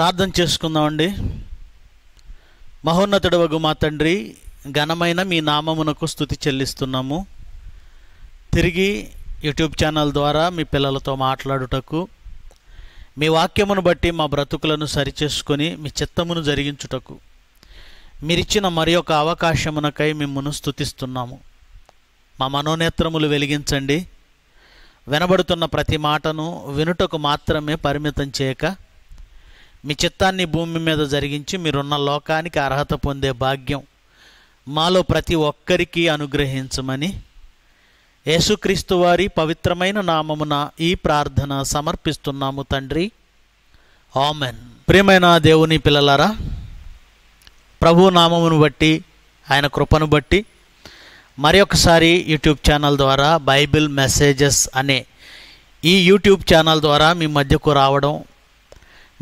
ప్రార్థన చేసుకుందామండి మహోన్నతుడవగు మా తండ్రి ఘనమైన మీ నామమునకు స్థుతి చెల్లిస్తున్నాము తిరిగి యూట్యూబ్ ఛానల్ ద్వారా మీ పిల్లలతో మాట్లాడుటకు మీ వాక్యమును బట్టి మా బ్రతుకులను సరిచేసుకొని మీ చిత్తమును జరిగించుటకు మీరిచ్చిన మరి ఒక అవకాశమునకై మిమ్మును స్థుతిస్తున్నాము మా మనోనేత్రములు వెలిగించండి వినబడుతున్న ప్రతి మాటను వినుటకు మాత్రమే పరిమితం చేయక మీ చిత్తాన్ని భూమి మీద జరిగించి మీరున్న లోకానికి అర్హత పొందే భాగ్యం మాలో ప్రతి ఒక్కరికి అనుగ్రహించమని యేసుక్రీస్తు వారి పవిత్రమైన నామమున ఈ ప్రార్థన సమర్పిస్తున్నాము తండ్రి ఆమెన్ ప్రియమైన దేవుని పిల్లలారా ప్రభు నామమును బట్టి ఆయన కృపను బట్టి మరి ఒకసారి యూట్యూబ్ ఛానల్ ద్వారా బైబిల్ మెసేజెస్ అనే ఈ యూట్యూబ్ ఛానల్ ద్వారా మీ మధ్యకు రావడం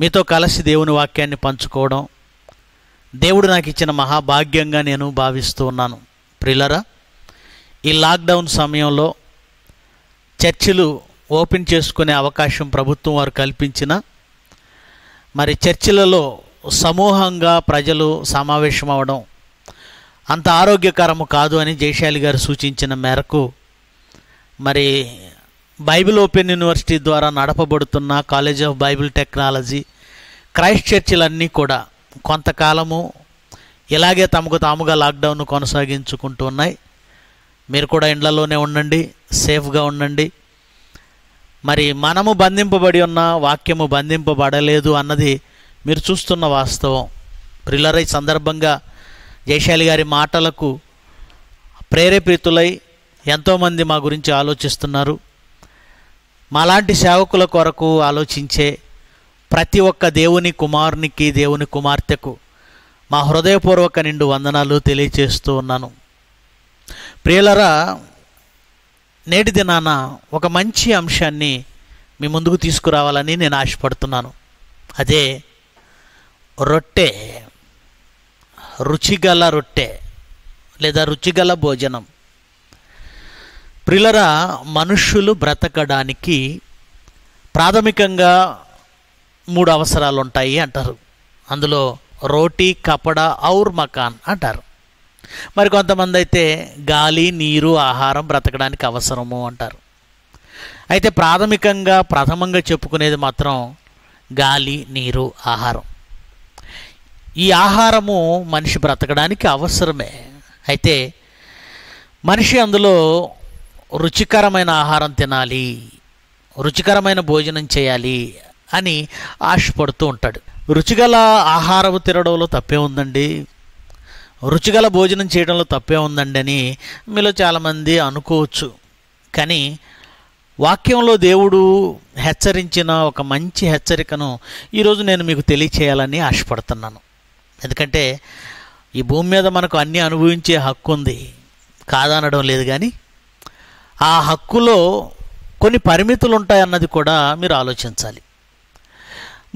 మీతో కలిసి దేవుని వాక్యాన్ని పంచుకోవడం దేవుడు నాకు ఇచ్చిన మహాభాగ్యంగా నేను భావిస్తూ ఉన్నాను ప్రిలరా ఈ లాక్డౌన్ సమయంలో చర్చిలు ఓపెన్ చేసుకునే అవకాశం ప్రభుత్వం వారు కల్పించిన మరి చర్చిలలో సమూహంగా ప్రజలు సమావేశం అవడం అంత ఆరోగ్యకరము కాదు అని జయశాలి గారు సూచించిన మేరకు మరి బైబిల్ ఓపెన్ యూనివర్సిటీ ద్వారా నడపబడుతున్న college of Bible technology Christ చర్చిలన్నీ కూడా కొంతకాలము ఇలాగే తమకు తాముగా లాక్డౌన్ను ఉన్నాయి మీరు కూడా ఇండ్లలోనే ఉండండి సేఫ్గా ఉండండి మరి మనము బంధింపబడి ఉన్న వాక్యము బంధింపబడలేదు అన్నది మీరు చూస్తున్న వాస్తవం ప్రిల్లరై సందర్భంగా జయశాలి గారి మాటలకు ప్రేరేపితులై ఎంతోమంది మా గురించి ఆలోచిస్తున్నారు మాలాంటి సేవకుల కొరకు ఆలోచించే ప్రతి ఒక్క దేవుని కుమారునికి దేవుని కుమార్తెకు మా హృదయపూర్వక నిండు వందనాలు తెలియచేస్తూ ఉన్నాను ప్రియులరా నేటి దినాన ఒక మంచి అంశాన్ని మీ ముందుకు తీసుకురావాలని నేను ఆశపడుతున్నాను అదే రొట్టె రుచిగల రొట్టె లేదా రుచిగల భోజనం ప్రిలరా మనుష్యులు బ్రతకడానికి ప్రాథమికంగా మూడు అవసరాలు ఉంటాయి అంటారు అందులో రోటీ కపడ ఔర్ మకాన్ అంటారు మరి కొంతమంది అయితే గాలి నీరు ఆహారం బ్రతకడానికి అవసరము అంటారు అయితే ప్రాథమికంగా ప్రథమంగా చెప్పుకునేది మాత్రం గాలి నీరు ఆహారం ఈ ఆహారము మనిషి బ్రతకడానికి అవసరమే అయితే మనిషి అందులో రుచికరమైన ఆహారం తినాలి రుచికరమైన భోజనం చేయాలి అని ఆశపడుతూ ఉంటాడు రుచిగల ఆహారం తినడంలో తప్పే ఉందండి రుచిగల భోజనం చేయడంలో తప్పే ఉందండి అని మీలో చాలామంది అనుకోవచ్చు కానీ వాక్యంలో దేవుడు హెచ్చరించిన ఒక మంచి హెచ్చరికను ఈరోజు నేను మీకు తెలియచేయాలని ఆశపడుతున్నాను ఎందుకంటే ఈ భూమి మీద మనకు అన్నీ అనుభవించే హక్కు ఉంది కాదనడం లేదు కానీ ఆ హక్కులో కొన్ని పరిమితులు ఉంటాయన్నది కూడా మీరు ఆలోచించాలి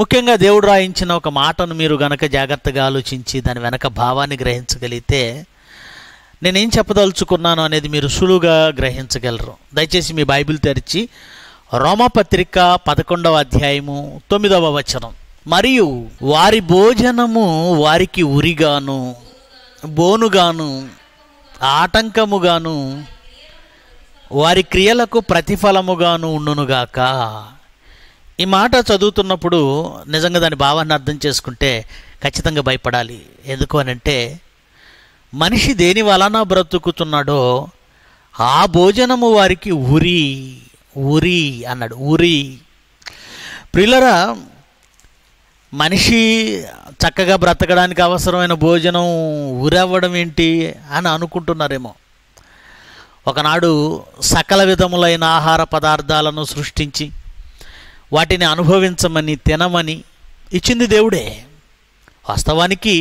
ముఖ్యంగా దేవుడు రాయించిన ఒక మాటను మీరు గనక జాగ్రత్తగా ఆలోచించి దాని వెనక భావాన్ని గ్రహించగలిగితే నేనేం చెప్పదలుచుకున్నాను అనేది మీరు సులువుగా గ్రహించగలరు దయచేసి మీ బైబిల్ తెరిచి రోమపత్రిక పదకొండవ అధ్యాయము తొమ్మిదవ వచనం మరియు వారి భోజనము వారికి ఉరిగాను బోనుగాను ఆటంకముగాను వారి క్రియలకు ప్రతిఫలముగాను ఉండునుగాక ఈ మాట చదువుతున్నప్పుడు నిజంగా దాని భావాన్ని అర్థం చేసుకుంటే ఖచ్చితంగా భయపడాలి ఎందుకు అనంటే మనిషి దేని వలన బ్రతుకుతున్నాడో ఆ భోజనము వారికి ఉరి ఉరి అన్నాడు ఉరి ప్రిల్లరా మనిషి చక్కగా బ్రతకడానికి అవసరమైన భోజనం ఉరవ్వడం ఏంటి అని అనుకుంటున్నారేమో ఒకనాడు సకల విధములైన ఆహార పదార్థాలను సృష్టించి వాటిని అనుభవించమని తినమని ఇచ్చింది దేవుడే వాస్తవానికి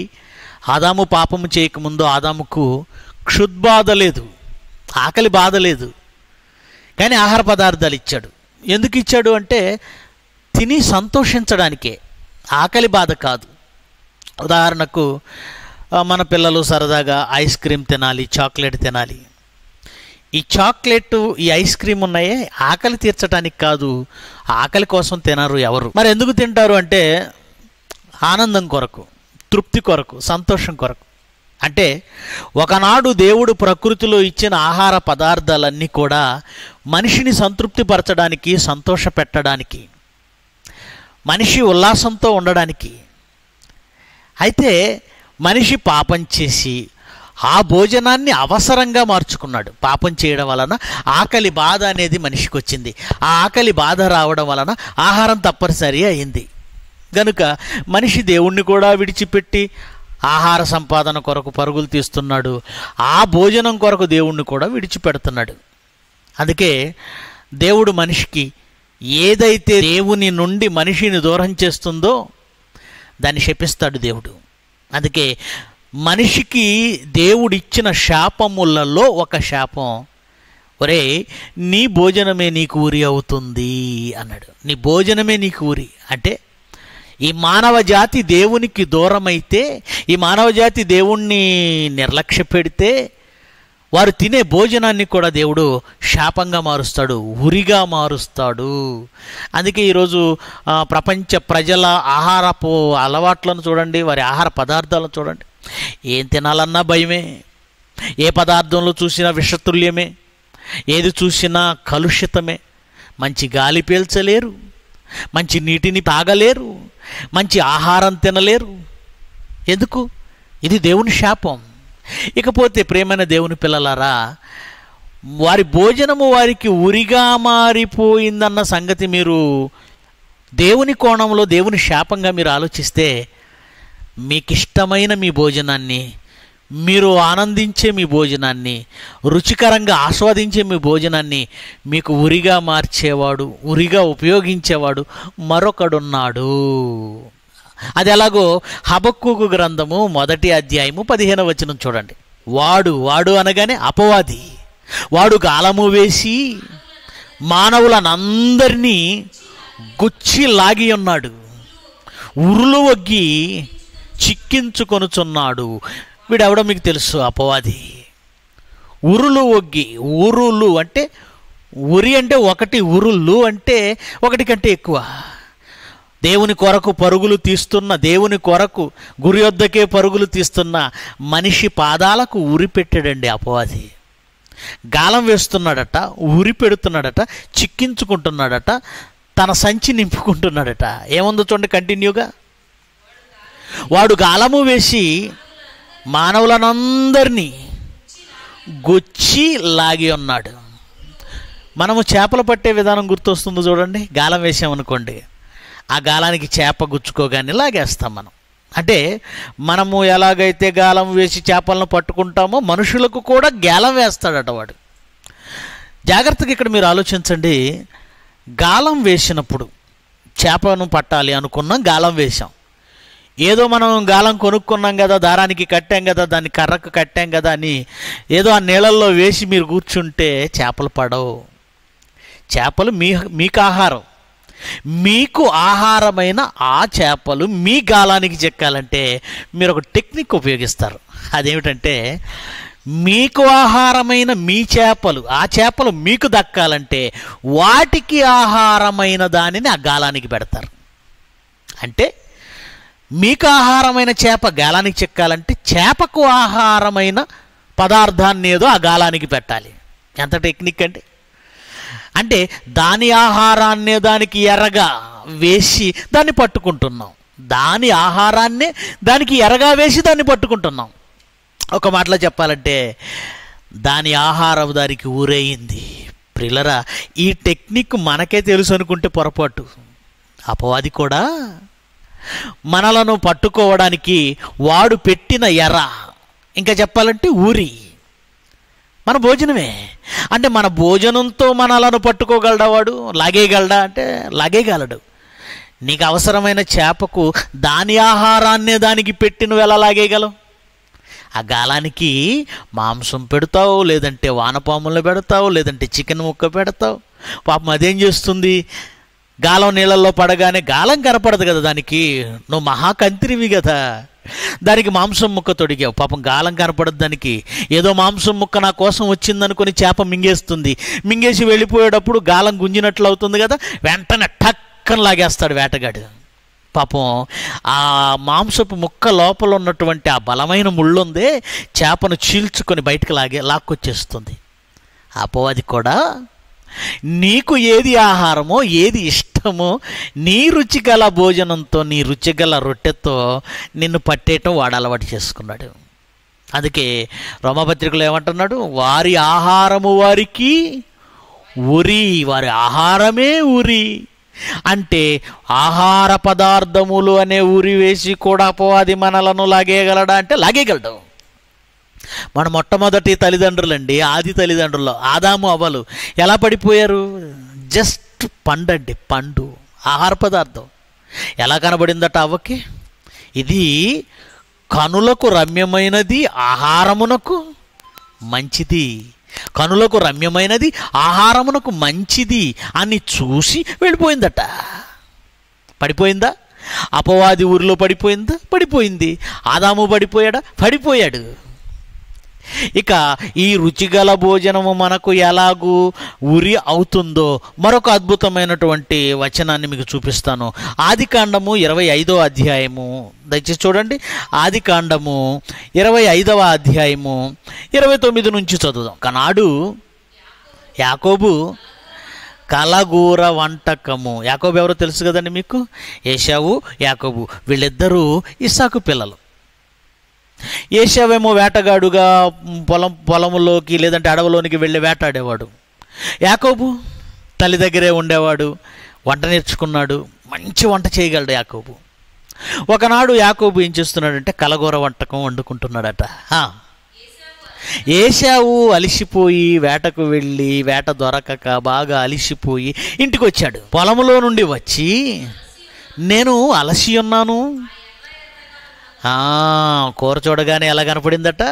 ఆదాము పాపము చేయకముందు ఆదాముకు క్షుద్బాధ లేదు ఆకలి బాధ లేదు కానీ ఆహార పదార్థాలు ఇచ్చాడు ఎందుకు ఇచ్చాడు అంటే తిని సంతోషించడానికే ఆకలి బాధ కాదు ఉదాహరణకు మన పిల్లలు సరదాగా ఐస్ క్రీమ్ తినాలి చాక్లెట్ తినాలి ఈ చాక్లెట్ ఈ ఐస్ క్రీమ్ ఉన్నాయే ఆకలి తీర్చడానికి కాదు ఆకలి కోసం తినరు ఎవరు మరి ఎందుకు తింటారు అంటే ఆనందం కొరకు తృప్తి కొరకు సంతోషం కొరకు అంటే ఒకనాడు దేవుడు ప్రకృతిలో ఇచ్చిన ఆహార పదార్థాలన్నీ కూడా మనిషిని సంతృప్తిపరచడానికి సంతోష పెట్టడానికి మనిషి ఉల్లాసంతో ఉండడానికి అయితే మనిషి పాపం చేసి ఆ భోజనాన్ని అవసరంగా మార్చుకున్నాడు పాపం చేయడం వలన ఆకలి బాధ అనేది మనిషికి వచ్చింది ఆ ఆకలి బాధ రావడం వలన ఆహారం తప్పనిసరి అయింది గనుక మనిషి దేవుణ్ణి కూడా విడిచిపెట్టి ఆహార సంపాదన కొరకు పరుగులు తీస్తున్నాడు ఆ భోజనం కొరకు దేవుణ్ణి కూడా విడిచిపెడుతున్నాడు అందుకే దేవుడు మనిషికి ఏదైతే దేవుని నుండి మనిషిని దూరం చేస్తుందో దాన్ని శపిస్తాడు దేవుడు అందుకే మనిషికి దేవుడిచ్చిన శాపములలో ఒక శాపం ఒరే నీ భోజనమే నీకు ఊరి అవుతుంది అన్నాడు నీ భోజనమే నీకు ఊరి అంటే ఈ మానవ జాతి దేవునికి దూరమైతే ఈ మానవ జాతి దేవుణ్ణి నిర్లక్ష్య పెడితే వారు తినే భోజనాన్ని కూడా దేవుడు శాపంగా మారుస్తాడు ఉరిగా మారుస్తాడు అందుకే ఈరోజు ప్రపంచ ప్రజల ఆహారపు అలవాట్లను చూడండి వారి ఆహార పదార్థాలను చూడండి ఏం తినాలన్నా భయమే ఏ పదార్థంలో చూసినా విషతుల్యమే ఏది చూసినా కలుషితమే మంచి గాలి పీల్చలేరు మంచి నీటిని తాగలేరు మంచి ఆహారం తినలేరు ఎందుకు ఇది దేవుని శాపం ఇకపోతే ప్రేమైన దేవుని పిల్లలారా వారి భోజనము వారికి ఉరిగా మారిపోయిందన్న సంగతి మీరు దేవుని కోణంలో దేవుని శాపంగా మీరు ఆలోచిస్తే మీకిష్టమైన మీ భోజనాన్ని మీరు ఆనందించే మీ భోజనాన్ని రుచికరంగా ఆస్వాదించే మీ భోజనాన్ని మీకు ఉరిగా మార్చేవాడు ఉరిగా ఉపయోగించేవాడు మరొకడున్నాడు అది ఎలాగో హబక్కుకు గ్రంథము మొదటి అధ్యాయము పదిహేను వచనం చూడండి వాడు వాడు అనగానే అపవాది వాడు గాలము వేసి మానవులనందరినీ గుచ్చి లాగి ఉన్నాడు ఉరులు వగ్గి చిక్కించుకొనుచున్నాడు వీడెవడో మీకు తెలుసు అపవాది ఉరులు ఒగ్గి ఉరులు అంటే ఉరి అంటే ఒకటి ఉరుళ్ళు అంటే ఒకటి కంటే ఎక్కువ దేవుని కొరకు పరుగులు తీస్తున్న దేవుని కొరకు గురి వద్దకే పరుగులు తీస్తున్న మనిషి పాదాలకు ఉరి పెట్టాడండి అపవాది గాలం వేస్తున్నాడట ఉరి పెడుతున్నాడట చిక్కించుకుంటున్నాడట తన సంచి నింపుకుంటున్నాడట ఏముందో చూడండి కంటిన్యూగా వాడు గాలము వేసి మానవులనందరినీ గొచ్చి లాగి ఉన్నాడు మనము చేపలు పట్టే విధానం గుర్తొస్తుందో చూడండి గాలం వేసామనుకోండి ఆ గాలానికి చేప గుచ్చుకోగానే లాగేస్తాం మనం అంటే మనము ఎలాగైతే గాలం వేసి చేపలను పట్టుకుంటామో మనుషులకు కూడా గాలం వేస్తాడట వాడు జాగ్రత్తగా ఇక్కడ మీరు ఆలోచించండి గాలం వేసినప్పుడు చేపను పట్టాలి అనుకున్నాం గాలం వేశాం ఏదో మనం గాలం కొనుక్కున్నాం కదా దారానికి కట్టాం కదా దాన్ని కర్రకు కట్టాం కదా అని ఏదో ఆ నీళ్ళల్లో వేసి మీరు కూర్చుంటే చేపలు పడవు చేపలు మీ మీకు ఆహారం మీకు ఆహారమైన ఆ చేపలు మీ గాలానికి చెక్కాలంటే మీరు ఒక టెక్నిక్ ఉపయోగిస్తారు అదేమిటంటే మీకు ఆహారమైన మీ చేపలు ఆ చేపలు మీకు దక్కాలంటే వాటికి ఆహారమైన దానిని ఆ గాలానికి పెడతారు అంటే మీకు ఆహారమైన చేప గాలానికి చెక్కాలంటే చేపకు ఆహారమైన పదార్థాన్ని ఏదో ఆ గాలానికి పెట్టాలి ఎంత టెక్నిక్ అండి అంటే దాని ఆహారాన్నే దానికి ఎర్రగా వేసి దాన్ని పట్టుకుంటున్నాం దాని ఆహారాన్నే దానికి ఎర్రగా వేసి దాన్ని పట్టుకుంటున్నాం ఒక మాటలో చెప్పాలంటే దాని ఆహారం దానికి ఊరేయింది ప్రిల్లరా ఈ టెక్నిక్ మనకే తెలుసు అనుకుంటే పొరపాటు అపవాది కూడా మనలను పట్టుకోవడానికి వాడు పెట్టిన ఎర ఇంకా చెప్పాలంటే ఊరి మన భోజనమే అంటే మన భోజనంతో మనలను పట్టుకోగలడా వాడు లాగేయగలడా అంటే లాగేయగలడు నీకు అవసరమైన చేపకు దాని ఆహారాన్నే దానికి పెట్టి నువ్వు ఎలా లాగేయగలవు ఆ గాలానికి మాంసం పెడతావు లేదంటే వానపాములు పెడతావు లేదంటే చికెన్ ముక్క పెడతావు పాపం అదేం చేస్తుంది గాలం నీళ్ళల్లో పడగానే గాలం కనపడదు కదా దానికి నువ్వు మహాకంత్రివి కదా దానికి మాంసం ముక్క తొడిగావు పాపం గాలం కనపడదు దానికి ఏదో మాంసం ముక్క నా కోసం వచ్చిందనుకుని చేప మింగేస్తుంది మింగేసి వెళ్ళిపోయేటప్పుడు గాలం గుంజినట్లు అవుతుంది కదా వెంటనే టక్కన లాగేస్తాడు వేటగాడు పాపం ఆ మాంసపు ముక్క లోపల ఉన్నటువంటి ఆ బలమైన ముళ్ళుందే చేపను చీల్చుకొని బయటకు లాగే లాక్కొచ్చేస్తుంది అపవాది కూడా నీకు ఏది ఆహారమో ఏది ఇష్టమో నీ రుచిగల భోజనంతో నీ రుచిగల రొట్టెతో నిన్ను పట్టేయటం వాడు అలవాటు చేసుకున్నాడు అందుకే రోమపత్రికలు ఏమంటున్నాడు వారి ఆహారము వారికి ఉరి వారి ఆహారమే ఉరి అంటే ఆహార పదార్థములు అనే ఉరి వేసి కూడా అపవాది మనలను లాగేయగలడా అంటే లాగేయగలడు మన మొట్టమొదటి తల్లిదండ్రులండి ఆది తల్లిదండ్రులు ఆదాము అవ్వలు ఎలా పడిపోయారు జస్ట్ పండండి పండు ఆహార పదార్థం ఎలా కనబడిందట అవ్వకి ఇది కనులకు రమ్యమైనది ఆహారమునకు మంచిది కనులకు రమ్యమైనది ఆహారమునకు మంచిది అని చూసి వెళ్ళిపోయిందట పడిపోయిందా అపవాది ఊరిలో పడిపోయిందా పడిపోయింది ఆదాము పడిపోయాడా పడిపోయాడు ఇక ఈ రుచిగల భోజనము మనకు ఎలాగూ ఉరి అవుతుందో మరొక అద్భుతమైనటువంటి వచనాన్ని మీకు చూపిస్తాను ఆది కాండము ఇరవై ఐదవ అధ్యాయము దయచేసి చూడండి ఆది కాండము ఇరవై ఐదవ అధ్యాయము ఇరవై తొమ్మిది నుంచి చదువుదాం కనాడు యాకోబు కలగూర వంటకము యాకోబు ఎవరో తెలుసు కదండి మీకు ఏషావు యాకోబు వీళ్ళిద్దరూ ఇస్సాకు పిల్లలు ఏషావేమో వేటగాడుగా పొలం పొలంలోకి లేదంటే అడవులోనికి వెళ్ళి వేటాడేవాడు యాకోబు తల్లి దగ్గరే ఉండేవాడు వంట నేర్చుకున్నాడు మంచి వంట చేయగలడు యాకోబు ఒకనాడు యాకోబు ఏం చేస్తున్నాడంటే కలగూర వంటకం వండుకుంటున్నాడట ఏషావు అలిసిపోయి వేటకు వెళ్ళి వేట దొరకక బాగా అలిసిపోయి ఇంటికి వచ్చాడు పొలంలో నుండి వచ్చి నేను అలసి ఉన్నాను కూర చూడగానే ఎలా కనపడిందట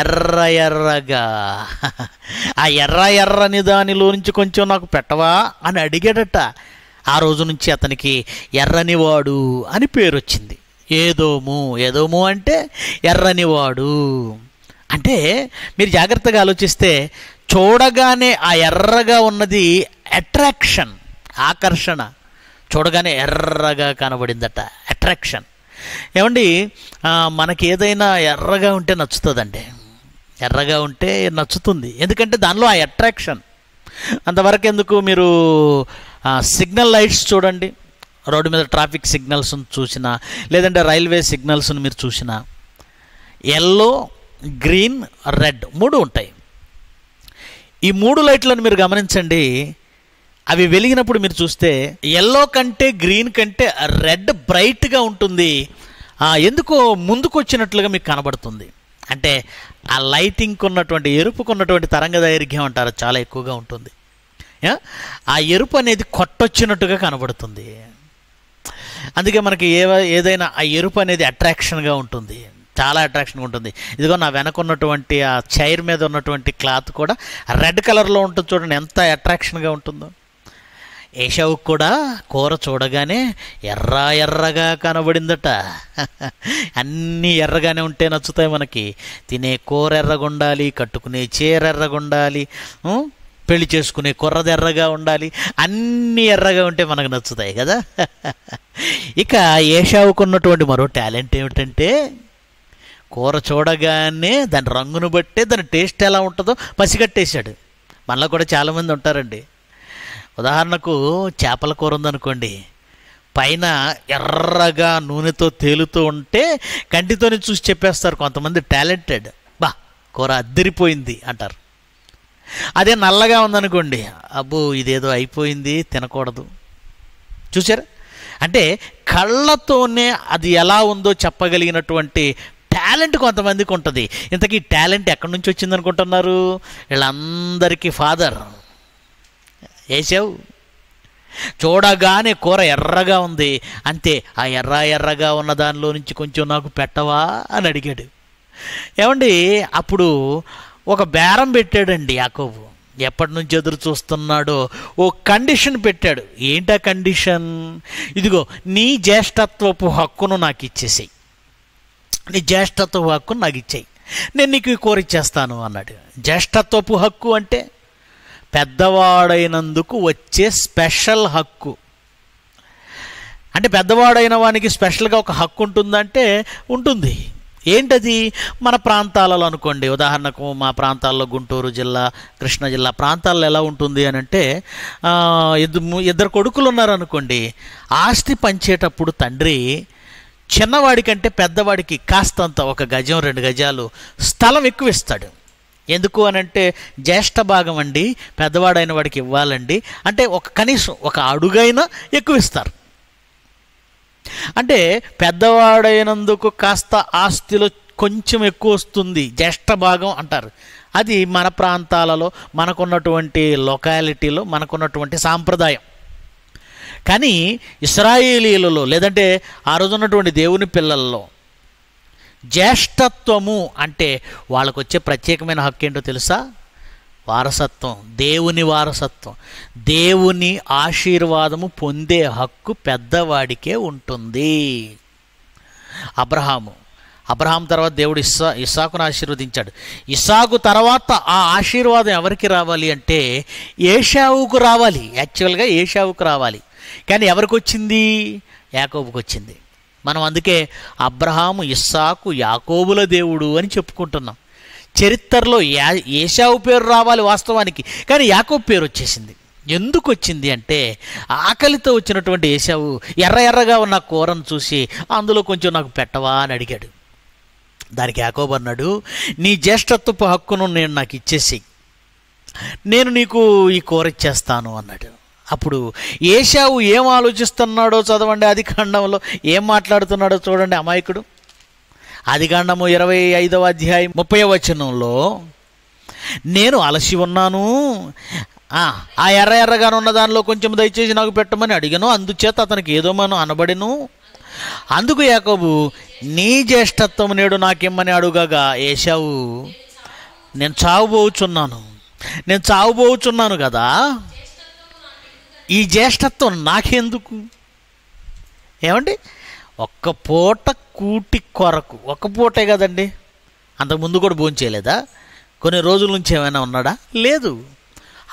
ఎర్ర ఎర్రగా ఆ ఎర్ర ఎర్రని దానిలో నుంచి కొంచెం నాకు పెట్టవా అని అడిగాడట ఆ రోజు నుంచి అతనికి ఎర్రనివాడు అని పేరు వచ్చింది ఏదోము ఏదోము అంటే ఎర్రనివాడు అంటే మీరు జాగ్రత్తగా ఆలోచిస్తే చూడగానే ఆ ఎర్రగా ఉన్నది అట్రాక్షన్ ఆకర్షణ చూడగానే ఎర్రగా కనబడిందట అట్రాక్షన్ ఏమండి మనకి ఏదైనా ఎర్రగా ఉంటే నచ్చుతుందండి ఎర్రగా ఉంటే నచ్చుతుంది ఎందుకంటే దానిలో ఆ అట్రాక్షన్ అంతవరకు ఎందుకు మీరు సిగ్నల్ లైట్స్ చూడండి రోడ్డు మీద ట్రాఫిక్ సిగ్నల్స్ను చూసినా లేదంటే రైల్వే సిగ్నల్స్ను మీరు చూసినా ఎల్లో గ్రీన్ రెడ్ మూడు ఉంటాయి ఈ మూడు లైట్లను మీరు గమనించండి అవి వెలిగినప్పుడు మీరు చూస్తే ఎల్లో కంటే గ్రీన్ కంటే రెడ్ బ్రైట్గా ఉంటుంది ఎందుకో ముందుకు వచ్చినట్లుగా మీకు కనబడుతుంది అంటే ఆ లైటింగ్కి ఉన్నటువంటి ఎరుపుకు ఉన్నటువంటి తరంగ దైర్ఘ్యం అంటారు చాలా ఎక్కువగా ఉంటుంది ఆ ఎరుపు అనేది కొట్టొచ్చినట్టుగా కనబడుతుంది అందుకే మనకి ఏ ఏదైనా ఆ ఎరుపు అనేది అట్రాక్షన్గా ఉంటుంది చాలా అట్రాక్షన్గా ఉంటుంది ఇదిగో నా వెనక ఉన్నటువంటి ఆ చైర్ మీద ఉన్నటువంటి క్లాత్ కూడా రెడ్ కలర్లో ఉంటుంది చూడండి ఎంత అట్రాక్షన్గా ఉంటుందో ఏషావుకు కూడా కూర చూడగానే ఎర్ర ఎర్రగా కనబడిందట అన్నీ ఎర్రగానే ఉంటే నచ్చుతాయి మనకి తినే కూర ఎర్రగుండాలి కట్టుకునే చీర ఎర్రగుండాలి పెళ్లి చేసుకునే కుర్రది ఎర్రగా ఉండాలి అన్నీ ఎర్రగా ఉంటే మనకు నచ్చుతాయి కదా ఇక ఏషావుకు ఉన్నటువంటి మరో టాలెంట్ ఏమిటంటే కూర చూడగానే దాని రంగును బట్టే దాని టేస్ట్ ఎలా ఉంటుందో పసిగట్టేశాడు మనలో కూడా చాలామంది ఉంటారండి ఉదాహరణకు చేపల కూర ఉందనుకోండి పైన ఎర్రగా నూనెతో తేలుతూ ఉంటే కంటితోనే చూసి చెప్పేస్తారు కొంతమంది టాలెంటెడ్ బా కూర అద్దరిపోయింది అంటారు అదే నల్లగా ఉందనుకోండి అబ్బో ఇదేదో అయిపోయింది తినకూడదు చూసారు అంటే కళ్ళతోనే అది ఎలా ఉందో చెప్పగలిగినటువంటి టాలెంట్ కొంతమందికి ఉంటుంది ఇంతకీ టాలెంట్ ఎక్కడి నుంచి వచ్చిందనుకుంటున్నారు వీళ్ళందరికీ ఫాదర్ వేసావు చూడగానే కూర ఎర్రగా ఉంది అంతే ఆ ఎర్ర ఎర్రగా ఉన్న దానిలో నుంచి కొంచెం నాకు పెట్టవా అని అడిగాడు ఏమండి అప్పుడు ఒక బేరం పెట్టాడండి యాకోబు ఎప్పటి నుంచి ఎదురు చూస్తున్నాడో ఓ కండిషన్ పెట్టాడు ఏంటా కండిషన్ ఇదిగో నీ జ్యేష్ఠత్వపు హక్కును నాకు ఇచ్చేసాయి నీ జ్యేష్ఠత్వపు హక్కును నాకు ఇచ్చాయి నేను నీకు కూర ఇచ్చేస్తాను అన్నాడు జ్యేష్ఠత్వపు హక్కు అంటే పెద్దవాడైనందుకు వచ్చే స్పెషల్ హక్కు అంటే పెద్దవాడైన వానికి స్పెషల్గా ఒక హక్కు ఉంటుందంటే ఉంటుంది ఏంటది మన ప్రాంతాలలో అనుకోండి ఉదాహరణకు మా ప్రాంతాల్లో గుంటూరు జిల్లా కృష్ణా జిల్లా ప్రాంతాల్లో ఎలా ఉంటుంది అని అంటే ఇద్దరు కొడుకులు ఉన్నారనుకోండి ఆస్తి పంచేటప్పుడు తండ్రి చిన్నవాడికంటే పెద్దవాడికి కాస్తంత ఒక గజం రెండు గజాలు స్థలం ఎక్కువ ఇస్తాడు ఎందుకు అని అంటే జ్యేష్ఠ భాగం అండి పెద్దవాడైన వాడికి ఇవ్వాలండి అంటే ఒక కనీసం ఒక అడుగైనా ఎక్కువ ఇస్తారు అంటే పెద్దవాడైనందుకు కాస్త ఆస్తిలో కొంచెం ఎక్కువ వస్తుంది జ్యేష్ఠ భాగం అంటారు అది మన ప్రాంతాలలో మనకున్నటువంటి లొకాలిటీలో మనకున్నటువంటి సాంప్రదాయం కానీ ఇస్రాయేలీలలో లేదంటే ఆ ఉన్నటువంటి దేవుని పిల్లల్లో జ్యేష్ఠత్వము అంటే వాళ్ళకు వచ్చే ప్రత్యేకమైన హక్కు ఏంటో తెలుసా వారసత్వం దేవుని వారసత్వం దేవుని ఆశీర్వాదము పొందే హక్కు పెద్దవాడికే ఉంటుంది అబ్రహాము అబ్రహాం తర్వాత దేవుడు ఇస్సా ఇసాకును ఆశీర్వదించాడు ఇసాకు తర్వాత ఆ ఆశీర్వాదం ఎవరికి రావాలి అంటే ఏషావుకు రావాలి యాక్చువల్గా ఏషావుకు రావాలి కానీ ఎవరికి వచ్చింది యాకోబుకు వచ్చింది మనం అందుకే అబ్రహాము ఇస్సాకు యాకోబుల దేవుడు అని చెప్పుకుంటున్నాం చరిత్రలో యా ఏషావు పేరు రావాలి వాస్తవానికి కానీ యాకోబు పేరు వచ్చేసింది ఎందుకు వచ్చింది అంటే ఆకలితో వచ్చినటువంటి ఏషావు ఎర్ర ఎర్రగా ఉన్న కూరను చూసి అందులో కొంచెం నాకు పెట్టవా అని అడిగాడు దానికి యాకోబు అన్నాడు నీ జ్యేష్ఠత్వపు హక్కును నేను నాకు ఇచ్చేసి నేను నీకు ఈ కూర ఇచ్చేస్తాను అన్నాడు అప్పుడు ఏషావు ఏం ఆలోచిస్తున్నాడో చదవండి అది ఖండంలో ఏం మాట్లాడుతున్నాడో చూడండి అమాయకుడు అది ఖండము ఇరవై ఐదవ అధ్యాయం ముప్పై వచనంలో నేను అలసి ఉన్నాను ఆ ఎర్ర ఎర్రగా ఉన్న దానిలో కొంచెం దయచేసి నాకు పెట్టమని అడిగాను అందుచేత అతనికి ఏదో మనం అనబడిను అందుకు యాకబు నీ జ్యేష్ఠత్వం నేడు ఇమ్మని అడుగగా ఏశావు నేను చావుబోచున్నాను నేను చావుబోచున్నాను కదా ఈ జ్యేష్ఠత్వం నాకెందుకు ఏమండి ఒక్క పూట కూటి కొరకు ఒక్క పూటే కదండి అంతకుముందు కూడా భోంచేయలేదా కొన్ని రోజుల నుంచి ఏమైనా ఉన్నాడా లేదు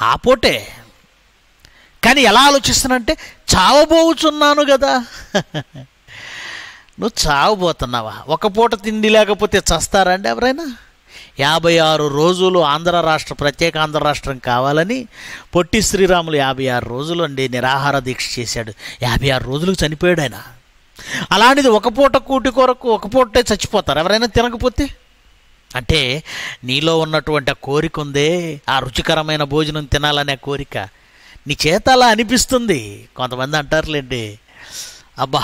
ఆ పూటే కానీ ఎలా ఆలోచిస్తున్నానంటే చావబోచున్నాను కదా నువ్వు చావబోతున్నావా ఒక పూట తిండి లేకపోతే చస్తారండి ఎవరైనా యాభై ఆరు రోజులు ఆంధ్ర రాష్ట్ర ప్రత్యేక ఆంధ్ర రాష్ట్రం కావాలని పొట్టి శ్రీరాములు యాభై ఆరు రోజులు అండి నిరాహార దీక్ష చేశాడు యాభై ఆరు రోజులకు చనిపోయాడు ఆయన అలాంటిది ఒక పూట కూటి కొరకు ఒక పూటే చచ్చిపోతారు ఎవరైనా తినకపోతే అంటే నీలో ఉన్నటువంటి ఆ కోరిక ఉందే ఆ రుచికరమైన భోజనం తినాలనే కోరిక నీ చేత అలా అనిపిస్తుంది కొంతమంది అంటారులేండి అబ్బా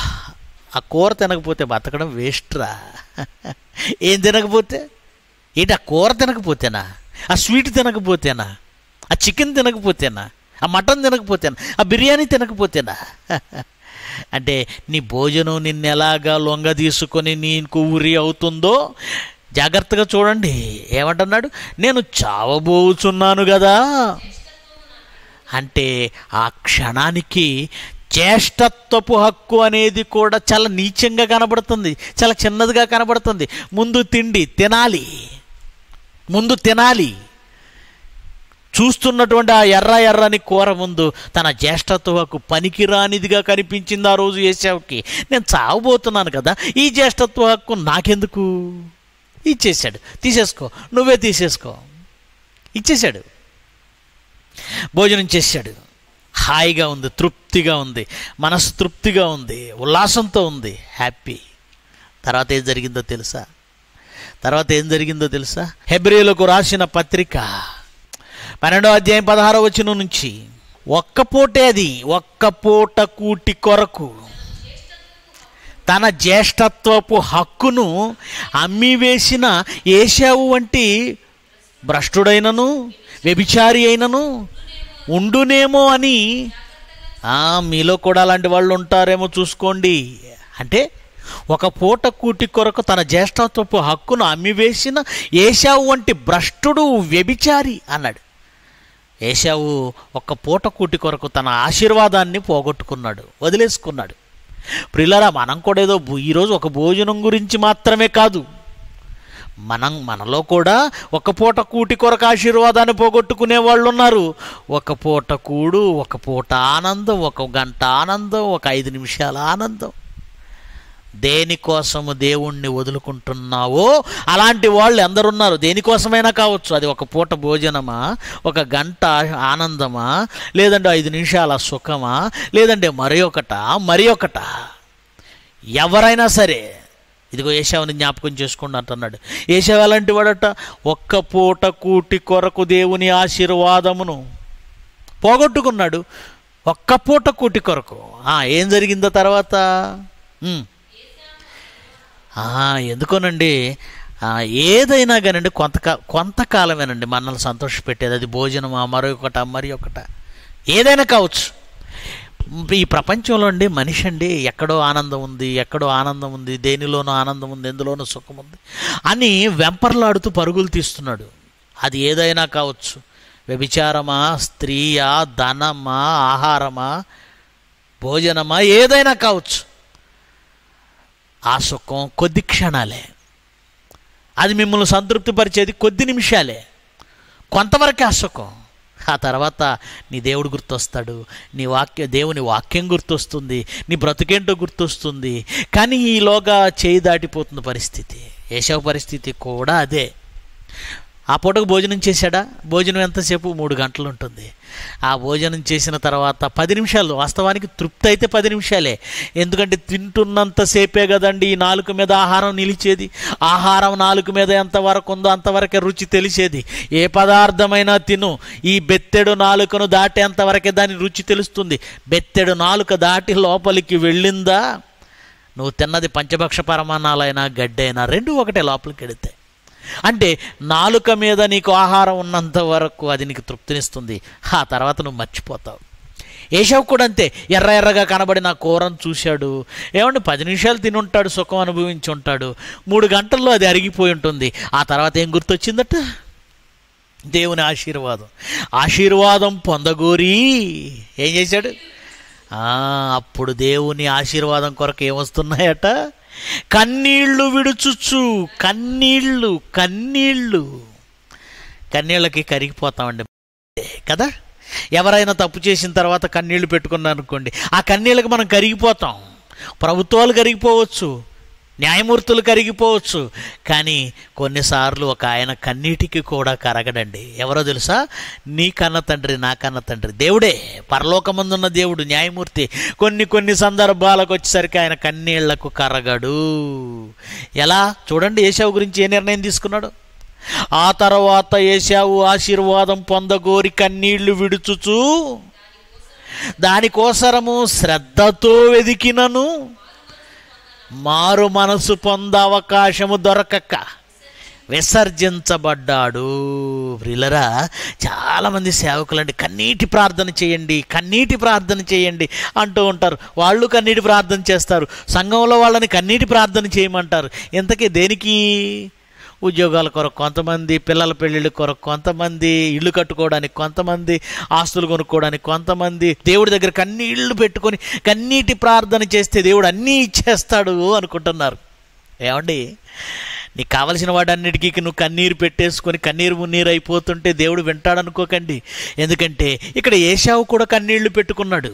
ఆ కూర తినకపోతే బతకడం వేస్ట్రా ఏం తినకపోతే ఏంటి ఆ కూర తినకపోతేనా ఆ స్వీట్ తినకపోతేనా ఆ చికెన్ తినకపోతేనా ఆ మటన్ తినకపోతేనా ఆ బిర్యానీ తినకపోతేనా అంటే నీ భోజనం నిన్న ఎలాగా లొంగ తీసుకొని నీకు ఉరి అవుతుందో జాగ్రత్తగా చూడండి ఏమంటున్నాడు నేను చావబోచున్నాను కదా అంటే ఆ క్షణానికి చేష్టత్వపు హక్కు అనేది కూడా చాలా నీచంగా కనబడుతుంది చాలా చిన్నదిగా కనబడుతుంది ముందు తిండి తినాలి ముందు తినాలి చూస్తున్నటువంటి ఆ ఎర్ర ఎర్రని కూర ముందు తన జ్యేష్ఠత్వకు పనికిరానిదిగా కనిపించింది ఆ రోజు ఏసావుకి నేను చావబోతున్నాను కదా ఈ జ్యేష్ఠత్వ హక్కు నాకెందుకు ఇచ్చేసాడు తీసేసుకో నువ్వే తీసేసుకో ఇచ్చేసాడు భోజనం చేశాడు హాయిగా ఉంది తృప్తిగా ఉంది మనసు తృప్తిగా ఉంది ఉల్లాసంతో ఉంది హ్యాపీ తర్వాత ఏం జరిగిందో తెలుసా తర్వాత ఏం జరిగిందో తెలుసా హెబ్రియలకు రాసిన పత్రిక పన్నెండో అధ్యాయం పదహారో వచ్చిన నుంచి ఒక్క పూటే అది ఒక్క పూట కూటి కొరకు తన జ్యేష్ఠత్వపు హక్కును అమ్మి వేసిన ఏషావు వంటి భ్రష్టుడైనను వ్యభిచారి అయినను ఉండునేమో అని మీలో కూడా అలాంటి వాళ్ళు ఉంటారేమో చూసుకోండి అంటే ఒక పూట కూటి కొరకు తన జ్యేష్ఠత్వపు హక్కును అమ్మివేసిన ఏషావు వంటి భ్రష్టుడు వ్యభిచారి అన్నాడు ఏషావు ఒక పూట కూటి కొరకు తన ఆశీర్వాదాన్ని పోగొట్టుకున్నాడు వదిలేసుకున్నాడు ప్రిల్లరా మనం కూడా ఏదో ఈరోజు ఒక భోజనం గురించి మాత్రమే కాదు మనం మనలో కూడా ఒక పూట కూటి కొరకు ఆశీర్వాదాన్ని పోగొట్టుకునే వాళ్ళు ఉన్నారు ఒక పూట కూడు ఒక పూట ఆనందం ఒక గంట ఆనందం ఒక ఐదు నిమిషాల ఆనందం దేనికోసము దేవుణ్ణి వదులుకుంటున్నావో అలాంటి వాళ్ళు ఎందరున్నారు దేనికోసమైనా కావచ్చు అది ఒక పూట భోజనమా ఒక గంట ఆనందమా లేదంటే ఐదు నిమిషాల సుఖమా లేదంటే మరి ఒకట మరి ఒకట ఎవరైనా సరే ఇదిగో ఏషావుని జ్ఞాపకం చేసుకోండి అంటున్నాడు ఏషావు అలాంటి వాడట ఒక్క పూట కూటి కొరకు దేవుని ఆశీర్వాదమును పోగొట్టుకున్నాడు ఒక్క పూట కూటి కొరకు ఏం జరిగిందో తర్వాత ఎందుకోనండి ఏదైనా కానండి కొంతకా కొంతకాలమేనండి మనల్ని సంతోషపెట్టేది అది భోజనమా మరొకట మరి ఒకట ఏదైనా కావచ్చు ఈ ప్రపంచంలో అండి మనిషి అండి ఎక్కడో ఆనందం ఉంది ఎక్కడో ఆనందం ఉంది దేనిలోనో ఆనందం ఉంది ఎందులోనో సుఖం ఉంది అని వెంపర్లాడుతూ పరుగులు తీస్తున్నాడు అది ఏదైనా కావచ్చు వ్యభిచారమా స్త్రీయా ధనమా ఆహారమా భోజనమా ఏదైనా కావచ్చు ఆ సుఖం కొద్ది క్షణాలే అది మిమ్మల్ని సంతృప్తిపరిచేది కొద్ది నిమిషాలే కొంతవరకే ఆ సుఖం ఆ తర్వాత నీ దేవుడు గుర్తొస్తాడు నీ వాక్య దేవుని వాక్యం గుర్తొస్తుంది నీ బ్రతుకేంటో గుర్తొస్తుంది కానీ ఈలోగా చేయి దాటిపోతున్న పరిస్థితి ఏషవ పరిస్థితి కూడా అదే ఆ పూటకు భోజనం చేశాడా భోజనం ఎంతసేపు మూడు గంటలు ఉంటుంది ఆ భోజనం చేసిన తర్వాత పది నిమిషాలు వాస్తవానికి తృప్తి అయితే పది నిమిషాలే ఎందుకంటే తింటున్నంతసేపే కదండి ఈ నాలుక మీద ఆహారం నిలిచేది ఆహారం నాలుక మీద ఎంతవరకు ఉందో అంతవరకే రుచి తెలిసేది ఏ పదార్థమైనా తిను ఈ బెత్తెడు నాలుకను దాటేంతవరకే దాని రుచి తెలుస్తుంది బెత్తెడు నాలుక దాటి లోపలికి వెళ్ళిందా నువ్వు తిన్నది పంచభక్ష పరమాణాలైనా గడ్డైనా రెండు ఒకటే లోపలికి వెళితే అంటే నాలుక మీద నీకు ఆహారం ఉన్నంత వరకు అది నీకు తృప్తినిస్తుంది ఆ తర్వాత నువ్వు మర్చిపోతావు ఏషావు కూడా అంతే ఎర్ర ఎర్రగా కనబడి నా కూరను చూశాడు ఏమంటే పది నిమిషాలు తిని ఉంటాడు సుఖం అనుభవించి ఉంటాడు మూడు గంటల్లో అది అరిగిపోయి ఉంటుంది ఆ తర్వాత ఏం గుర్తొచ్చిందట దేవుని ఆశీర్వాదం ఆశీర్వాదం పొందగోరి ఏం చేశాడు అప్పుడు దేవుని ఆశీర్వాదం కొరకు ఏమొస్తున్నాయట కన్నీళ్లు విడుచుచ్చు కన్నీళ్ళు కన్నీళ్ళు కన్నీళ్ళకి కరిగిపోతామండి కదా ఎవరైనా తప్పు చేసిన తర్వాత కన్నీళ్లు పెట్టుకున్నారనుకోండి ఆ కన్నీళ్ళకి మనం కరిగిపోతాం ప్రభుత్వాలు కరిగిపోవచ్చు న్యాయమూర్తులు కరిగిపోవచ్చు కానీ కొన్నిసార్లు ఒక ఆయన కన్నీటికి కూడా కరగడండి ఎవరో తెలుసా నీ కన్న తండ్రి నా కన్న తండ్రి దేవుడే పరలోకమందున్న దేవుడు న్యాయమూర్తి కొన్ని కొన్ని సందర్భాలకు వచ్చేసరికి ఆయన కన్నీళ్లకు కరగడు ఎలా చూడండి ఏషావు గురించి ఏ నిర్ణయం తీసుకున్నాడు ఆ తర్వాత ఏషావు ఆశీర్వాదం పొందగోరి కన్నీళ్లు విడుచుచు దానికోసరము శ్రద్ధతో వెదికినను మారు మనసు పొందే అవకాశము దొరకక విసర్జించబడ్డాడు ప్రిలరా చాలామంది సేవకులు అండి కన్నీటి ప్రార్థన చేయండి కన్నీటి ప్రార్థన చేయండి అంటూ ఉంటారు వాళ్ళు కన్నీటి ప్రార్థన చేస్తారు సంఘంలో వాళ్ళని కన్నీటి ప్రార్థన చేయమంటారు ఇంతకీ దేనికి ఉద్యోగాల కొరకు కొంతమంది పిల్లల పెళ్ళిళ్ళ కొరకు కొంతమంది ఇల్లు కట్టుకోవడానికి కొంతమంది ఆస్తులు కొనుక్కోవడానికి కొంతమంది దేవుడి దగ్గర కన్ని ఇళ్ళు పెట్టుకొని కన్నీటి ప్రార్థన చేస్తే దేవుడు అన్నీ ఇచ్చేస్తాడు అనుకుంటున్నారు ఏమండి నీకు కావలసిన వాడన్నిటికీ నువ్వు కన్నీరు పెట్టేసుకొని కన్నీరు మున్నీరు అయిపోతుంటే దేవుడు వింటాడనుకోకండి ఎందుకంటే ఇక్కడ ఏషావు కూడా కన్నీళ్లు పెట్టుకున్నాడు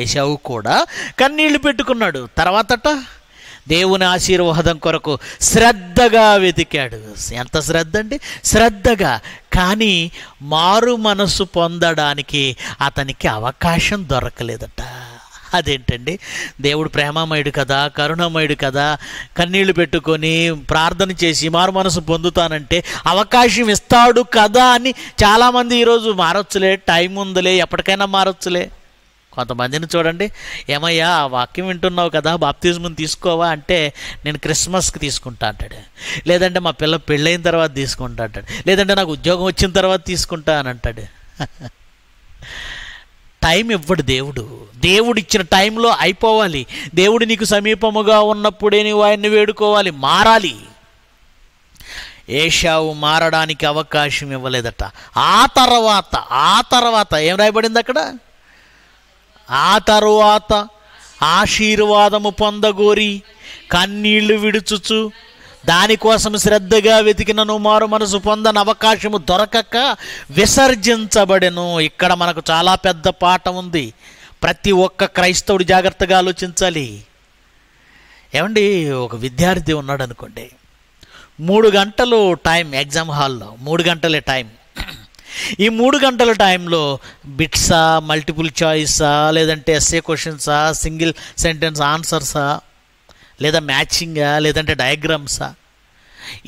ఏషావు కూడా కన్నీళ్లు పెట్టుకున్నాడు తర్వాతట దేవుని ఆశీర్వాదం కొరకు శ్రద్ధగా వెతికాడు ఎంత శ్రద్ధ అండి శ్రద్ధగా కానీ మారు మనసు పొందడానికి అతనికి అవకాశం దొరకలేదట అదేంటండి దేవుడు ప్రేమమయుడు కదా కరుణమయుడు కదా కన్నీళ్లు పెట్టుకొని ప్రార్థన చేసి మారు మనసు పొందుతానంటే అవకాశం ఇస్తాడు కదా అని చాలామంది ఈరోజు మారొచ్చులే టైం ఉందిలే ఎప్పటికైనా మారొచ్చులే కొంతమందిని చూడండి ఏమయ్యా ఆ వాక్యం వింటున్నావు కదా బాప్తిజం తీసుకోవా అంటే నేను క్రిస్మస్కి తీసుకుంటా అంటాడు లేదంటే మా పిల్ల పెళ్ళైన తర్వాత తీసుకుంటా అంటాడు లేదంటే నాకు ఉద్యోగం వచ్చిన తర్వాత తీసుకుంటా అని అంటాడు టైం ఇవ్వడు దేవుడు దేవుడు ఇచ్చిన టైంలో అయిపోవాలి దేవుడు నీకు సమీపముగా ఉన్నప్పుడే నీ ఆయన్ని వేడుకోవాలి మారాలి ఏషావు మారడానికి అవకాశం ఇవ్వలేదట ఆ తర్వాత ఆ తర్వాత ఏం రాయబడింది అక్కడ ఆ తరువాత ఆశీర్వాదము పొందగోరి కన్నీళ్లు విడుచుచు దానికోసం శ్రద్ధగా వెతికినను మారు మనసు పొందని అవకాశము దొరకక విసర్జించబడెను ఇక్కడ మనకు చాలా పెద్ద పాఠం ఉంది ప్రతి ఒక్క క్రైస్తవుడు జాగ్రత్తగా ఆలోచించాలి ఏమండి ఒక విద్యార్థి ఉన్నాడు అనుకోండి మూడు గంటలు టైం ఎగ్జామ్ హాల్లో మూడు గంటలే టైం ఈ మూడు గంటల టైంలో బిట్సా మల్టిపుల్ చాయిసా లేదంటే ఎస్ఏ క్వశ్చన్సా సింగిల్ సెంటెన్స్ ఆన్సర్సా లేదా మ్యాచింగా లేదంటే డయాగ్రామ్సా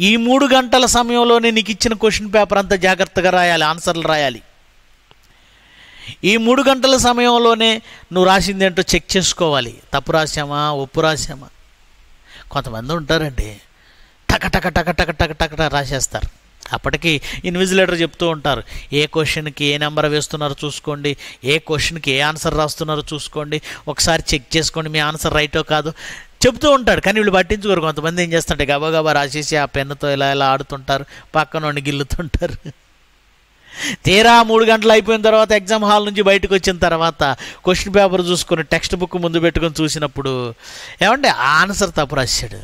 ఈ మూడు గంటల సమయంలోనే నీకు ఇచ్చిన క్వశ్చన్ పేపర్ అంతా జాగ్రత్తగా రాయాలి ఆన్సర్లు రాయాలి ఈ మూడు గంటల సమయంలోనే నువ్వు రాసింది ఏంటో చెక్ చేసుకోవాలి తప్పు రాసామా ఒప్పు రాసామా కొంతమంది ఉంటారండి టక టక టక టక టక టక రాసేస్తారు అప్పటికి ఇన్విజిలేటర్ చెప్తూ ఉంటారు ఏ క్వశ్చన్కి ఏ నెంబర్ వేస్తున్నారో చూసుకోండి ఏ క్వశ్చన్కి ఏ ఆన్సర్ రాస్తున్నారో చూసుకోండి ఒకసారి చెక్ చేసుకోండి మీ ఆన్సర్ రైటో కాదు చెప్తూ ఉంటాడు కానీ వీళ్ళు పట్టించుకోరు కొంతమంది ఏం చేస్తుంటే గబగబా రాసేసి ఆ పెన్నుతో ఇలా ఇలా ఆడుతుంటారు పక్కన గిల్లుతుంటారు తీరా మూడు గంటలు అయిపోయిన తర్వాత ఎగ్జామ్ హాల్ నుంచి బయటకు వచ్చిన తర్వాత క్వశ్చన్ పేపర్ చూసుకుని టెక్స్ట్ బుక్ ముందు పెట్టుకొని చూసినప్పుడు ఏమంటే ఆన్సర్ తప్పు రాశాడు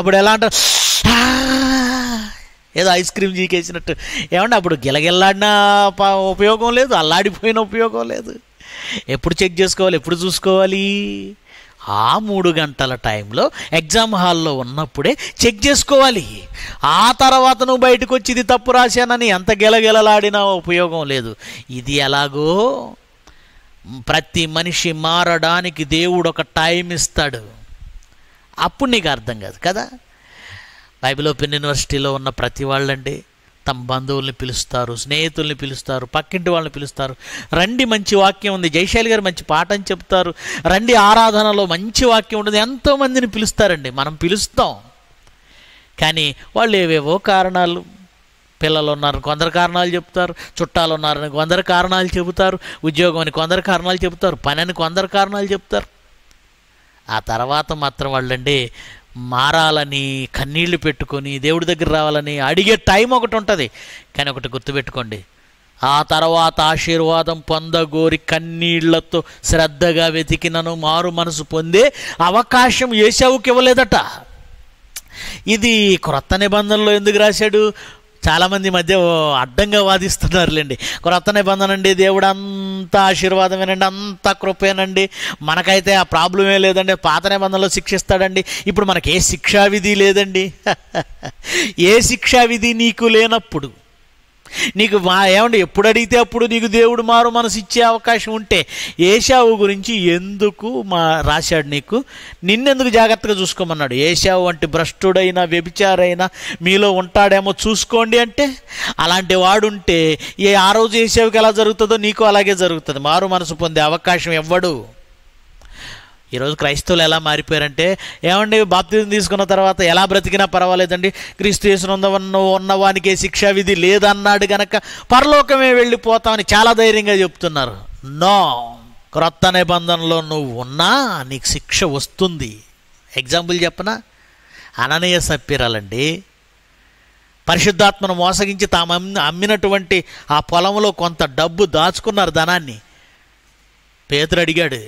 అప్పుడు ఎలా అంటారు ఏదో ఐస్ క్రీమ్ జీకేసినట్టు ఏమంటే అప్పుడు గిలగిల్లాడిన ఉపయోగం లేదు అల్లాడిపోయిన ఉపయోగం లేదు ఎప్పుడు చెక్ చేసుకోవాలి ఎప్పుడు చూసుకోవాలి ఆ మూడు గంటల టైంలో ఎగ్జామ్ హాల్లో ఉన్నప్పుడే చెక్ చేసుకోవాలి ఆ తర్వాత నువ్వు బయటకు వచ్చి ఇది తప్పు రాశానని ఎంత గెలగెలలాడినా ఉపయోగం లేదు ఇది ఎలాగో ప్రతి మనిషి మారడానికి దేవుడు ఒక టైం ఇస్తాడు అప్పుడు నీకు అర్థం కాదు కదా బైబిల్ ఓపెన్ యూనివర్సిటీలో ఉన్న ప్రతి వాళ్ళండి తమ బంధువుల్ని పిలుస్తారు స్నేహితుల్ని పిలుస్తారు పక్కింటి వాళ్ళని పిలుస్తారు రండి మంచి వాక్యం ఉంది జయశైలి గారు మంచి పాఠం చెప్తారు రండి ఆరాధనలో మంచి వాక్యం ఉంటుంది ఎంతోమందిని పిలుస్తారండి మనం పిలుస్తాం కానీ వాళ్ళు ఏవేవో కారణాలు పిల్లలు ఉన్నారు కొందరు కారణాలు చెప్తారు చుట్టాలు ఉన్నారని కొందరు కారణాలు చెబుతారు ఉద్యోగం అని కొందరు కారణాలు చెబుతారు పని అని కొందరు కారణాలు చెప్తారు ఆ తర్వాత మాత్రం వాళ్ళండి మారాలని కన్నీళ్లు పెట్టుకొని దేవుడి దగ్గర రావాలని అడిగే టైం ఒకటి ఉంటుంది కానీ ఒకటి గుర్తుపెట్టుకోండి ఆ తర్వాత ఆశీర్వాదం పొందగోరి కన్నీళ్లతో శ్రద్ధగా వెతికినను మారు మనసు పొందే అవకాశం ఏసావుకి ఇవ్వలేదట ఇది క్రొత్త నిబంధనలో ఎందుకు రాశాడు చాలామంది మధ్య అడ్డంగా వాదిస్తున్నారులేండి క్రొత్త అండి దేవుడు అంత ఆశీర్వాదమేనండి అంత కృపేనండి మనకైతే ఆ ప్రాబ్లమే లేదండి పాత నిబంధనలో శిక్షిస్తాడండి ఇప్పుడు మనకి ఏ శిక్షావిధి లేదండి ఏ శిక్షావిధి నీకు లేనప్పుడు నీకు మా ఏమంటే ఎప్పుడు అడిగితే అప్పుడు నీకు దేవుడు మారు మనసు ఇచ్చే అవకాశం ఉంటే ఏషావు గురించి ఎందుకు మా రాశాడు నీకు నిన్నెందుకు జాగ్రత్తగా చూసుకోమన్నాడు ఏషావు వంటి భ్రష్టుడైనా వ్యభిచారైనా మీలో ఉంటాడేమో చూసుకోండి అంటే అలాంటి వాడుంటే ఏ ఆ రోజు ఏషావుకి ఎలా జరుగుతుందో నీకు అలాగే జరుగుతుంది మారు మనసు పొందే అవకాశం ఎవ్వడు ఈరోజు క్రైస్తవులు ఎలా మారిపోయారంటే ఏమండి బాప్తిజం తీసుకున్న తర్వాత ఎలా బ్రతికినా పర్వాలేదండి క్రీస్తు చేసిన ఉన్నవానికి శిక్ష విధి లేదన్నాడు గనక పరలోకమే వెళ్ళిపోతామని చాలా ధైర్యంగా చెప్తున్నారు నో క్రొత్త నిబంధనలో నువ్వు ఉన్నా నీకు శిక్ష వస్తుంది ఎగ్జాంపుల్ చెప్పనా అననీయ సప్పిరాలండి పరిశుద్ధాత్మను మోసగించి తాము అమ్మినటువంటి ఆ పొలంలో కొంత డబ్బు దాచుకున్నారు ధనాన్ని పేదరు అడిగాడు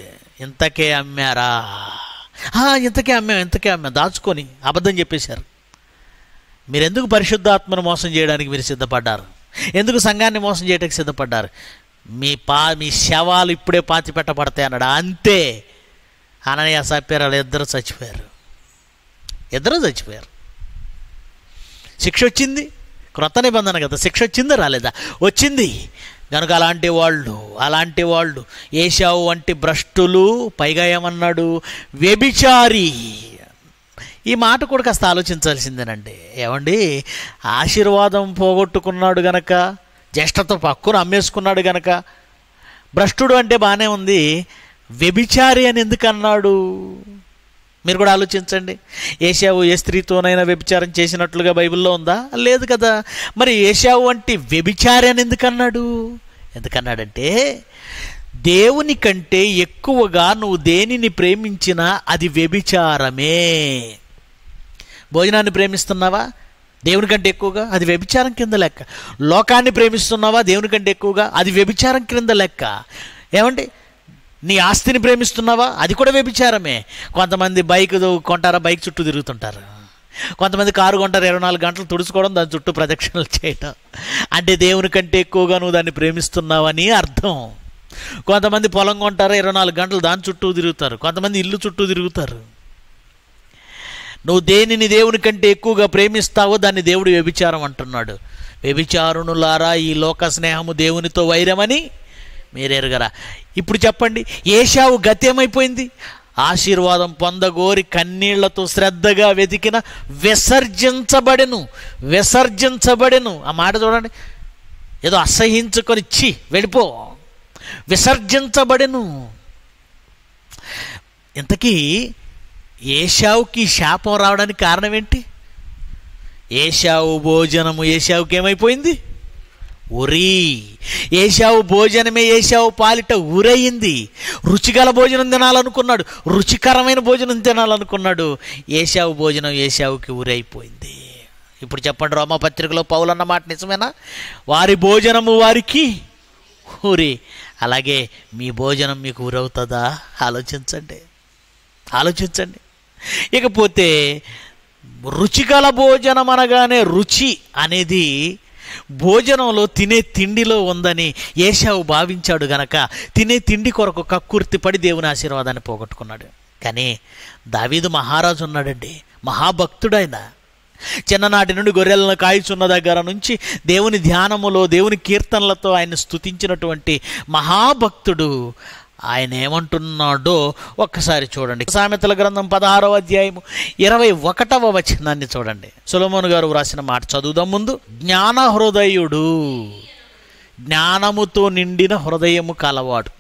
ఇంతకే అమ్మారా ఇంతకే అమ్మాం ఇంతకే అమ్మాం దాచుకొని అబద్ధం చెప్పేశారు మీరెందుకు పరిశుద్ధాత్మను మోసం చేయడానికి మీరు సిద్ధపడ్డారు ఎందుకు సంఘాన్ని మోసం చేయడానికి సిద్ధపడ్డారు మీ పా మీ శవాలు ఇప్పుడే పాతి పెట్టబడతాయి అన్నాడు అంతే అననయ సప్పారాలు ఇద్దరు చచ్చిపోయారు ఇద్దరు చచ్చిపోయారు శిక్ష వచ్చింది క్రొత్త నిబంధన కదా శిక్ష వచ్చిందా రాలేదా వచ్చింది కనుక అలాంటి వాళ్ళు అలాంటి వాళ్ళు ఏషావు వంటి భ్రష్టులు పైగా ఏమన్నాడు వ్యభిచారి ఈ మాట కూడా కాస్త ఆలోచించాల్సిందేనండి ఏమండి ఆశీర్వాదం పోగొట్టుకున్నాడు గనక జ్యేష్ఠత పక్కును అమ్మేసుకున్నాడు గనక భ్రష్టుడు అంటే బాగానే ఉంది వ్యభిచారి అని ఎందుకన్నాడు మీరు కూడా ఆలోచించండి ఏషావు ఏ స్త్రీతోనైనా వ్యభిచారం చేసినట్లుగా బైబిల్లో ఉందా లేదు కదా మరి ఏషావు వంటి వ్యభిచారాన్ని ఎందుకన్నాడు ఎందుకన్నాడంటే దేవుని కంటే ఎక్కువగా నువ్వు దేనిని ప్రేమించినా అది వ్యభిచారమే భోజనాన్ని ప్రేమిస్తున్నావా దేవుని కంటే ఎక్కువగా అది వ్యభిచారం కింద లెక్క లోకాన్ని ప్రేమిస్తున్నావా దేవుని కంటే ఎక్కువగా అది వ్యభిచారం క్రింద లెక్క ఏమండి నీ ఆస్తిని ప్రేమిస్తున్నావా అది కూడా వ్యభిచారమే కొంతమంది బైక్ కొంటారా బైక్ చుట్టూ తిరుగుతుంటారు కొంతమంది కారు కొంటారు ఇరవై నాలుగు గంటలు తుడుచుకోవడం దాని చుట్టూ ప్రదక్షిణలు చేయటం అంటే దేవుని కంటే ఎక్కువగా నువ్వు దాన్ని ప్రేమిస్తున్నావని అర్థం కొంతమంది పొలం కొంటారు ఇరవై నాలుగు గంటలు దాని చుట్టూ తిరుగుతారు కొంతమంది ఇల్లు చుట్టూ తిరుగుతారు నువ్వు దేనిని దేవుని కంటే ఎక్కువగా ప్రేమిస్తావో దాన్ని దేవుడు వ్యభిచారం అంటున్నాడు వ్యభిచారుణులారా ఈ లోక స్నేహము దేవునితో వైరమని మీరెరగరా ఇప్పుడు చెప్పండి ఏషావు గతి ఏమైపోయింది ఆశీర్వాదం పొందగోరి కన్నీళ్లతో శ్రద్ధగా వెతికిన విసర్జించబడెను విసర్జించబడెను ఆ మాట చూడండి ఏదో అసహించుకొని చి వెళ్ళిపో విసర్జించబడెను ఇంతకీ ఏషావుకి శాపం రావడానికి కారణం ఏంటి ఏషావు భోజనము ఏషావుకి ఏమైపోయింది ఉరి ఏశావు భోజనమే ఏశావు పాలిట ఉరయింది రుచిగల భోజనం తినాలనుకున్నాడు రుచికరమైన భోజనం తినాలనుకున్నాడు ఏశావు భోజనం ఏశావుకి ఉరైపోయింది ఇప్పుడు చెప్పండి రోమపత్రికలో పౌలన్న మాట నిజమేనా వారి భోజనము వారికి ఊరి అలాగే మీ భోజనం మీకు ఊరవుతుందా ఆలోచించండి ఆలోచించండి ఇకపోతే రుచిగల భోజనం అనగానే రుచి అనేది భోజనంలో తినే తిండిలో ఉందని ఏషావు భావించాడు గనక తినే తిండి కొరకు కక్కుర్తి పడి దేవుని ఆశీర్వాదాన్ని పోగొట్టుకున్నాడు కానీ దావీదు మహారాజు ఉన్నాడండి మహాభక్తుడైన చిన్ననాటి నుండి గొర్రెలను కాయిచున్న దగ్గర నుంచి దేవుని ధ్యానములో దేవుని కీర్తనలతో ఆయన స్థుతించినటువంటి మహాభక్తుడు ఆయన ఏమంటున్నాడో ఒక్కసారి చూడండి సామెతల గ్రంథం పదహారవ అధ్యాయము ఇరవై ఒకటవ వచనాన్ని చూడండి సులమోను గారు వ్రాసిన మాట చదువుదాం ముందు జ్ఞాన హృదయుడు జ్ఞానముతో నిండిన హృదయము కలవాడు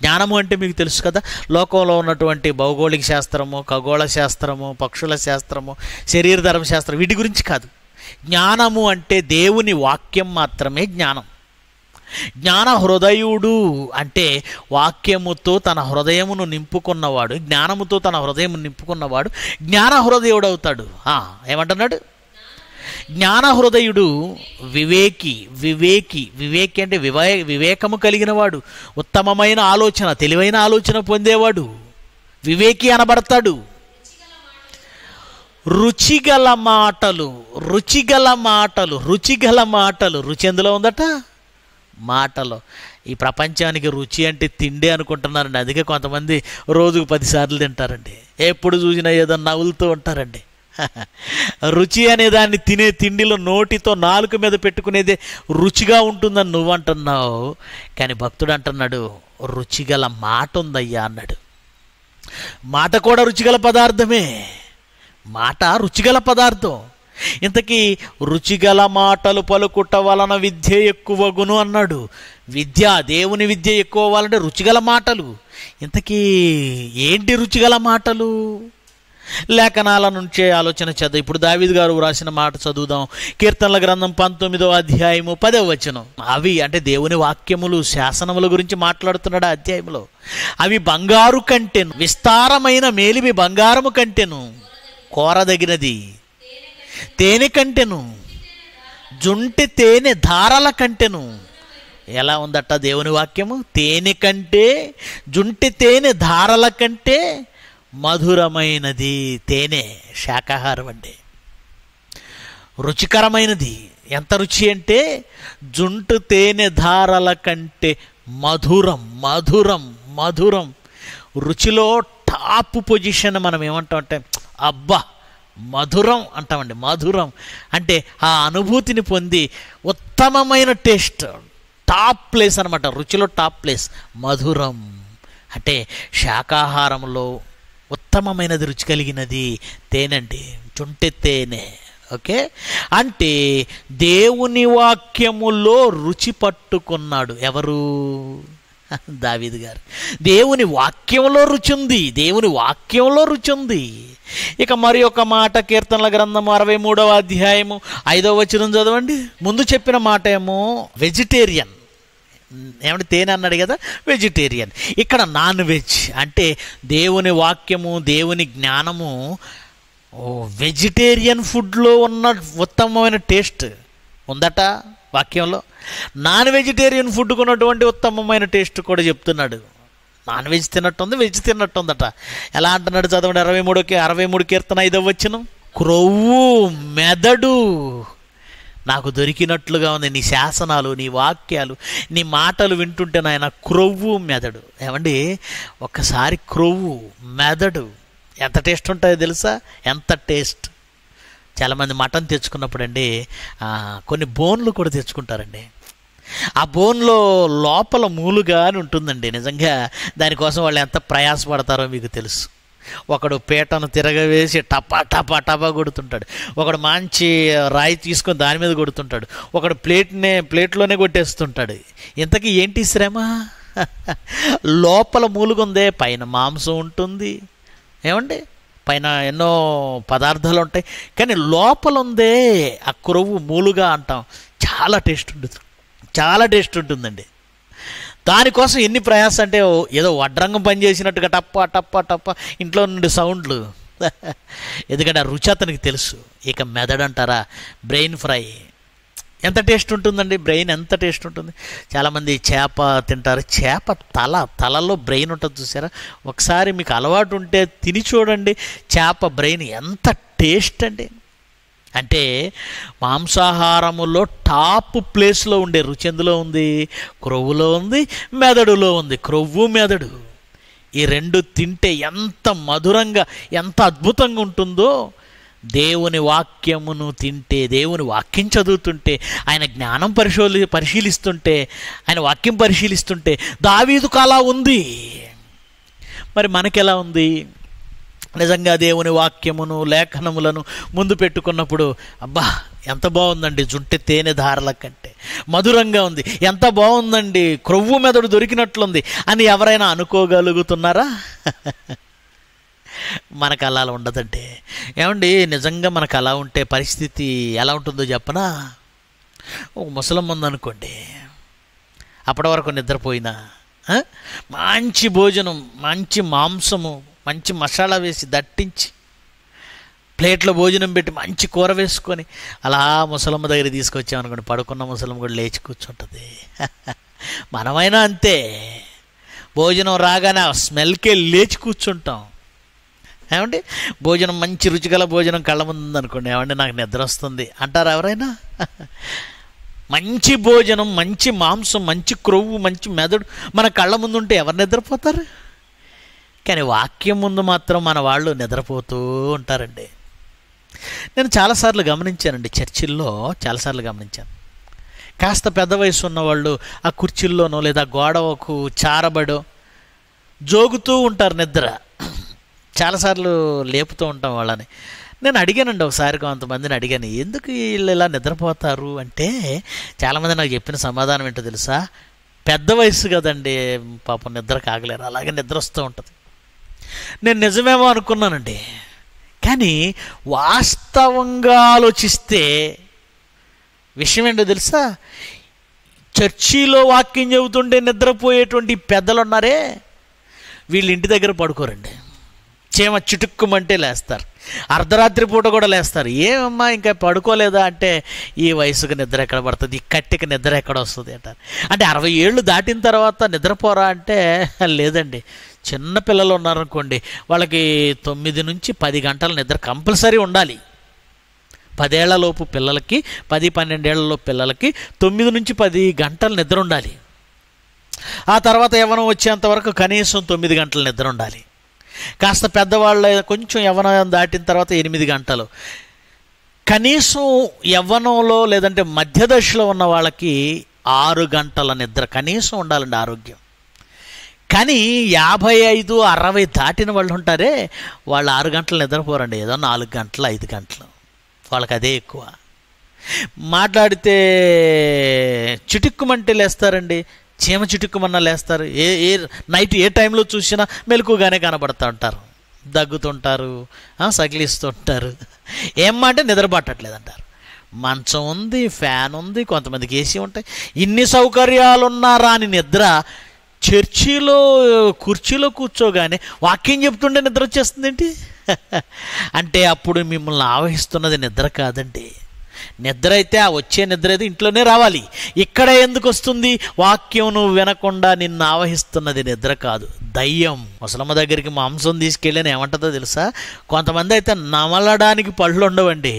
జ్ఞానము అంటే మీకు తెలుసు కదా లోకంలో ఉన్నటువంటి భౌగోళిక శాస్త్రము ఖగోళ శాస్త్రము పక్షుల శాస్త్రము శరీరధర్మ శాస్త్రం వీటి గురించి కాదు జ్ఞానము అంటే దేవుని వాక్యం మాత్రమే జ్ఞానం జ్ఞాన హృదయుడు అంటే వాక్యముతో తన హృదయమును నింపుకున్నవాడు జ్ఞానముతో తన హృదయము నింపుకున్నవాడు జ్ఞాన హృదయుడు అవుతాడు ఏమంటున్నాడు జ్ఞాన హృదయుడు వివేకి వివేకి వివేకి అంటే వివే వివేకము కలిగినవాడు ఉత్తమమైన ఆలోచన తెలివైన ఆలోచన పొందేవాడు వివేకి అనబడతాడు రుచిగల మాటలు రుచిగల మాటలు రుచిగల మాటలు రుచి ఎందులో ఉందట మాటలు ఈ ప్రపంచానికి రుచి అంటే తిండి అనుకుంటున్నారండి అందుకే కొంతమంది రోజుకు పదిసార్లు తింటారండి ఎప్పుడు చూసినా ఏదో నవ్వులుతూ ఉంటారండి రుచి అనే దాన్ని తినే తిండిలో నోటితో నాలుక మీద పెట్టుకునేదే రుచిగా ఉంటుందని నువ్వు అంటున్నావు కానీ భక్తుడు అంటున్నాడు రుచిగల మాట ఉందయ్యా అన్నాడు మాట కూడా రుచిగల పదార్థమే మాట రుచిగల పదార్థం ఇంతకీ రుచిగల మాటలు పలుకుట వలన విద్య ఎక్కువగును అన్నాడు విద్య దేవుని విద్య ఎక్కువ అవ్వాలంటే రుచిగల మాటలు ఇంతకీ ఏంటి రుచిగల మాటలు లేఖనాల నుంచే ఆలోచన చేద్దాం ఇప్పుడు దావిద్ గారు రాసిన మాట చదువుదాం కీర్తనల గ్రంథం పంతొమ్మిదో అధ్యాయము పదవ వచనం అవి అంటే దేవుని వాక్యములు శాసనముల గురించి మాట్లాడుతున్నాడు ఆ అధ్యాయంలో అవి బంగారు కంటెను విస్తారమైన మేలివి బంగారము కంటెను కోరదగినది తేనె కంటెను జుంటి తేనె ధారల కంటెను ఎలా ఉందట దేవుని వాక్యము తేనె కంటే జుంటి తేనె ధారల కంటే మధురమైనది తేనె శాకాహారం అండి రుచికరమైనది ఎంత రుచి అంటే జుంటు తేనె ధారల కంటే మధురం మధురం మధురం రుచిలో టాప్ పొజిషన్ మనం ఏమంటాం అంటే అబ్బా మధురం అంటామండి మధురం అంటే ఆ అనుభూతిని పొంది ఉత్తమమైన టేస్ట్ టాప్ ప్లేస్ అనమాట రుచిలో టాప్ ప్లేస్ మధురం అంటే శాకాహారంలో ఉత్తమమైనది రుచి కలిగినది తేనండి చుంటె తేనె ఓకే అంటే దేవుని వాక్యములో రుచి పట్టుకున్నాడు ఎవరు దావీదు గారు దేవుని వాక్యంలో రుచుంది దేవుని వాక్యంలో రుచుంది ఇక మరి ఒక మాట కీర్తనల గ్రంథం అరవై మూడవ అధ్యాయము ఐదవ వచనం చదవండి ముందు చెప్పిన మాట ఏమో వెజిటేరియన్ ఏమంటే తేనె అన్నాడు కదా వెజిటేరియన్ ఇక్కడ నాన్ వెజ్ అంటే దేవుని వాక్యము దేవుని జ్ఞానము వెజిటేరియన్ ఫుడ్లో ఉన్న ఉత్తమమైన టేస్ట్ ఉందట వాక్యంలో నాన్ వెజిటేరియన్ ఫుడ్ కొన్నటువంటి ఉత్తమమైన టేస్ట్ కూడా చెప్తున్నాడు నాన్ వెజ్ తిన్నట్టుంది వెజ్ తిన్నట్టుందట ఎలా అంటున్నాడు చదవండి అరవై మూడుకి అరవై మూడు కీర్తన ఐదో వచ్చిన క్రొవ్వు మెదడు నాకు దొరికినట్లుగా ఉంది నీ శాసనాలు నీ వాక్యాలు నీ మాటలు వింటుంటే నాయన క్రొవ్వు మెదడు ఏమండి ఒకసారి క్రొవ్వు మెదడు ఎంత టేస్ట్ ఉంటుంది తెలుసా ఎంత టేస్ట్ చాలామంది మటన్ తెచ్చుకున్నప్పుడు అండి కొన్ని బోన్లు కూడా తెచ్చుకుంటారండి ఆ బోన్లో లోపల మూలుగా అని ఉంటుందండి నిజంగా దానికోసం వాళ్ళు ఎంత ప్రయాసపడతారో మీకు తెలుసు ఒకడు పీటను తిరగవేసి టపా టపా టపా కొడుతుంటాడు ఒకడు మంచి రాయి తీసుకొని దాని మీద కొడుతుంటాడు ఒకడు ప్లేట్నే ప్లేట్లోనే కొట్టేస్తుంటాడు ఇంతకీ ఏంటి శ్రమ లోపల మూలుగుందే పైన మాంసం ఉంటుంది ఏమండి పైన ఎన్నో పదార్థాలు ఉంటాయి కానీ లోపల ఉందే ఆ క్రొవ్వు మూలుగా అంటాం చాలా టేస్ట్ ఉంటుంది చాలా టేస్ట్ ఉంటుందండి దానికోసం ఎన్ని ప్రయాస అంటే ఏదో వడ్రంగం పనిచేసినట్టుగా టప్ప టప్ప టప్ప ఇంట్లో నుండి సౌండ్లు ఎందుకంటే ఆ రుచి అతనికి తెలుసు ఇక మెదడు అంటారా బ్రెయిన్ ఫ్రై ఎంత టేస్ట్ ఉంటుందండి బ్రెయిన్ ఎంత టేస్ట్ ఉంటుంది చాలామంది చేప తింటారు చేప తల తలలో బ్రెయిన్ ఉంటుంది చూసారా ఒకసారి మీకు అలవాటు ఉంటే తిని చూడండి చేప బ్రెయిన్ ఎంత టేస్ట్ అండి అంటే మాంసాహారములో టాప్ ప్లేస్లో ఉండే రుచి ఎందులో ఉంది క్రొవ్వులో ఉంది మెదడులో ఉంది క్రొవ్వు మెదడు ఈ రెండు తింటే ఎంత మధురంగా ఎంత అద్భుతంగా ఉంటుందో దేవుని వాక్యమును తింటే దేవుని వాక్యం చదువుతుంటే ఆయన జ్ఞానం పరిశోధి పరిశీలిస్తుంటే ఆయన వాక్యం పరిశీలిస్తుంటే దావీదుకు అలా ఉంది మరి మనకెలా ఉంది నిజంగా దేవుని వాక్యమును లేఖనములను ముందు పెట్టుకున్నప్పుడు అబ్బా ఎంత బాగుందండి జుంటి తేనె ధారల కంటే మధురంగా ఉంది ఎంత బాగుందండి క్రొవ్వు మెదడు దొరికినట్లుంది అని ఎవరైనా అనుకోగలుగుతున్నారా మనకు అలా ఉండదండి ఏమండి నిజంగా మనకు అలా ఉంటే పరిస్థితి ఎలా ఉంటుందో చెప్పనా ఒక ముసలం ఉందనుకోండి అప్పటి వరకు నిద్రపోయినా మంచి భోజనం మంచి మాంసము మంచి మసాలా వేసి దట్టించి ప్లేట్లో భోజనం పెట్టి మంచి కూర వేసుకొని అలా ముసలమ్మ దగ్గర తీసుకొచ్చామనుకోండి పడుకున్న ముసలమ్మ కూడా లేచి కూర్చుంటుంది మనమైనా అంతే భోజనం రాగానే ఆ స్మెల్కే లేచి కూర్చుంటాం ఏమండి భోజనం మంచి రుచిగల భోజనం కళ్ళ ముందు అనుకోండి ఏమండి నాకు నిద్ర వస్తుంది అంటారు ఎవరైనా మంచి భోజనం మంచి మాంసం మంచి క్రొవ్వు మంచి మెదడు మన కళ్ళ ముందు ఉంటే ఎవరు నిద్రపోతారు కానీ వాక్యం ముందు మాత్రం మన వాళ్ళు నిద్రపోతూ ఉంటారండి నేను చాలాసార్లు గమనించానండి చర్చిల్లో చాలాసార్లు గమనించాను కాస్త పెద్ద వయసు ఉన్నవాళ్ళు ఆ కుర్చీల్లోనో లేదా గోడవకు చారబడో జోగుతూ ఉంటారు నిద్ర చాలాసార్లు లేపుతూ ఉంటాం వాళ్ళని నేను అడిగానండి ఒకసారి కొంతమందిని అడిగాను ఎందుకు వీళ్ళు ఇలా నిద్రపోతారు అంటే చాలామంది నాకు చెప్పిన సమాధానం ఏంటో తెలుసా పెద్ద వయసు కదండి పాపం నిద్ర కాగలేరు అలాగే నిద్ర వస్తూ ఉంటుంది నేను నిజమేమో అనుకున్నానండి కానీ వాస్తవంగా ఆలోచిస్తే విషయం ఏంటో తెలుసా చర్చిలో వాక్యం చెబుతుంటే నిద్రపోయేటువంటి పెద్దలు ఉన్నారే వీళ్ళు ఇంటి దగ్గర పడుకోరండి చేమ చిటుక్కుమంటే లేస్తారు అర్ధరాత్రి పూట కూడా లేస్తారు ఏమమ్మా ఇంకా పడుకోలేదా అంటే ఈ వయసుకు నిద్ర ఎక్కడ పడుతుంది ఈ కట్టెకి నిద్ర ఎక్కడ వస్తుంది అంటారు అంటే అరవై ఏళ్ళు దాటిన తర్వాత నిద్రపోరా అంటే లేదండి చిన్న పిల్లలు ఉన్నారనుకోండి వాళ్ళకి తొమ్మిది నుంచి పది గంటల నిద్ర కంపల్సరీ ఉండాలి పదేళ్లలోపు పిల్లలకి పది పన్నెండేళ్లలో పిల్లలకి తొమ్మిది నుంచి పది గంటలు నిద్ర ఉండాలి ఆ తర్వాత యవనం వచ్చేంత వరకు కనీసం తొమ్మిది గంటల నిద్ర ఉండాలి కాస్త పెద్దవాళ్ళ కొంచెం యవ్వనం దాటిన తర్వాత ఎనిమిది గంటలు కనీసం యవ్వనంలో లేదంటే మధ్య దశలో ఉన్న వాళ్ళకి ఆరు గంటల నిద్ర కనీసం ఉండాలండి ఆరోగ్యం కానీ యాభై ఐదు అరవై దాటిన వాళ్ళు ఉంటారే వాళ్ళు ఆరు గంటలు నిద్రపోరండి ఏదో నాలుగు గంటలు ఐదు గంటలు వాళ్ళకి అదే ఎక్కువ మాట్లాడితే చిటిక్కుమంటే లేస్తారండి చీమ చిటుక్కుమన్నా లేస్తారు ఏ ఏ నైట్ ఏ టైంలో చూసినా మెలకుగానే కనబడుతూ ఉంటారు దగ్గుతుంటారు సగిలిస్తుంటారు ఏమంటే నిద్ర పట్టట్లేదు అంటారు మంచం ఉంది ఫ్యాన్ ఉంది కొంతమందికి ఏసీ ఉంటాయి ఇన్ని సౌకర్యాలున్నారా అని నిద్ర చర్చిలో కుర్చీలో కూర్చోగానే వాక్యం చెప్తుంటే నిద్ర వచ్చేస్తుంది ఏంటి అంటే అప్పుడు మిమ్మల్ని ఆవహిస్తున్నది నిద్ర కాదండి నిద్ర అయితే ఆ వచ్చే నిద్ర అయితే ఇంట్లోనే రావాలి ఇక్కడ ఎందుకు వస్తుంది వాక్యం నువ్వు వినకుండా నిన్ను ఆవహిస్తున్నది నిద్ర కాదు దయ్యం ముసలమ్మ దగ్గరికి మాంసం తీసుకెళ్ళని ఏమంటుందో తెలుసా కొంతమంది అయితే నమలడానికి పళ్ళు ఉండవండి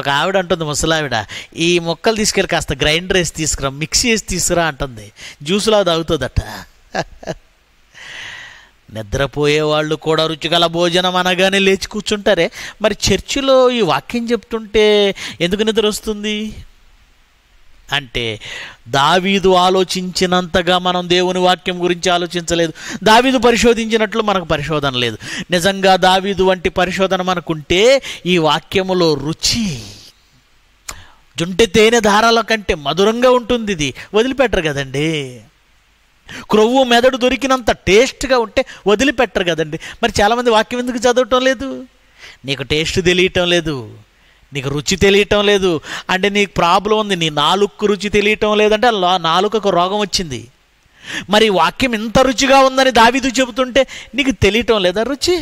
ఒక ఆవిడ అంటుంది ముసలావిడ ఈ మొక్కలు తీసుకెళ్ళి కాస్త గ్రైండర్ వేసి తీసుకురా మిక్సీ వేసి తీసుకురా అంటుంది జ్యూస్లో తాగుతుందట నిద్రపోయే వాళ్ళు కూడా రుచిగల భోజనం అనగానే లేచి కూర్చుంటారే మరి చర్చిలో ఈ వాక్యం చెప్తుంటే ఎందుకు నిద్ర వస్తుంది అంటే దావీదు ఆలోచించినంతగా మనం దేవుని వాక్యం గురించి ఆలోచించలేదు దావీదు పరిశోధించినట్లు మనకు పరిశోధన లేదు నిజంగా దావీదు వంటి పరిశోధన మనకుంటే ఈ వాక్యములో రుచి జుంటి తేనె ధారాల కంటే మధురంగా ఉంటుంది ఇది వదిలిపెట్టరు కదండీ క్రొవ్వు మెదడు దొరికినంత టేస్ట్గా ఉంటే వదిలిపెట్టరు కదండి మరి చాలామంది వాక్యం ఎందుకు చదవటం లేదు నీకు టేస్ట్ తెలియటం లేదు నీకు రుచి తెలియటం లేదు అంటే నీకు ప్రాబ్లం ఉంది నీ నాలుగు రుచి తెలియటం లేదంటే నాలుకకు రోగం వచ్చింది మరి వాక్యం ఇంత రుచిగా ఉందని దావిదు చెబుతుంటే నీకు తెలియటం లేదా రుచి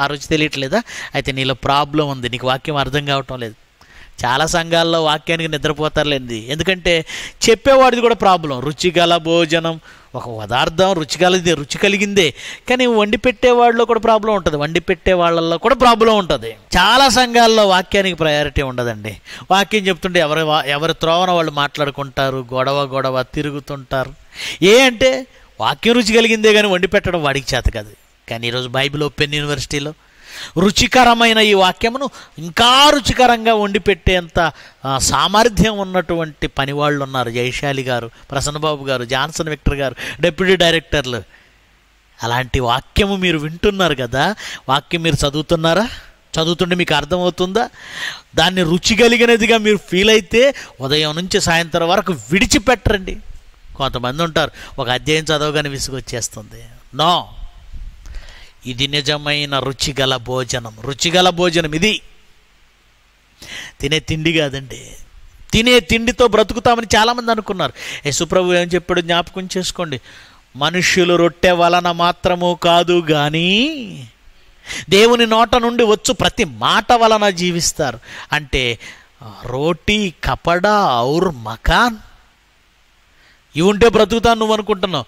ఆ రుచి తెలియట్లేదా అయితే నీలో ప్రాబ్లం ఉంది నీకు వాక్యం అర్థం కావటం లేదు చాలా సంఘాల్లో వాక్యానికి నిద్రపోతారులేంది ఎందుకంటే చెప్పేవాడిది కూడా ప్రాబ్లం రుచిగల భోజనం ఒక పదార్థం రుచి రుచి కలిగిందే కానీ వండి పెట్టేవాళ్ళలో కూడా ప్రాబ్లం ఉంటుంది వండి పెట్టే వాళ్ళల్లో కూడా ప్రాబ్లం ఉంటుంది చాలా సంఘాల్లో వాక్యానికి ప్రయారిటీ ఉండదండి వాక్యం చెప్తుంటే ఎవరి ఎవరి త్రోవన వాళ్ళు మాట్లాడుకుంటారు గొడవ గొడవ తిరుగుతుంటారు ఏ అంటే వాక్యం రుచి కలిగిందే కానీ వండి పెట్టడం వాడికి చేత కాదు కానీ ఈరోజు బైబిల్ ఓపెన్ యూనివర్సిటీలో రుచికరమైన ఈ వాక్యమును ఇంకా రుచికరంగా వండిపెట్టేంత సామర్థ్యం ఉన్నటువంటి పనివాళ్ళు ఉన్నారు జయశాలి గారు ప్రసన్నబాబు గారు జాన్సన్ విక్టర్ గారు డెప్యూటీ డైరెక్టర్లు అలాంటి వాక్యము మీరు వింటున్నారు కదా వాక్యం మీరు చదువుతున్నారా చదువుతుంటే మీకు అర్థమవుతుందా దాన్ని రుచి కలిగినదిగా మీరు ఫీల్ అయితే ఉదయం నుంచి సాయంత్రం వరకు విడిచిపెట్టరండి కొంతమంది ఉంటారు ఒక అధ్యాయం చదవగానే విసుగొచ్చేస్తుంది నో ఇది నిజమైన రుచిగల భోజనం రుచిగల భోజనం ఇది తినే తిండి కాదండి తినే తిండితో బ్రతుకుతామని చాలామంది అనుకున్నారు యశుప్రభు ఏం చెప్పాడు జ్ఞాపకం చేసుకోండి మనుష్యులు రొట్టె వలన మాత్రము కాదు కానీ దేవుని నోట నుండి వచ్చు ప్రతి మాట వలన జీవిస్తారు అంటే రోటీ కపడా ఔర్ మకాన్ ఇవి ఉంటే బ్రతుకుతాను నువ్వు అనుకుంటున్నావు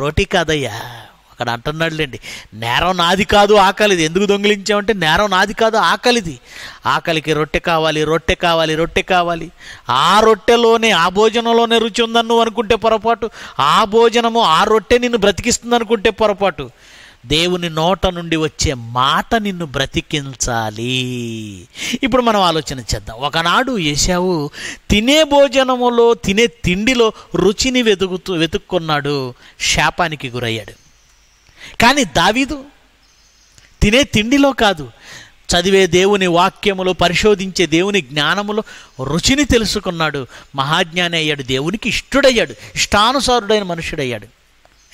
రోటీ కాదయ్యా అక్కడ అంటున్నాడులేండి నేరం నాది కాదు ఆకలిది ఎందుకు దొంగిలించామంటే నేరం నాది కాదు ఆకలిది ఆకలికి రొట్టె కావాలి రొట్టె కావాలి రొట్టె కావాలి ఆ రొట్టెలోనే ఆ భోజనంలోనే రుచి ఉందను అనుకుంటే పొరపాటు ఆ భోజనము ఆ రొట్టె నిన్ను బ్రతికిస్తుంది అనుకుంటే పొరపాటు దేవుని నోట నుండి వచ్చే మాట నిన్ను బ్రతికించాలి ఇప్పుడు మనం ఆలోచన చేద్దాం ఒకనాడు యశావు తినే భోజనములో తినే తిండిలో రుచిని వెతుకుతూ వెతుక్కున్నాడు శాపానికి గురయ్యాడు కానీ దావీదు తినే తిండిలో కాదు చదివే దేవుని వాక్యములో పరిశోధించే దేవుని జ్ఞానములో రుచిని తెలుసుకున్నాడు మహాజ్ఞాని అయ్యాడు దేవునికి ఇష్టడయ్యాడు ఇష్టానుసారుడైన మనుషుడయ్యాడు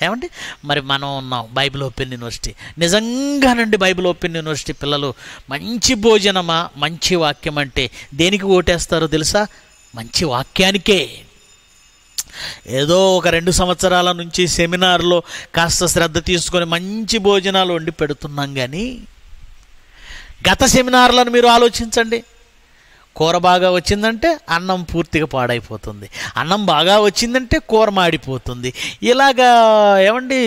ఏమండి మరి మనం ఉన్నాం బైబిల్ ఓపెన్ యూనివర్సిటీ నుండి బైబిల్ ఓపెన్ యూనివర్సిటీ పిల్లలు మంచి భోజనమా మంచి వాక్యం అంటే దేనికి ఓటేస్తారో తెలుసా మంచి వాక్యానికే ఏదో ఒక రెండు సంవత్సరాల నుంచి సెమినార్లో కాస్త శ్రద్ధ తీసుకొని మంచి భోజనాలు వండి పెడుతున్నాం కానీ గత సెమినార్లను మీరు ఆలోచించండి కూర బాగా వచ్చిందంటే అన్నం పూర్తిగా పాడైపోతుంది అన్నం బాగా వచ్చిందంటే కూర మాడిపోతుంది ఇలాగా ఏమండి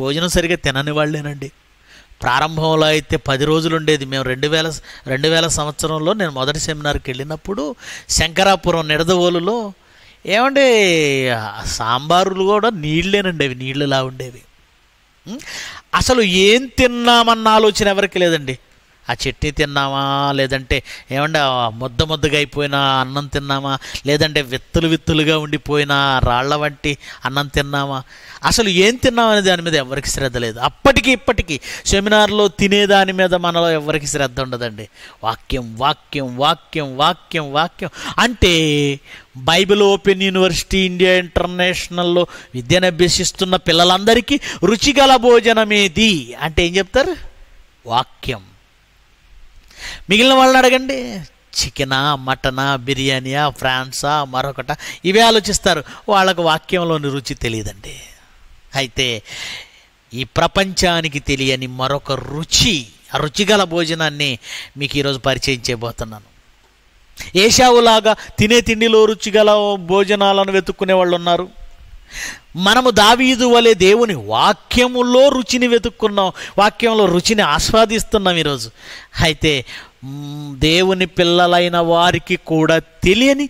భోజనం సరిగా తినని వాళ్ళేనండి ప్రారంభంలో అయితే పది రోజులు ఉండేది మేము రెండు వేల రెండు వేల సంవత్సరంలో నేను మొదటి సెమినార్కి వెళ్ళినప్పుడు శంకరాపురం నిడదవోలులో ఏమండి సాంబారులు కూడా నీళ్ళేనండి అవి నీళ్ళలా ఉండేవి అసలు ఏం తిన్నామన్న ఆలోచన ఎవరికి లేదండి ఆ చట్నీ తిన్నామా లేదంటే ఏమంటే ముద్ద ముద్దగా అయిపోయిన అన్నం తిన్నామా లేదంటే విత్తులు విత్తులుగా ఉండిపోయిన రాళ్ల వంటి అన్నం తిన్నామా అసలు ఏం తిన్నామనే దాని మీద ఎవరికి శ్రద్ధ లేదు అప్పటికి ఇప్పటికీ సెమినార్లో తినేదాని మీద మనలో ఎవరికి శ్రద్ధ ఉండదండి వాక్యం వాక్యం వాక్యం వాక్యం వాక్యం అంటే బైబిల్ ఓపెన్ యూనివర్సిటీ ఇండియా ఇంటర్నేషనల్లో విద్యను అభ్యసిస్తున్న పిల్లలందరికీ రుచిగల భోజనమేది అంటే ఏం చెప్తారు వాక్యం మిగిలిన వాళ్ళని అడగండి చికెనా మటనా బిర్యానీయా ఫ్రాన్సా మరొకట ఇవే ఆలోచిస్తారు వాళ్ళకు వాక్యంలోని రుచి తెలియదండి అయితే ఈ ప్రపంచానికి తెలియని మరొక రుచి ఆ రుచిగల భోజనాన్ని మీకు ఈరోజు పరిచయం చేయబోతున్నాను ఏషావులాగా తినే తిండిలో రుచిగల భోజనాలను వెతుక్కునే వాళ్ళు ఉన్నారు మనము దావీదు వలె దేవుని వాక్యములో రుచిని వెతుక్కున్నాం వాక్యంలో రుచిని ఆస్వాదిస్తున్నాం ఈరోజు అయితే దేవుని పిల్లలైన వారికి కూడా తెలియని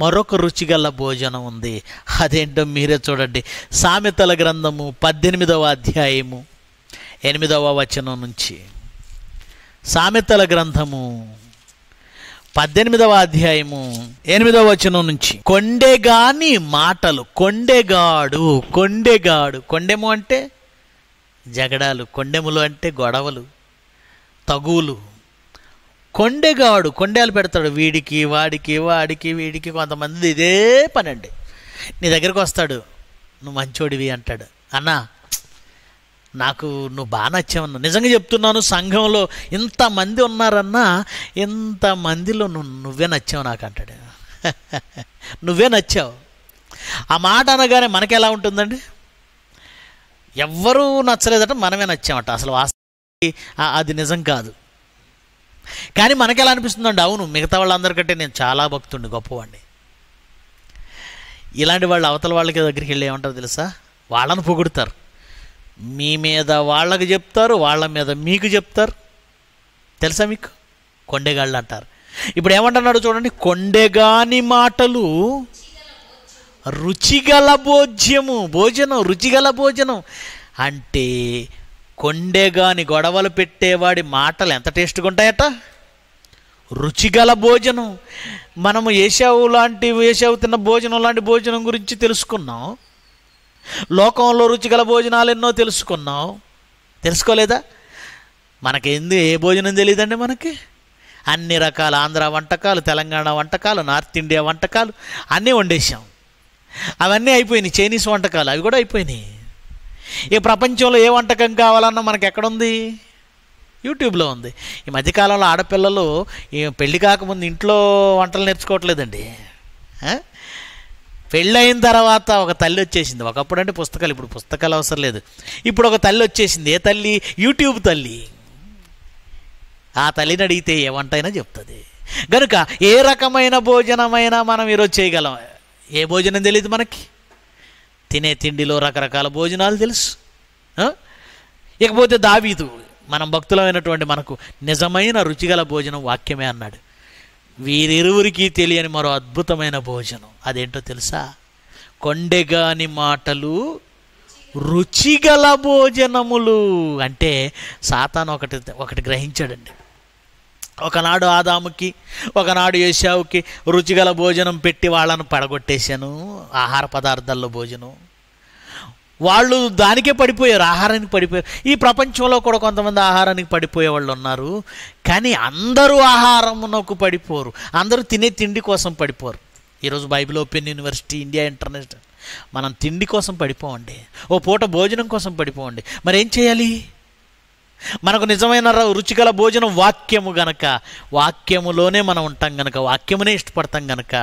మరొక రుచిగల భోజనం ఉంది అదేంటో మీరే చూడండి సామెతల గ్రంథము పద్దెనిమిదవ అధ్యాయము ఎనిమిదవ వచనం నుంచి సామెతల గ్రంథము పద్దెనిమిదవ అధ్యాయము ఎనిమిదవ వచనం నుంచి కొండెగాని మాటలు కొండెగాడు కొండెగాడు కొండెము అంటే జగడాలు కొండెములు అంటే గొడవలు తగువులు కొండెగాడు కొండేలు పెడతాడు వీడికి వాడికి వాడికి వీడికి కొంతమంది ఇదే పని అండి నీ దగ్గరకు వస్తాడు నువ్వు మంచోడివి అంటాడు అన్నా నాకు నువ్వు బాగా నచ్చావన్నా నిజంగా చెప్తున్నాను సంఘంలో ఇంతమంది ఉన్నారన్నా ఇంతమందిలో నువ్వు నువ్వే నచ్చావు నాకు అంటాడు నువ్వే నచ్చావు ఆ మాట అనగానే ఎలా ఉంటుందండి ఎవ్వరూ నచ్చలేదట మనమే నచ్చామట అసలు వాస్తవానికి అది నిజం కాదు కానీ మనకి ఎలా అనిపిస్తుందండి అవును మిగతా వాళ్ళందరికంటే నేను చాలా భక్తుండి గొప్పవాడిని ఇలాంటి వాళ్ళు అవతల వాళ్ళకి దగ్గరికి వెళ్ళి ఏమంటారు తెలుసా వాళ్ళని పొగుడతారు మీ మీద వాళ్ళకి చెప్తారు వాళ్ళ మీద మీకు చెప్తారు తెలుసా మీకు కొండేగాళ్ళు అంటారు ఇప్పుడు ఏమంటున్నాడు చూడండి కొండెగాని మాటలు రుచిగల భోజ్యము భోజనం రుచిగల భోజనం అంటే కొండెగాని గొడవలు పెట్టేవాడి మాటలు ఎంత టేస్ట్గా ఉంటాయట రుచిగల భోజనం మనము ఏషావు లాంటి ఏషావు తిన్న భోజనం లాంటి భోజనం గురించి తెలుసుకున్నాం లోకంలో రుచిగల భోజనాలు ఎన్నో తెలుసుకున్నావు తెలుసుకోలేదా మనకేంది ఏ భోజనం తెలియదండి మనకి అన్ని రకాల ఆంధ్ర వంటకాలు తెలంగాణ వంటకాలు నార్త్ ఇండియా వంటకాలు అన్నీ వండేసాం అవన్నీ అయిపోయినాయి చైనీస్ వంటకాలు అవి కూడా అయిపోయినాయి ఈ ప్రపంచంలో ఏ వంటకం కావాలన్నా మనకి ఎక్కడుంది యూట్యూబ్లో ఉంది ఈ మధ్యకాలంలో ఆడపిల్లలు ఈ పెళ్లి కాకముందు ఇంట్లో వంటలు నేర్చుకోవట్లేదండి పెళ్ళైన తర్వాత ఒక తల్లి వచ్చేసింది ఒకప్పుడు అంటే పుస్తకాలు ఇప్పుడు పుస్తకాలు అవసరం లేదు ఇప్పుడు ఒక తల్లి వచ్చేసింది ఏ తల్లి యూట్యూబ్ తల్లి ఆ తల్లిని అడిగితే ఏ వంటైనా చెప్తుంది కనుక ఏ రకమైన భోజనమైనా మనం ఈరోజు చేయగలం ఏ భోజనం తెలియదు మనకి తినే తిండిలో రకరకాల భోజనాలు తెలుసు ఇకపోతే దావీదు మనం భక్తులమైనటువంటి మనకు నిజమైన రుచిగల భోజనం వాక్యమే అన్నాడు వీరిరువురికి తెలియని మరో అద్భుతమైన భోజనం అదేంటో తెలుసా కొండెగాని మాటలు రుచిగల భోజనములు అంటే సాతాను ఒకటి ఒకటి గ్రహించాడండి ఒకనాడు ఆదాముకి ఒకనాడు యేషావుకి రుచిగల భోజనం పెట్టి వాళ్ళను పడగొట్టేశాను ఆహార పదార్థాల్లో భోజనం వాళ్ళు దానికే పడిపోయారు ఆహారానికి పడిపోయారు ఈ ప్రపంచంలో కూడా కొంతమంది ఆహారానికి పడిపోయే వాళ్ళు ఉన్నారు కానీ అందరూ ఆహారమునకు పడిపోరు అందరూ తినే తిండి కోసం పడిపోరు ఈరోజు Bible open University India International మనం తిండి కోసం పడిపోవండి ఓ పూట భోజనం కోసం పడిపోవండి మరి ఏం చేయాలి మనకు నిజమైన రుచికల భోజనం వాక్యము గనక వాక్యములోనే మనం ఉంటాం గనక వాక్యమునే ఇష్టపడతాం గనక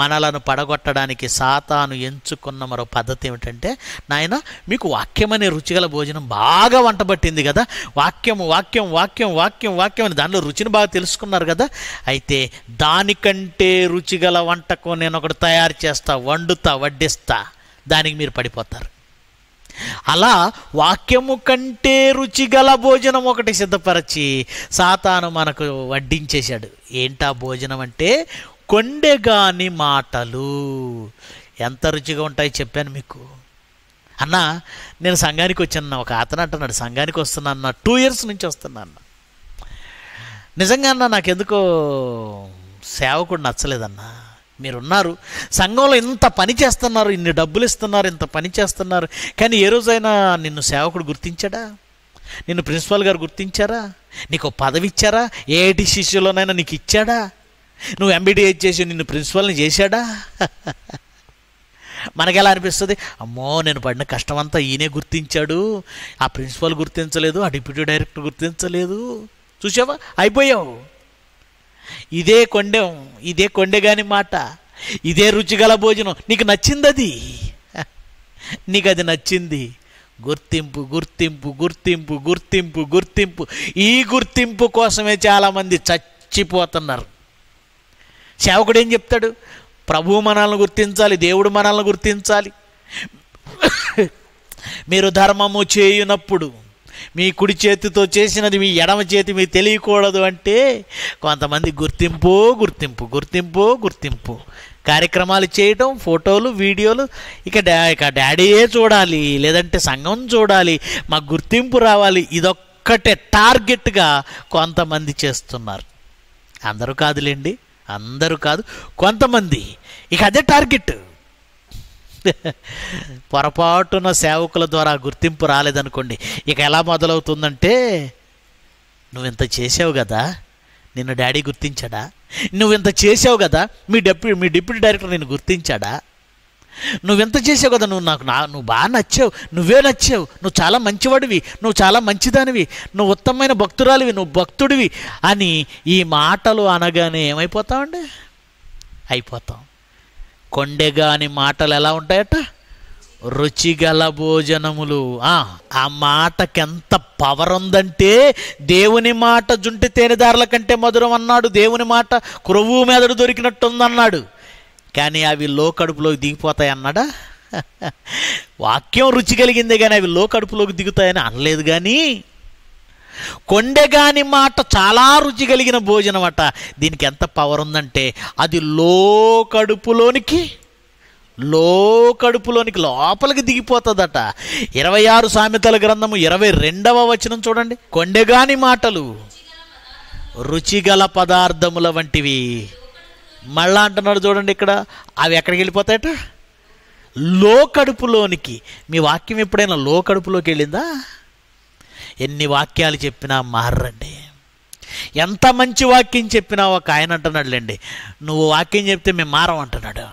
మనలను పడగొట్టడానికి సాతాను ఎంచుకున్న మరో పద్ధతి ఏమిటంటే నాయన మీకు వాక్యం అనే రుచిగల భోజనం బాగా వంటబట్టింది కదా వాక్యము వాక్యం వాక్యం వాక్యం వాక్యం అని దానిలో రుచిని బాగా తెలుసుకున్నారు కదా అయితే దానికంటే రుచిగల వంటకం నేను ఒకటి తయారు చేస్తా వండుతా వడ్డిస్తా దానికి మీరు పడిపోతారు అలా వాక్యము కంటే రుచిగల భోజనం ఒకటి సిద్ధపరచి సాతాను మనకు వడ్డించేశాడు ఏంటా భోజనం అంటే కొండెగాని మాటలు ఎంత రుచిగా ఉంటాయి చెప్పాను మీకు అన్న నేను సంఘానికి వచ్చాను ఒక అతను అంటున్నాడు సంఘానికి వస్తున్నాను అన్న టూ ఇయర్స్ నుంచి వస్తున్నాను నిజంగా అన్న నాకెందుకో సేవకుడు నచ్చలేదన్నా మీరున్నారు సంఘంలో ఇంత పని చేస్తున్నారు ఇన్ని డబ్బులు ఇస్తున్నారు ఇంత పని చేస్తున్నారు కానీ ఏ రోజైనా నిన్ను సేవకుడు గుర్తించాడా నిన్ను ప్రిన్సిపాల్ గారు గుర్తించారా నీకు పదవి ఇచ్చారా ఏటి శిష్యులోనైనా నీకు ఇచ్చాడా నువ్వు ఎంబీడీఏ చేసి నిన్ను ప్రిన్సిపాల్ని చేశాడా మనకెలా అనిపిస్తుంది అమ్మో నేను పడిన కష్టమంతా ఈయనే గుర్తించాడు ఆ ప్రిన్సిపాల్ గుర్తించలేదు ఆ డిప్యూటీ డైరెక్టర్ గుర్తించలేదు చూసావా అయిపోయావు ఇదే కొండెం ఇదే కొండెగాని మాట ఇదే రుచిగల భోజనం నీకు నచ్చింది అది నీకు అది నచ్చింది గుర్తింపు గుర్తింపు గుర్తింపు గుర్తింపు గుర్తింపు ఈ గుర్తింపు కోసమే చాలామంది చచ్చిపోతున్నారు సేవకుడు ఏం చెప్తాడు ప్రభువు మనల్ని గుర్తించాలి దేవుడు మనల్ని గుర్తించాలి మీరు ధర్మము చేయునప్పుడు మీ కుడి చేతితో చేసినది మీ ఎడమ చేతి మీ తెలియకూడదు అంటే కొంతమంది గుర్తింపు గుర్తింపు గుర్తింపు గుర్తింపు కార్యక్రమాలు చేయటం ఫోటోలు వీడియోలు ఇక డా ఇక డాడీయే చూడాలి లేదంటే సంఘం చూడాలి మా గుర్తింపు రావాలి ఇదొక్కటే టార్గెట్గా కొంతమంది చేస్తున్నారు అందరూ కాదులేండి అందరూ కాదు కొంతమంది ఇక అదే టార్గెట్ పొరపాటున సేవకుల ద్వారా గుర్తింపు రాలేదనుకోండి ఇక ఎలా మొదలవుతుందంటే నువ్వు ఇంత చేసావు కదా నిన్ను డాడీ గుర్తించాడా నువ్వు ఇంత చేసావు కదా మీ డెప్యూ మీ డిప్యూటీ డైరెక్టర్ నేను గుర్తించాడా నువ్వెంత చేసావు కదా నువ్వు నాకు నా నువ్వు బాగా నచ్చావు నువ్వే నచ్చావు నువ్వు చాలా మంచివాడివి నువ్వు చాలా మంచిదానివి నువ్వు ఉత్తమమైన భక్తురాలివి నువ్వు భక్తుడివి అని ఈ మాటలు అనగానే ఏమైపోతావండి అయిపోతాం కొండెగాని మాటలు ఎలా ఉంటాయట రుచిగల భోజనములు ఆ మాటకి ఎంత పవర్ ఉందంటే దేవుని మాట జుంటి తేనెదారుల కంటే మధురం అన్నాడు దేవుని మాట క్రొవ్వు మెదడు దొరికినట్టుందన్నాడు కానీ అవి లో కడుపులోకి దిగిపోతాయి అన్నాడా వాక్యం రుచి కలిగిందే కానీ అవి లో కడుపులోకి దిగుతాయని అనలేదు కానీ కొండెగాని మాట చాలా రుచి కలిగిన భోజనం అట దీనికి ఎంత పవర్ ఉందంటే అది లో కడుపులోనికి లో కడుపులోనికి లోపలికి దిగిపోతుందట ఇరవై ఆరు సామెతల గ్రంథము ఇరవై రెండవ వచనం చూడండి కొండెగాని మాటలు రుచిగల పదార్థముల వంటివి మళ్ళా అంటున్నాడు చూడండి ఇక్కడ అవి ఎక్కడికి వెళ్ళిపోతాయట లో కడుపులోనికి మీ వాక్యం ఎప్పుడైనా లో కడుపులోకి వెళ్ళిందా ఎన్ని వాక్యాలు చెప్పినా మారండి ఎంత మంచి వాక్యం చెప్పినా ఒక ఆయన అంటున్నాడులేండి నువ్వు వాక్యం చెప్తే మేము మారం అంటున్నాడు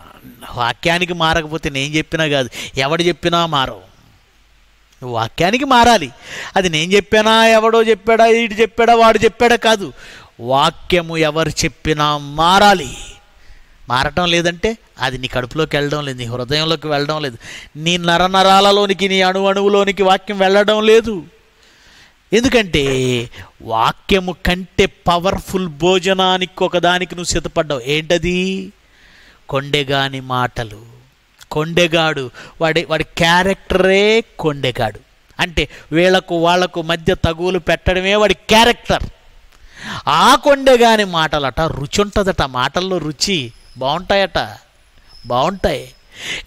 వాక్యానికి మారకపోతే నేను చెప్పినా కాదు ఎవడు చెప్పినా మారవు నువ్వు వాక్యానికి మారాలి అది నేను చెప్పానా ఎవడో చెప్పాడా ఇటు చెప్పాడా వాడు చెప్పాడా కాదు వాక్యము ఎవరు చెప్పినా మారాలి మారటం లేదంటే అది నీ కడుపులోకి వెళ్ళడం లేదు నీ హృదయంలోకి వెళ్ళడం లేదు నీ నరనరాలలోనికి నీ అణు అణువులోనికి వాక్యం వెళ్ళడం లేదు ఎందుకంటే వాక్యము కంటే పవర్ఫుల్ భోజనానికి ఒకదానికి నువ్వు సిద్ధపడ్డావు ఏంటది కొండెగాని మాటలు కొండెగాడు వాడి వాడి క్యారెక్టరే కొండెగాడు అంటే వీళ్లకు వాళ్లకు మధ్య తగువులు పెట్టడమే వాడి క్యారెక్టర్ ఆ కొండెగాని మాటలట రుచి ఉంటుందట మాటల్లో రుచి బాగుంటాయట బాగుంటాయి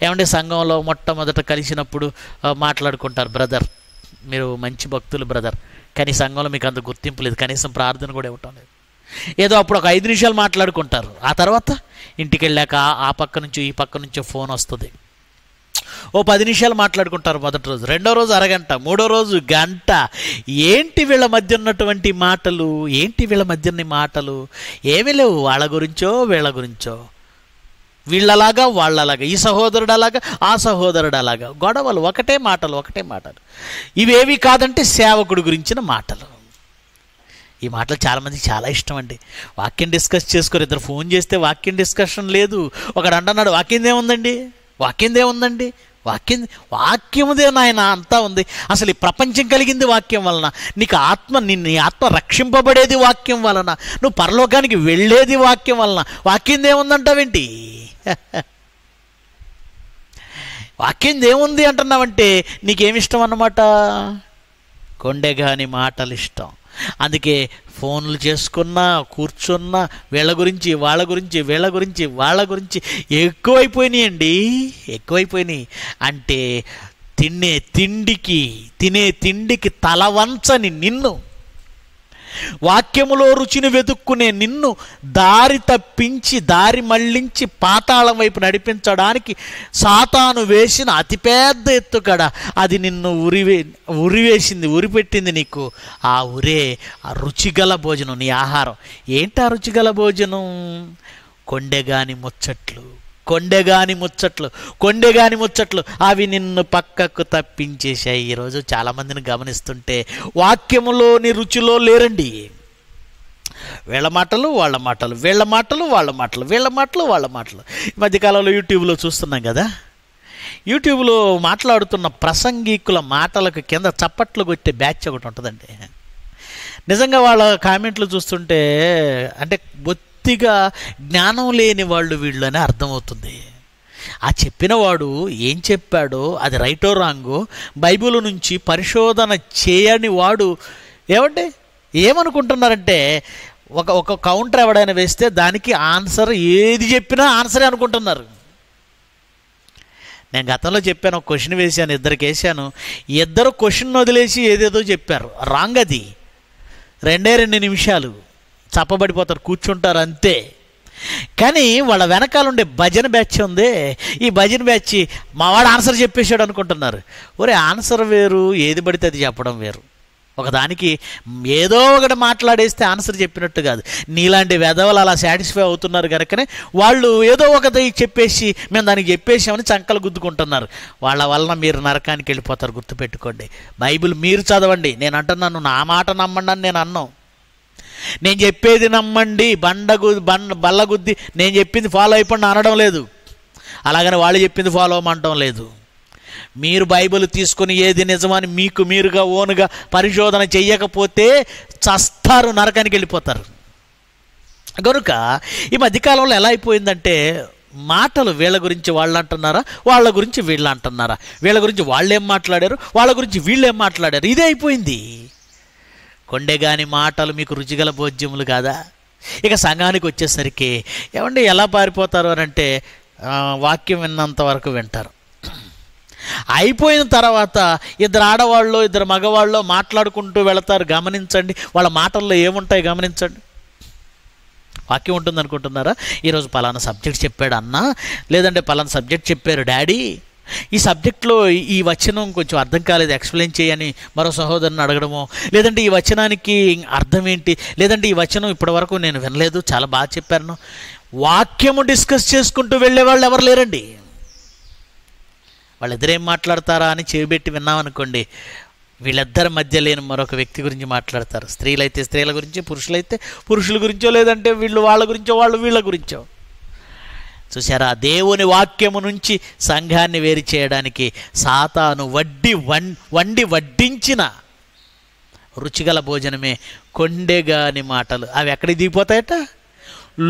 ఏమంటే సంఘంలో మొట్టమొదట కలిసినప్పుడు మాట్లాడుకుంటారు బ్రదర్ మీరు మంచి భక్తులు బ్రదర్ కానీ సంఘంలో మీకు అంత గుర్తింపు లేదు కనీసం ప్రార్థన కూడా ఇవ్వటం లేదు ఏదో అప్పుడు ఒక ఐదు నిమిషాలు మాట్లాడుకుంటారు ఆ తర్వాత ఇంటికి వెళ్ళాక ఆ పక్క నుంచి ఈ పక్క నుంచి ఫోన్ వస్తుంది ఓ పది నిమిషాలు మాట్లాడుకుంటారు మొదటి రోజు రెండో రోజు అరగంట మూడో రోజు గంట ఏంటి వీళ్ళ మధ్య ఉన్నటువంటి మాటలు ఏంటి వీళ్ళ మధ్య మాటలు ఏమీ లేవు వాళ్ళ గురించో వీళ్ళ గురించో వీళ్ళలాగా వాళ్ళలాగా ఈ సహోదరుడు అలాగా ఆ సహోదరుడు అలాగా గొడవలు ఒకటే మాటలు ఒకటే మాటలు ఇవేవి కాదంటే సేవకుడు గురించిన మాటలు ఈ మాటలు చాలామందికి చాలా ఇష్టం అండి వాక్యం డిస్కస్ చేసుకోరు ఇద్దరు ఫోన్ చేస్తే వాక్యం డిస్కషన్ లేదు ఒకడు అంటున్నాడు వాక్యం ఉందండి వాక్యం ఉందండి వాక్యం వాక్యముదే నాయన అంతా ఉంది అసలు ఈ ప్రపంచం కలిగింది వాక్యం వలన నీకు ఆత్మ నీ ఆత్మ రక్షింపబడేది వాక్యం వలన నువ్వు పరలోకానికి వెళ్ళేది వాక్యం వలన వాక్యం ఏముందంటావేంటి వాక్యం ఏముంది అంటున్నావంటే నీకేమిష్టం అన్నమాట కొండే కానీ మాటలు ఇష్టం అందుకే ఫోన్లు చేసుకున్నా కూర్చున్నా వీళ్ళ గురించి వాళ్ళ గురించి వీళ్ళ గురించి వాళ్ళ గురించి ఎక్కువైపోయినాయండి ఎక్కువైపోయినాయి అంటే తినే తిండికి తినే తిండికి వంచని నిన్ను వాక్యములో రుచిని వెతుక్కునే నిన్ను దారి తప్పించి దారి మళ్లించి పాతాళం వైపు నడిపించడానికి సాతాను వేసిన అతిపెద్ద ఎత్తుకడ అది నిన్ను ఉరివే ఉరివేసింది ఉరిపెట్టింది నీకు ఆ ఉరే ఆ రుచిగల భోజనం నీ ఆహారం ఏంటి ఆ రుచిగల భోజనం కానీ ముచ్చట్లు కొండగాని ముచ్చట్లు కొండగాని ముచ్చట్లు అవి నిన్ను పక్కకు తప్పించేశాయి ఈరోజు చాలామందిని గమనిస్తుంటే వాక్యములోని రుచిలో లేరండి వీళ్ళ మాటలు వాళ్ళ మాటలు వీళ్ళ మాటలు వాళ్ళ మాటలు వీళ్ళ మాటలు వాళ్ళ మాటలు ఈ మధ్యకాలంలో యూట్యూబ్లో చూస్తున్నాం కదా యూట్యూబ్లో మాట్లాడుతున్న ప్రసంగికుల మాటలకు కింద చప్పట్లు కొట్టే బ్యాచ్ ఒకటి ఉంటుందండి నిజంగా వాళ్ళ కామెంట్లు చూస్తుంటే అంటే పూర్తిగా జ్ఞానం లేని వాళ్ళు అని అర్థమవుతుంది ఆ చెప్పినవాడు ఏం చెప్పాడో అది రైటో రాంగో బైబిల్ నుంచి పరిశోధన చేయని వాడు ఏమంటే ఏమనుకుంటున్నారంటే ఒక ఒక కౌంటర్ ఎవడైనా వేస్తే దానికి ఆన్సర్ ఏది చెప్పినా ఆన్సరే అనుకుంటున్నారు నేను గతంలో చెప్పాను ఒక క్వశ్చన్ వేశాను ఇద్దరికి వేశాను ఇద్దరు క్వశ్చన్ వదిలేసి ఏదేదో చెప్పారు రాంగ్ అది రెండే రెండు నిమిషాలు చప్పబడిపోతారు కూర్చుంటారు అంతే కానీ వాళ్ళ వెనకాల ఉండే భజన బ్యాచ్ ఉంది ఈ భజన బ్యాచ్ మావాడు ఆన్సర్ చెప్పేశాడు అనుకుంటున్నారు ఒరే ఆన్సర్ వేరు ఏది పడితే అది చెప్పడం వేరు ఒకదానికి ఏదో ఒకటి మాట్లాడేస్తే ఆన్సర్ చెప్పినట్టు కాదు నీలాంటి వెధవలు అలా సాటిస్ఫై అవుతున్నారు కనుకనే వాళ్ళు ఏదో ఒకటి చెప్పేసి మేము దానికి చెప్పేసామని చంకలు గుద్దుకుంటున్నారు వాళ్ళ వలన మీరు నరకానికి వెళ్ళిపోతారు గుర్తుపెట్టుకోండి బైబిల్ మీరు చదవండి నేను అంటున్నాను నా మాట నమ్మండి అని నేను అన్నాను నేను చెప్పేది నమ్మండి బండగు బండ బల్లగుద్ది నేను చెప్పింది ఫాలో అయిపోండి అనడం లేదు అలాగని వాళ్ళు చెప్పింది ఫాలో అవ్వమంటం లేదు మీరు బైబిల్ తీసుకుని ఏది నిజమని మీకు మీరుగా ఓనుగా పరిశోధన చేయకపోతే చస్తారు నరకానికి వెళ్ళిపోతారు కనుక ఈ మధ్యకాలంలో ఎలా అయిపోయిందంటే మాటలు వీళ్ళ గురించి వాళ్ళు అంటున్నారా వాళ్ళ గురించి వీళ్ళు అంటున్నారా వీళ్ళ గురించి వాళ్ళేం మాట్లాడారు వాళ్ళ గురించి వీళ్ళేం మాట్లాడారు ఇదే అయిపోయింది కొండెగాని మాటలు మీకు రుచిగల భోజ్యములు కాదా ఇక సంఘానికి వచ్చేసరికి ఏమండి ఎలా పారిపోతారు అని అంటే వాక్యం విన్నంత వరకు వింటారు అయిపోయిన తర్వాత ఇద్దరు ఆడవాళ్ళు ఇద్దరు మగవాళ్ళు మాట్లాడుకుంటూ వెళతారు గమనించండి వాళ్ళ మాటల్లో ఏముంటాయి గమనించండి వాక్యం ఉంటుంది అనుకుంటున్నారా ఈరోజు పలానా సబ్జెక్ట్ చెప్పాడు అన్న లేదంటే పలానా సబ్జెక్ట్ చెప్పారు డాడీ ఈ సబ్జెక్ట్లో ఈ వచనం కొంచెం అర్థం కాలేదు ఎక్స్ప్లెయిన్ చేయని మరో సహోదరుని అడగడము లేదంటే ఈ వచనానికి అర్థం ఏంటి లేదంటే ఈ వచనం ఇప్పటివరకు నేను వినలేదు చాలా బాగా చెప్పాను వాక్యము డిస్కస్ చేసుకుంటూ వెళ్ళే వాళ్ళు ఎవరు లేరండి వాళ్ళిద్దరేం మాట్లాడతారా అని చేయబెట్టి విన్నామనుకోండి వీళ్ళిద్దరి మధ్య లేని మరొక వ్యక్తి గురించి మాట్లాడతారు స్త్రీలైతే స్త్రీల గురించి పురుషులైతే పురుషుల గురించో లేదంటే వీళ్ళు వాళ్ళ గురించో వాళ్ళు వీళ్ళ గురించో చూసారా దేవుని వాక్యము నుంచి సంఘాన్ని వేరు చేయడానికి సాతాను వడ్డి వండి వడ్డించిన రుచిగల భోజనమే కొండెగాని మాటలు అవి ఎక్కడికి దిగిపోతాయట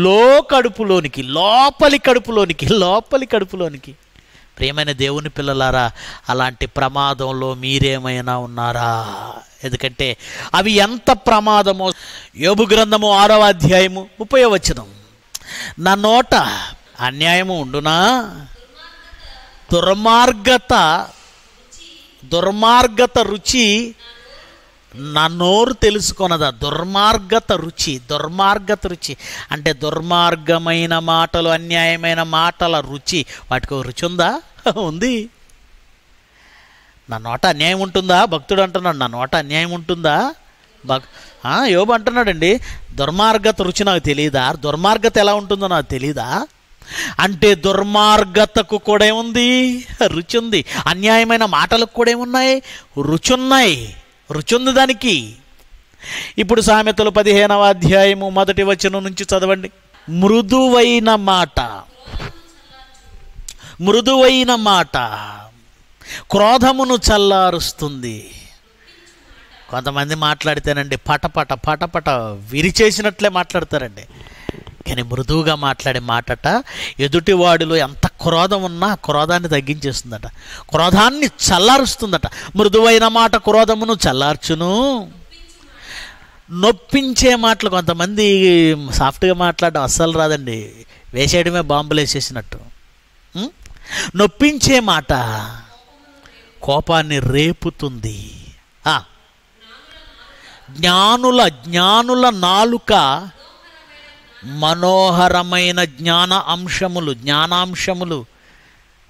లో కడుపులోనికి లోపలి కడుపులోనికి లోపలి కడుపులోనికి ప్రియమైన దేవుని పిల్లలారా అలాంటి ప్రమాదంలో మీరేమైనా ఉన్నారా ఎందుకంటే అవి ఎంత ప్రమాదమో యోబు గ్రంథము ఆరవ అధ్యాయము ముప్పై నా నోట అన్యాయము ఉండునా దుర్మార్గత దుర్మార్గత రుచి నా నోరు తెలుసుకున్నదా దుర్మార్గత రుచి దుర్మార్గత రుచి అంటే దుర్మార్గమైన మాటలు అన్యాయమైన మాటల రుచి వాటికి రుచి ఉందా ఉంది నా నోట అన్యాయం ఉంటుందా భక్తుడు అంటున్నాడు నా నోట అన్యాయం ఉంటుందా భక్ యోబు అంటున్నాడండి దుర్మార్గత రుచి నాకు తెలియదా దుర్మార్గత ఎలా ఉంటుందో నాకు తెలియదా అంటే దుర్మార్గతకు కూడా ఏముంది రుచి ఉంది అన్యాయమైన మాటలకు కూడా ఏమున్నాయి రుచున్నాయి ఉంది దానికి ఇప్పుడు సామెతలు పదిహేనవ అధ్యాయము మొదటి వచనం నుంచి చదవండి మృదువైన మాట మృదువైన మాట క్రోధమును చల్లారుస్తుంది కొంతమంది మాట్లాడితేనండి పటపట పటపట విరిచేసినట్లే మాట్లాడతారండి కానీ మృదువుగా మాట్లాడే మాటట ఎదుటివాడిలో ఎంత క్రోధం ఉన్నా క్రోధాన్ని తగ్గించేస్తుందట క్రోధాన్ని చల్లారుస్తుందట మృదువైన మాట క్రోధమును చల్లార్చును నొప్పించే మాటలు కొంతమంది సాఫ్ట్గా మాట్లాడడం అస్సలు రాదండి వేసేయడమే బాంబులు వేసేసినట్టు నొప్పించే మాట కోపాన్ని రేపుతుంది జ్ఞానుల జ్ఞానుల నాలుక మనోహరమైన జ్ఞాన అంశములు జ్ఞానాంశములు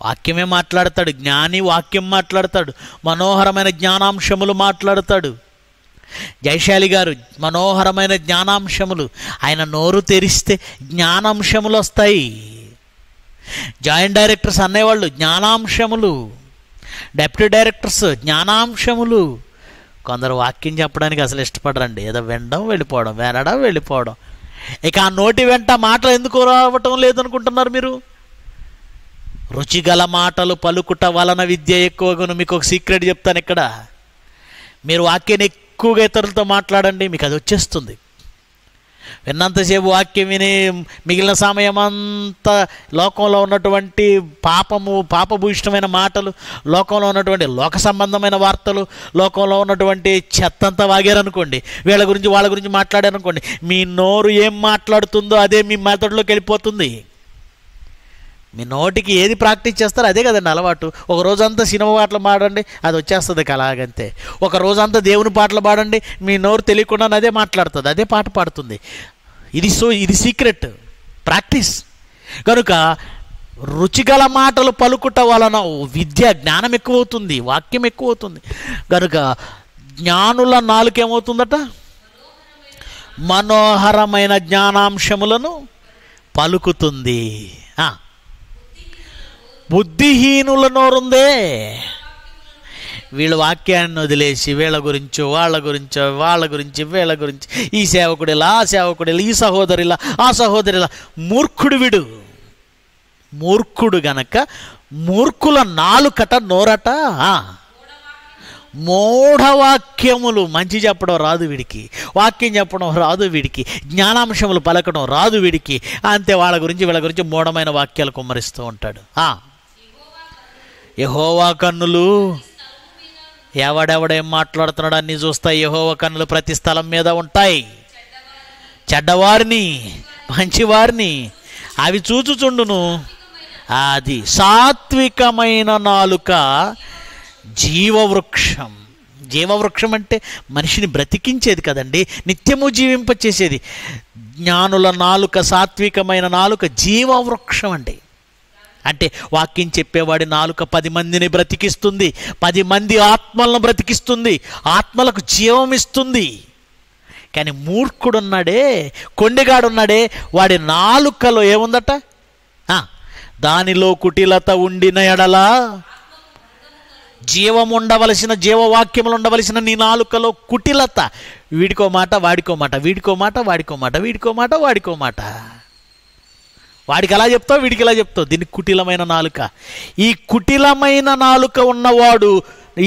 వాక్యమే మాట్లాడతాడు జ్ఞాని వాక్యం మాట్లాడతాడు మనోహరమైన జ్ఞానాంశములు మాట్లాడతాడు జయశాలి గారు మనోహరమైన జ్ఞానాంశములు ఆయన నోరు తెరిస్తే జ్ఞానాంశములు వస్తాయి జాయింట్ డైరెక్టర్స్ అనేవాళ్ళు జ్ఞానాంశములు డెప్యూటీ డైరెక్టర్స్ జ్ఞానాంశములు కొందరు వాక్యం చెప్పడానికి అసలు ఇష్టపడరండి ఏదో వినడం వెళ్ళిపోవడం వినడం వెళ్ళిపోవడం ఇక ఆ నోటి వెంట మాటలు ఎందుకు రావటం లేదనుకుంటున్నారు మీరు రుచిగల మాటలు పలుకుట వలన విద్య ఎక్కువగా మీకు ఒక సీక్రెట్ చెప్తాను ఇక్కడ మీరు వాక్యాన్ని ఎక్కువగా ఇతరులతో మాట్లాడండి మీకు అది వచ్చేస్తుంది విన్నంతసేపు వాక్యం విని మిగిలిన సమయమంతా లోకంలో ఉన్నటువంటి పాపము పాపభూషితమైన మాటలు లోకంలో ఉన్నటువంటి లోక సంబంధమైన వార్తలు లోకంలో ఉన్నటువంటి చెత్త అంతా వాగారనుకోండి వీళ్ళ గురించి వాళ్ళ గురించి మాట్లాడారనుకోండి మీ నోరు ఏం మాట్లాడుతుందో అదే మీ మెదడులోకి వెళ్ళిపోతుంది మీ నోటికి ఏది ప్రాక్టీస్ చేస్తారో అదే కదండి అలవాటు ఒక రోజంతా సినిమా పాటలు పాడండి అది వచ్చేస్తుంది కలాగంతే ఒక రోజంతా దేవుని పాటలు పాడండి మీ నోరు తెలియకుండా అదే మాట్లాడుతుంది అదే పాట పాడుతుంది ఇది సో ఇది సీక్రెట్ ప్రాక్టీస్ కనుక రుచిగల మాటలు పలుకుట వలన విద్య జ్ఞానం ఎక్కువవుతుంది వాక్యం ఎక్కువవుతుంది కనుక జ్ఞానుల నాలుకేమవుతుందట మనోహరమైన జ్ఞానాంశములను పలుకుతుంది బుద్ధిహీనుల నోరుందే వీళ్ళు వాక్యాన్ని వదిలేసి వీళ్ళ గురించో వాళ్ళ గురించో వాళ్ళ గురించి వీళ్ళ గురించి ఈ సేవకుడు ఇలా ఆ సేవకుడు ఇలా ఈ సహోదరు ఇలా ఆ సహోదరు ఇలా మూర్ఖుడు విడు మూర్ఖుడు గనక మూర్ఖుల నాలుకట నోరట మూఢవాక్యములు మంచి చెప్పడం రాదు వీడికి వాక్యం చెప్పడం రాదు వీడికి జ్ఞానాంశములు పలకడం రాదు వీడికి అంతే వాళ్ళ గురించి వీళ్ళ గురించి మూఢమైన వాక్యాలు కుమ్మరిస్తూ ఉంటాడు యహోవా కన్నులు ఎవడెవడేం మాట్లాడుతున్నాడు అన్నీ చూస్తాయి యహోవ కన్నులు ప్రతి స్థలం మీద ఉంటాయి చెడ్డవారిని మంచివారిని అవి చూచుచుండును అది సాత్వికమైన నాలుక జీవవృక్షం జీవవృక్షం అంటే మనిషిని బ్రతికించేది కదండి నిత్యము జీవింపచేసేది జ్ఞానుల నాలుక సాత్వికమైన నాలుక జీవవృక్షం అండి అంటే వాక్యం చెప్పేవాడి నాలుక పది మందిని బ్రతికిస్తుంది పది మంది ఆత్మలను బ్రతికిస్తుంది ఆత్మలకు జీవం ఇస్తుంది కానీ మూర్ఖుడున్నాడే ఉన్నాడే వాడి నాలుకలో ఏముందట దానిలో కుటిలత ఉండిన ఎడలా జీవం ఉండవలసిన జీవవాక్యములు ఉండవలసిన నీ నాలుకలో కుటిలత వీడికో మాట వాడికో మాట వీడికో మాట వాడికో మాట వీడికో మాట వాడికో మాట వాడికి ఎలా చెప్తావు వీడికి ఎలా చెప్తావు దీని కుటిలమైన నాలుక ఈ కుటిలమైన నాలుక ఉన్నవాడు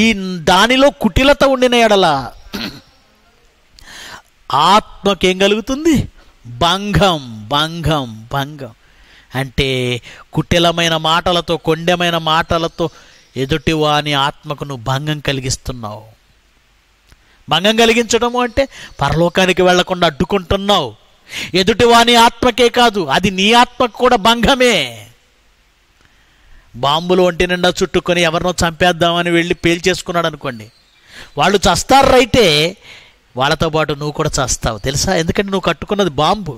ఈ దానిలో కుటిలత ఉండిన ఎడల ఆత్మకేం కలుగుతుంది భంగం భంగం భంగం అంటే కుటిలమైన మాటలతో కొండెమైన మాటలతో ఎదుటివాని ఆత్మకు నువ్వు భంగం కలిగిస్తున్నావు భంగం కలిగించడము అంటే పరలోకానికి వెళ్లకుండా అడ్డుకుంటున్నావు ఎదుటివాని ఆత్మకే కాదు అది నీ ఆత్మకు కూడా భంగమే బాంబులు ఒంటి నిండా చుట్టుకొని ఎవరినో చంపేద్దామని వెళ్ళి పేల్చేసుకున్నాడు అనుకోండి వాళ్ళు చస్తారు రైతే వాళ్ళతో పాటు నువ్వు కూడా చస్తావు తెలుసా ఎందుకంటే నువ్వు కట్టుకున్నది బాంబు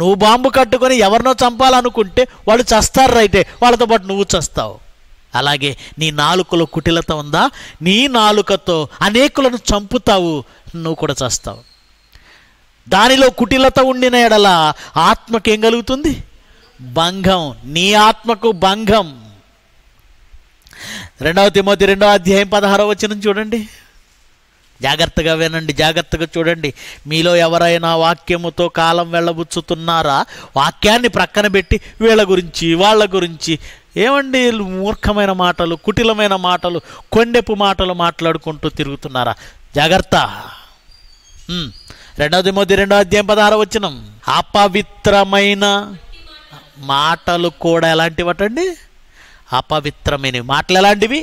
నువ్వు బాంబు కట్టుకొని ఎవరినో చంపాలనుకుంటే వాళ్ళు చస్తారు రైతే వాళ్ళతో పాటు నువ్వు చస్తావు అలాగే నీ నాలుకలో కుటిలత ఉందా నీ నాలుకతో అనేకులను చంపుతావు నువ్వు కూడా చస్తావు దానిలో కుటిలత ఉండిన ఎడల ఆత్మకేం కలుగుతుంది భంగం నీ ఆత్మకు భంగం రెండవ తిమోతి రెండవ అధ్యాయం పదహారవ వచ్చిన చూడండి జాగ్రత్తగా వినండి జాగ్రత్తగా చూడండి మీలో ఎవరైనా వాక్యముతో కాలం వెళ్ళబుచ్చుతున్నారా వాక్యాన్ని ప్రక్కన పెట్టి వీళ్ళ గురించి వాళ్ళ గురించి ఏమండి మూర్ఖమైన మాటలు కుటిలమైన మాటలు కొండెపు మాటలు మాట్లాడుకుంటూ తిరుగుతున్నారా జాగ్రత్త రెండవ తిమోతి రెండో అధ్యాయం పదహారు వచ్చిన అపవిత్రమైన మాటలు కూడా ఎలాంటివటండి అపవిత్రమైనవి మాటలు ఎలాంటివి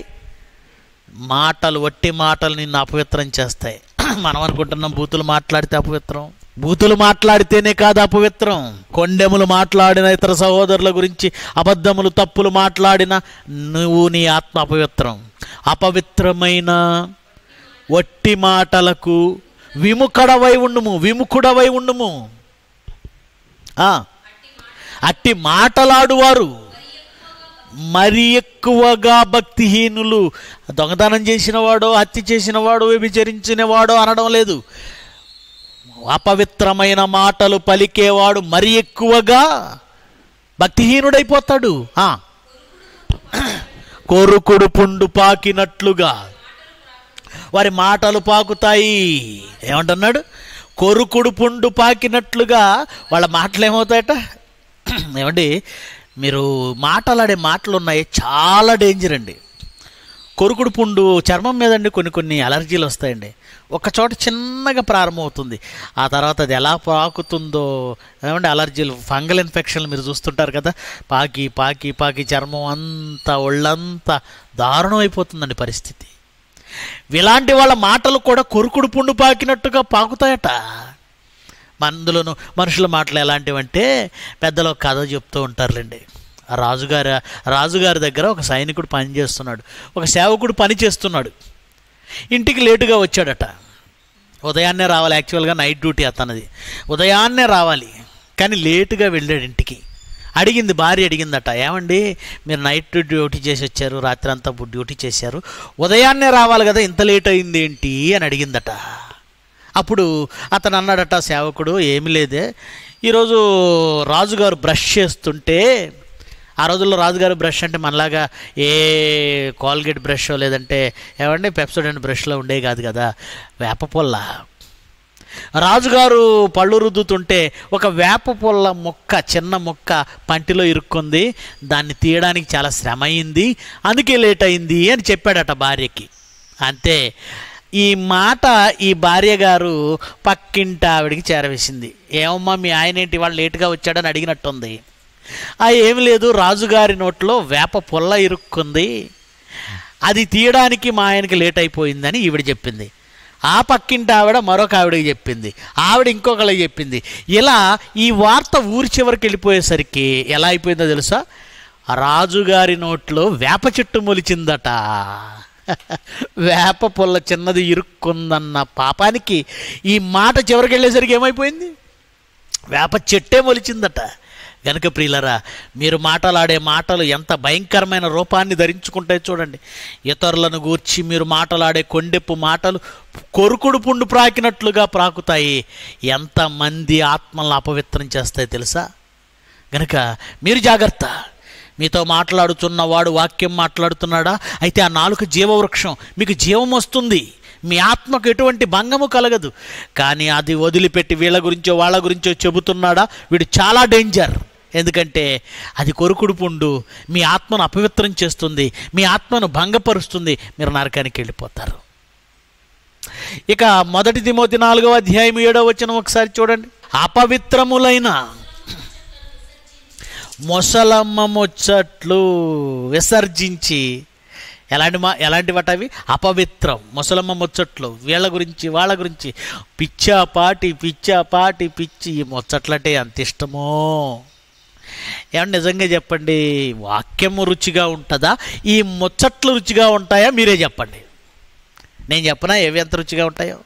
మాటలు వట్టి మాటలు నిన్ను అపవిత్రం చేస్తాయి మనం అనుకుంటున్నాం బూతులు మాట్లాడితే అపవిత్రం బూతులు మాట్లాడితేనే కాదు అపవిత్రం కొండెములు మాట్లాడిన ఇతర సహోదరుల గురించి అబద్ధములు తప్పులు మాట్లాడిన నువ్వు నీ ఆత్మ అపవిత్రం అపవిత్రమైన వట్టి మాటలకు విముఖడవై ఉండుము విముఖుడవై ఉండుము అట్టి మాటలాడువారు మరి ఎక్కువగా భక్తిహీనులు దొంగతనం చేసినవాడో హత్య చేసినవాడో వ్యభిచరించినవాడో అనడం లేదు అపవిత్రమైన మాటలు పలికేవాడు మరి ఎక్కువగా భక్తిహీనుడైపోతాడు కోరుకుడు పుండు పాకినట్లుగా వారి మాటలు పాకుతాయి ఏమంటున్నాడు కొరుకుడు పుండు పాకినట్లుగా వాళ్ళ మాటలు ఏమవుతాయట ఏమండి మీరు మాటలాడే మాటలు ఉన్నాయి చాలా డేంజర్ అండి కొరుకుడు పుండు చర్మం మీదండి కొన్ని కొన్ని అలర్జీలు వస్తాయండి ఒక చోట చిన్నగా ప్రారంభమవుతుంది ఆ తర్వాత అది ఎలా పాకుతుందో ఏమండి అలర్జీలు ఫంగల్ ఇన్ఫెక్షన్లు మీరు చూస్తుంటారు కదా పాకి పాకి పాకి చర్మం అంతా ఒళ్ళంతా దారుణం అయిపోతుందండి పరిస్థితి ఇలాంటి వాళ్ళ మాటలు కూడా కొరుకుడు పుండు పాకినట్టుగా పాకుతాయట మందులను మనుషుల మాటలు ఎలాంటివంటే పెద్దలు కథ చెప్తూ ఉంటారులేండి రాజుగారి రాజుగారి దగ్గర ఒక సైనికుడు పని చేస్తున్నాడు ఒక సేవకుడు పని చేస్తున్నాడు ఇంటికి లేటుగా వచ్చాడట ఉదయాన్నే రావాలి యాక్చువల్గా నైట్ డ్యూటీ అతనది ఉదయాన్నే రావాలి కానీ లేటుగా వెళ్ళాడు ఇంటికి అడిగింది భార్య అడిగిందట ఏమండి మీరు నైట్ డ్యూటీ చేసి వచ్చారు రాత్రి అంతా డ్యూటీ చేశారు ఉదయాన్నే రావాలి కదా ఇంత లేట్ అయింది ఏంటి అని అడిగిందట అప్పుడు అతను అన్నాడట సేవకుడు ఏమి లేదే ఈరోజు రాజుగారు బ్రష్ చేస్తుంటే ఆ రోజుల్లో రాజుగారు బ్రష్ అంటే మనలాగా ఏ కాల్గేట్ బ్రష్ లేదంటే ఏమండి పెప్సోడెంట్ బ్రష్లో ఉండే కాదు కదా వేప రాజుగారు పళ్ళు రుద్దుతుంటే ఒక వేప పుల్ల మొక్క చిన్న మొక్క పంటిలో ఇరుక్కుంది దాన్ని తీయడానికి చాలా శ్రమ అయింది అందుకే లేట్ అయింది అని చెప్పాడట భార్యకి అంతే ఈ మాట ఈ భార్య గారు పక్కింట ఆవిడికి చేరవేసింది ఏమమ్మా మీ ఆయన ఏంటి వాళ్ళు లేటుగా వచ్చాడని అడిగినట్టుంది ఆ ఏమి లేదు రాజుగారి నోట్లో వేప పుల్ల ఇరుక్కుంది అది తీయడానికి మా ఆయనకి లేట్ అయిపోయిందని ఈవిడ చెప్పింది ఆ పక్కింటి ఆవిడ మరొక ఆవిడకి చెప్పింది ఆవిడ ఇంకొకళ్ళకి చెప్పింది ఇలా ఈ వార్త ఊరి చివరికి వెళ్ళిపోయేసరికి ఎలా అయిపోయిందో తెలుసా రాజుగారి నోట్లో వేప చెట్టు మొలిచిందట వేప పొల్ల చిన్నది ఇరుక్కుందన్న పాపానికి ఈ మాట చివరికి వెళ్ళేసరికి ఏమైపోయింది వేప చెట్టే మొలిచిందట గనక ప్రియులరా మీరు మాటలాడే మాటలు ఎంత భయంకరమైన రూపాన్ని ధరించుకుంటాయి చూడండి ఇతరులను గూర్చి మీరు మాటలాడే కొండెప్పు మాటలు కొరుకుడు పుండు ప్రాకినట్లుగా ప్రాకుతాయి ఎంతమంది ఆత్మలను అపవిత్రం చేస్తాయి తెలుసా గనక మీరు జాగ్రత్త మీతో మాట్లాడుతున్నవాడు వాక్యం మాట్లాడుతున్నాడా అయితే ఆ నాలుక జీవవృక్షం మీకు జీవం వస్తుంది మీ ఆత్మకు ఎటువంటి భంగము కలగదు కానీ అది వదిలిపెట్టి వీళ్ళ గురించో వాళ్ళ గురించో చెబుతున్నాడా వీడు చాలా డేంజర్ ఎందుకంటే అది కొరుకుడు పుండు మీ ఆత్మను అపవిత్రం చేస్తుంది మీ ఆత్మను భంగపరుస్తుంది మీరు నరకానికి వెళ్ళిపోతారు ఇక మొదటి తిమోతి నాలుగవ అధ్యాయం ఏడవ వచ్చిన ఒకసారి చూడండి అపవిత్రములైన మొసలమ్మ ముచ్చట్లు విసర్జించి ఎలాంటి మా ఎలాంటి అవి అపవిత్రం ముసలమ్మ ముచ్చట్లు వీళ్ళ గురించి వాళ్ళ గురించి పిచ్చా పాటి పిచ్చా పాటి పిచ్చి ఈ ముచ్చట్లంటే ఎంత ఇష్టమో ఏమన్నా నిజంగా చెప్పండి వాక్యము రుచిగా ఉంటుందా ఈ ముచ్చట్లు రుచిగా ఉంటాయా మీరే చెప్పండి నేను చెప్పనా ఏవి ఎంత రుచిగా ఉంటాయో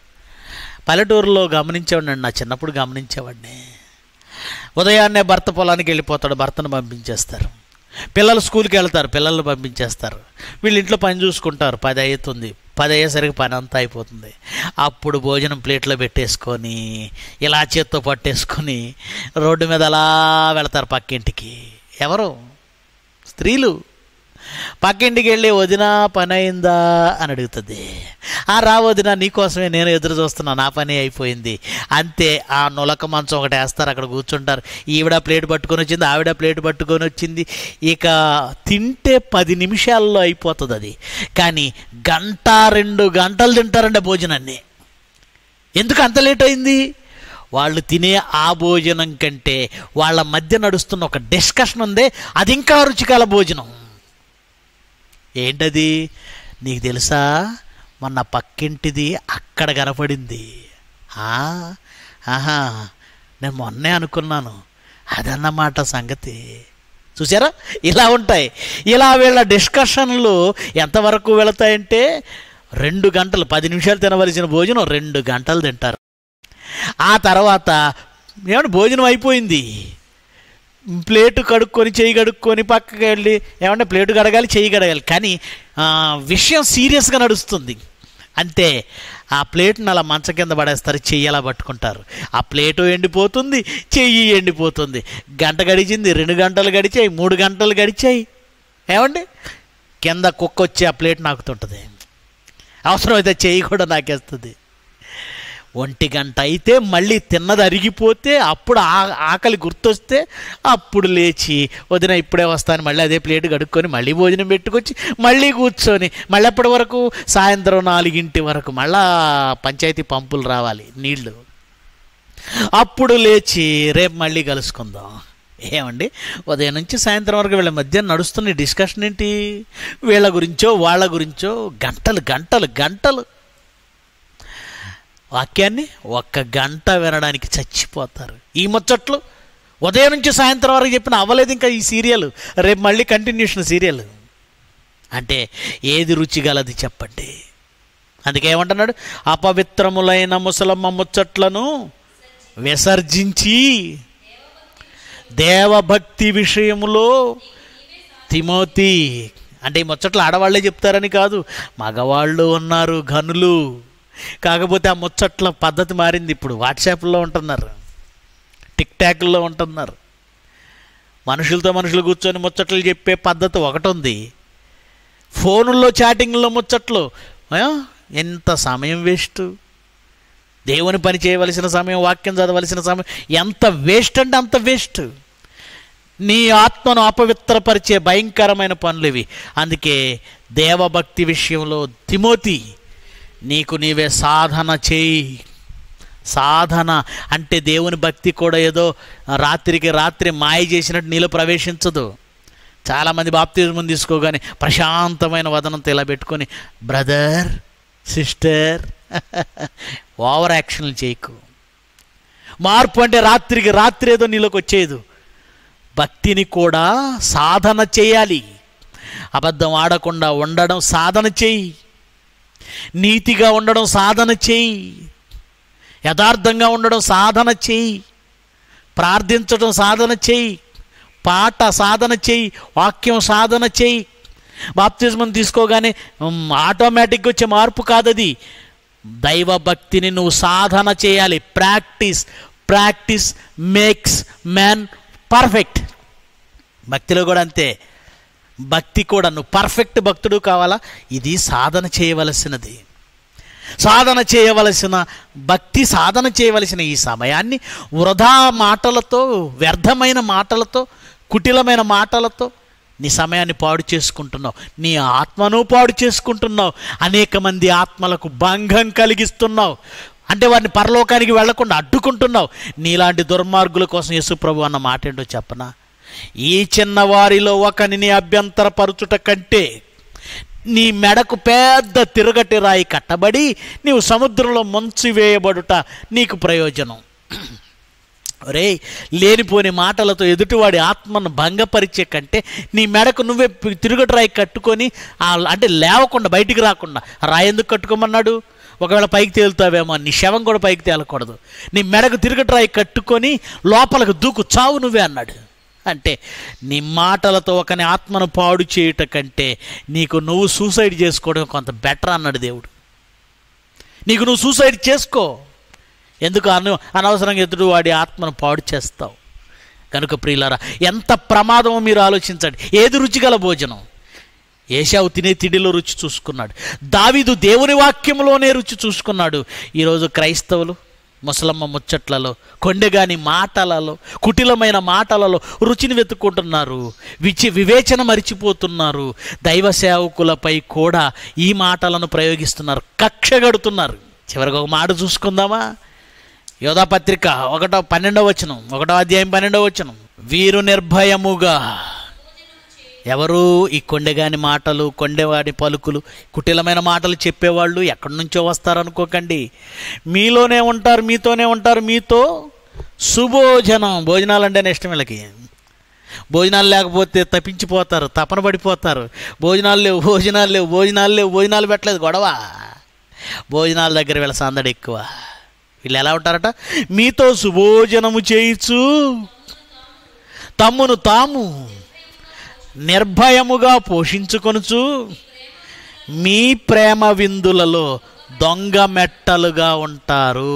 పల్లెటూరులో గమనించేవాడిని నా చిన్నప్పుడు గమనించేవాడిని ఉదయాన్నే భర్త పొలానికి వెళ్ళిపోతాడు భర్తను పంపించేస్తారు పిల్లలు స్కూల్కి వెళ్తారు పిల్లల్ని పంపించేస్తారు వీళ్ళు ఇంట్లో పని చూసుకుంటారు పది అవుతుంది పది అయ్యేసరికి పని అంతా అయిపోతుంది అప్పుడు భోజనం ప్లేట్లో పెట్టేసుకొని ఇలా చేత్తో పట్టేసుకొని రోడ్డు మీద అలా వెళతారు పక్కింటికి ఎవరు స్త్రీలు పక్కింటికి వెళ్ళి వదినా పని అయిందా అని అడుగుతుంది ఆ రా రావదినా నీకోసమే నేను ఎదురు చూస్తున్నా నా పని అయిపోయింది అంతే ఆ నులక మంచం ఒకటి వేస్తారు అక్కడ కూర్చుంటారు ఈవిడ ప్లేట్ పట్టుకొని వచ్చింది ఆవిడ ప్లేట్ పట్టుకొని వచ్చింది ఇక తింటే పది నిమిషాల్లో అయిపోతుంది అది కానీ గంట రెండు గంటలు తింటారండి భోజనాన్ని ఎందుకు అంత లేట్ అయింది వాళ్ళు తినే ఆ భోజనం కంటే వాళ్ళ మధ్య నడుస్తున్న ఒక డిస్కషన్ ఉంది అది ఇంకా రుచికాల భోజనం ఏంటది నీకు తెలుసా మొన్న పక్కింటిది అక్కడ కనపడింది ఆహా నేను మొన్నే అనుకున్నాను అదన్నమాట సంగతి చూసారా ఇలా ఉంటాయి ఇలా వీళ్ళ డిస్కషన్లు ఎంతవరకు వెళతాయంటే రెండు గంటలు పది నిమిషాలు తినవలసిన భోజనం రెండు గంటలు తింటారు ఆ తర్వాత ఏమంటే భోజనం అయిపోయింది ప్లేటు కడుక్కొని చేయి కడుక్కొని పక్కకి వెళ్ళి ఏమంటే ప్లేటు కడగాలి చేయి కడగాలి కానీ విషయం సీరియస్గా నడుస్తుంది అంతే ఆ ప్లేట్ని అలా మంచ కింద పడేస్తారు చెయ్యి అలా పట్టుకుంటారు ఆ ప్లేటు ఎండిపోతుంది చెయ్యి ఎండిపోతుంది గంట గడిచింది రెండు గంటలు గడిచాయి మూడు గంటలు గడిచాయి ఏమండి కింద కుక్క వచ్చి ఆ ప్లేట్ నాకుతుంటుంది అవసరమైతే చెయ్యి కూడా నాకేస్తుంది ఒంటి గంట అయితే మళ్ళీ తిన్నది అరిగిపోతే అప్పుడు ఆకలి గుర్తొస్తే అప్పుడు లేచి వదిన ఇప్పుడే వస్తాను మళ్ళీ అదే ప్లేట్ కడుక్కొని మళ్ళీ భోజనం పెట్టుకొచ్చి మళ్ళీ కూర్చొని మళ్ళీ అప్పటి వరకు సాయంత్రం నాలుగింటి వరకు మళ్ళా పంచాయతీ పంపులు రావాలి నీళ్లు అప్పుడు లేచి రేపు మళ్ళీ కలుసుకుందాం ఏమండి ఉదయం నుంచి సాయంత్రం వరకు వీళ్ళ మధ్య నడుస్తున్న డిస్కషన్ ఏంటి వీళ్ళ గురించో వాళ్ళ గురించో గంటలు గంటలు గంటలు వాక్యాన్ని ఒక్క గంట వినడానికి చచ్చిపోతారు ఈ ముచ్చట్లు ఉదయం నుంచి సాయంత్రం వరకు చెప్పిన అవ్వలేదు ఇంకా ఈ సీరియల్ రేపు మళ్ళీ కంటిన్యూషన్ సీరియల్ అంటే ఏది రుచిగలది చెప్పండి ఏమంటున్నాడు అపవిత్రములైన ముసలమ్మ ముచ్చట్లను విసర్జించి దేవభక్తి విషయములో తిమోతి అంటే ఈ ముచ్చట్లు ఆడవాళ్లే చెప్తారని కాదు మగవాళ్ళు ఉన్నారు ఘనులు కాకపోతే ఆ ముచ్చట్ల పద్ధతి మారింది ఇప్పుడు వాట్సాప్లో ఉంటున్నారు టిక్ టాక్లో ఉంటున్నారు మనుషులతో మనుషులు కూర్చొని ముచ్చట్లు చెప్పే పద్ధతి ఒకటి ఉంది ఫోనుల్లో చాటింగ్లో ముచ్చట్లు ఎంత సమయం వేస్ట్ దేవుని పని చేయవలసిన సమయం వాక్యం చదవలసిన సమయం ఎంత వేస్ట్ అంటే అంత వేస్ట్ నీ ఆత్మను అపవిత్రపరిచే భయంకరమైన పనులు ఇవి అందుకే దేవభక్తి విషయంలో తిమోతి నీకు నీవే సాధన చేయి సాధన అంటే దేవుని భక్తి కూడా ఏదో రాత్రికి రాత్రి మాయ చేసినట్టు నీలో ప్రవేశించదు చాలామంది బాప్తిజం తీసుకోగానే ప్రశాంతమైన వదనంతో ఇలా పెట్టుకొని బ్రదర్ సిస్టర్ ఓవర్ యాక్షన్లు చేయకు మార్పు అంటే రాత్రికి రాత్రి ఏదో నీలోకి వచ్చేది భక్తిని కూడా సాధన చేయాలి అబద్ధం ఆడకుండా ఉండడం సాధన చేయి నీతిగా ఉండడం సాధన చేయి యథార్థంగా ఉండడం సాధన చేయి ప్రార్థించడం సాధన చేయి పాట సాధన చేయి వాక్యం సాధన చేయి బాప్తిజమం తీసుకోగానే ఆటోమేటిక్గా వచ్చే మార్పు కాదది దైవభక్తిని నువ్వు సాధన చేయాలి practice practice makes man perfect భక్తిలో కూడా అంతే భక్తి కూడా నువ్వు పర్ఫెక్ట్ భక్తుడు కావాలా ఇది సాధన చేయవలసినది సాధన చేయవలసిన భక్తి సాధన చేయవలసిన ఈ సమయాన్ని వృధా మాటలతో వ్యర్థమైన మాటలతో కుటిలమైన మాటలతో నీ సమయాన్ని పాడు చేసుకుంటున్నావు నీ ఆత్మను పాడు చేసుకుంటున్నావు అనేక మంది ఆత్మలకు భంగం కలిగిస్తున్నావు అంటే వారిని పరలోకానికి వెళ్లకుండా అడ్డుకుంటున్నావు నీలాంటి దుర్మార్గుల కోసం యేసు అన్న మాట ఏంటో చెప్పనా ఈ చిన్నవారిలో ఒకనిని అభ్యంతరపరుచుట కంటే నీ మెడకు పెద్ద తిరగటి రాయి కట్టబడి నీవు సముద్రంలో వేయబడుట నీకు ప్రయోజనం రే లేనిపోని మాటలతో ఎదుటివాడి ఆత్మను భంగపరిచే కంటే నీ మెడకు నువ్వే తిరుగటి రాయి కట్టుకొని అంటే లేవకుండా బయటికి రాకుండా రాయి ఎందుకు కట్టుకోమన్నాడు ఒకవేళ పైకి తేలుతావేమో నీ శవం కూడా పైకి తేలకూడదు నీ మెడకు తిరుగటి రాయి కట్టుకొని లోపలకు దూకు చావు నువ్వే అన్నాడు అంటే నీ మాటలతో ఒకని ఆత్మను పాడు చేయుట కంటే నీకు నువ్వు సూసైడ్ చేసుకోవడం కొంత బెటర్ అన్నాడు దేవుడు నీకు నువ్వు సూసైడ్ చేసుకో ఎందుకు అను అనవసరంగా ఎదుడు వాడి ఆత్మను పాడు చేస్తావు కనుక ప్రియులారా ఎంత ప్రమాదమో మీరు ఆలోచించండి ఏది రుచిగల భోజనం ఏషావు తినే తిడిలో రుచి చూసుకున్నాడు దావిదు దేవుని వాక్యంలోనే రుచి చూసుకున్నాడు ఈరోజు క్రైస్తవులు ముసలమ్మ ముచ్చట్లలో కొండగాని మాటలలో కుటిలమైన మాటలలో రుచిని వెతుక్కుంటున్నారు విచి వివేచన మరిచిపోతున్నారు దైవ సేవకులపై కూడా ఈ మాటలను ప్రయోగిస్తున్నారు కక్ష గడుతున్నారు చివరికి ఒక మాట చూసుకుందామా యోధాపత్రిక ఒకటో పన్నెండవ వచనం ఒకటో అధ్యాయం పన్నెండవ వచనం వీరు నిర్భయముగా ఎవరు ఈ కొండగాని మాటలు కొండేవాడి పలుకులు కుటిలమైన మాటలు చెప్పేవాళ్ళు ఎక్కడి నుంచో వస్తారనుకోకండి మీలోనే ఉంటారు మీతోనే ఉంటారు మీతో సుభోజనం భోజనాలు అంటేనే ఇష్టం వీళ్ళకి భోజనాలు లేకపోతే తప్పించిపోతారు తపన పడిపోతారు భోజనాలు లేవు భోజనాలు లేవు భోజనాలు లేవు భోజనాలు పెట్టలేదు గొడవ భోజనాల దగ్గర వీళ్ళ సందడి ఎక్కువ వీళ్ళు ఎలా ఉంటారట మీతో సుభోజనము చేయొచ్చు తమ్మును తాము నిర్భయముగా పోషించుకొనుచు మీ ప్రేమ విందులలో దొంగ మెట్టలుగా ఉంటారు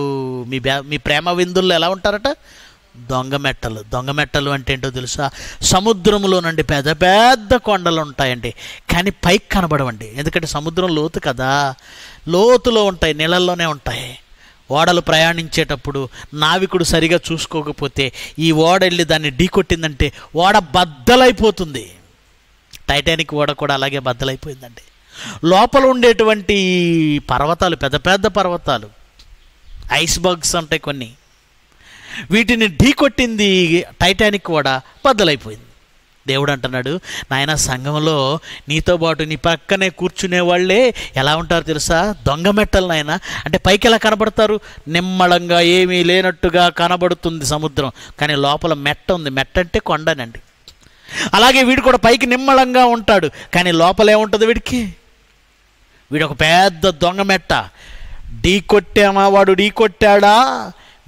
మీ మీ ప్రేమ విందుల్లో ఎలా ఉంటారట దొంగ మెట్టలు దొంగ మెట్టలు అంటే ఏంటో తెలుసా సముద్రంలో నుండి పెద్ద పెద్ద కొండలు ఉంటాయండి కానీ పైకి కనబడవండి ఎందుకంటే సముద్రం లోతు కదా లోతులో ఉంటాయి నీళ్ళల్లోనే ఉంటాయి ఓడలు ప్రయాణించేటప్పుడు నావికుడు సరిగా చూసుకోకపోతే ఈ ఓడ వెళ్ళి దాన్ని ఢీకొట్టిందంటే ఓడ బద్దలైపోతుంది టైటానిక్ ఓడ కూడా అలాగే బద్దలైపోయిందండి లోపల ఉండేటువంటి పర్వతాలు పెద్ద పెద్ద పర్వతాలు ఐస్బర్గ్స్ ఉంటాయి కొన్ని వీటిని ఢీ కొట్టింది టైటానిక్ కూడా బద్దలైపోయింది దేవుడు అంటున్నాడు నాయన సంఘంలో నీతో పాటు నీ పక్కనే కూర్చునే వాళ్ళే ఎలా ఉంటారు తెలుసా దొంగ మెట్టలు నాయన అంటే పైకి ఎలా కనబడతారు నిమ్మళంగా ఏమీ లేనట్టుగా కనబడుతుంది సముద్రం కానీ లోపల మెట్ట ఉంది మెట్ట అంటే కొండనండి అలాగే వీడు కూడా పైకి నిమ్మళంగా ఉంటాడు కానీ ఉంటుంది వీడికి వీడు ఒక పెద్ద దొంగ మెట్ట ఢీ కొట్టామా వాడు ఢీ కొట్టాడా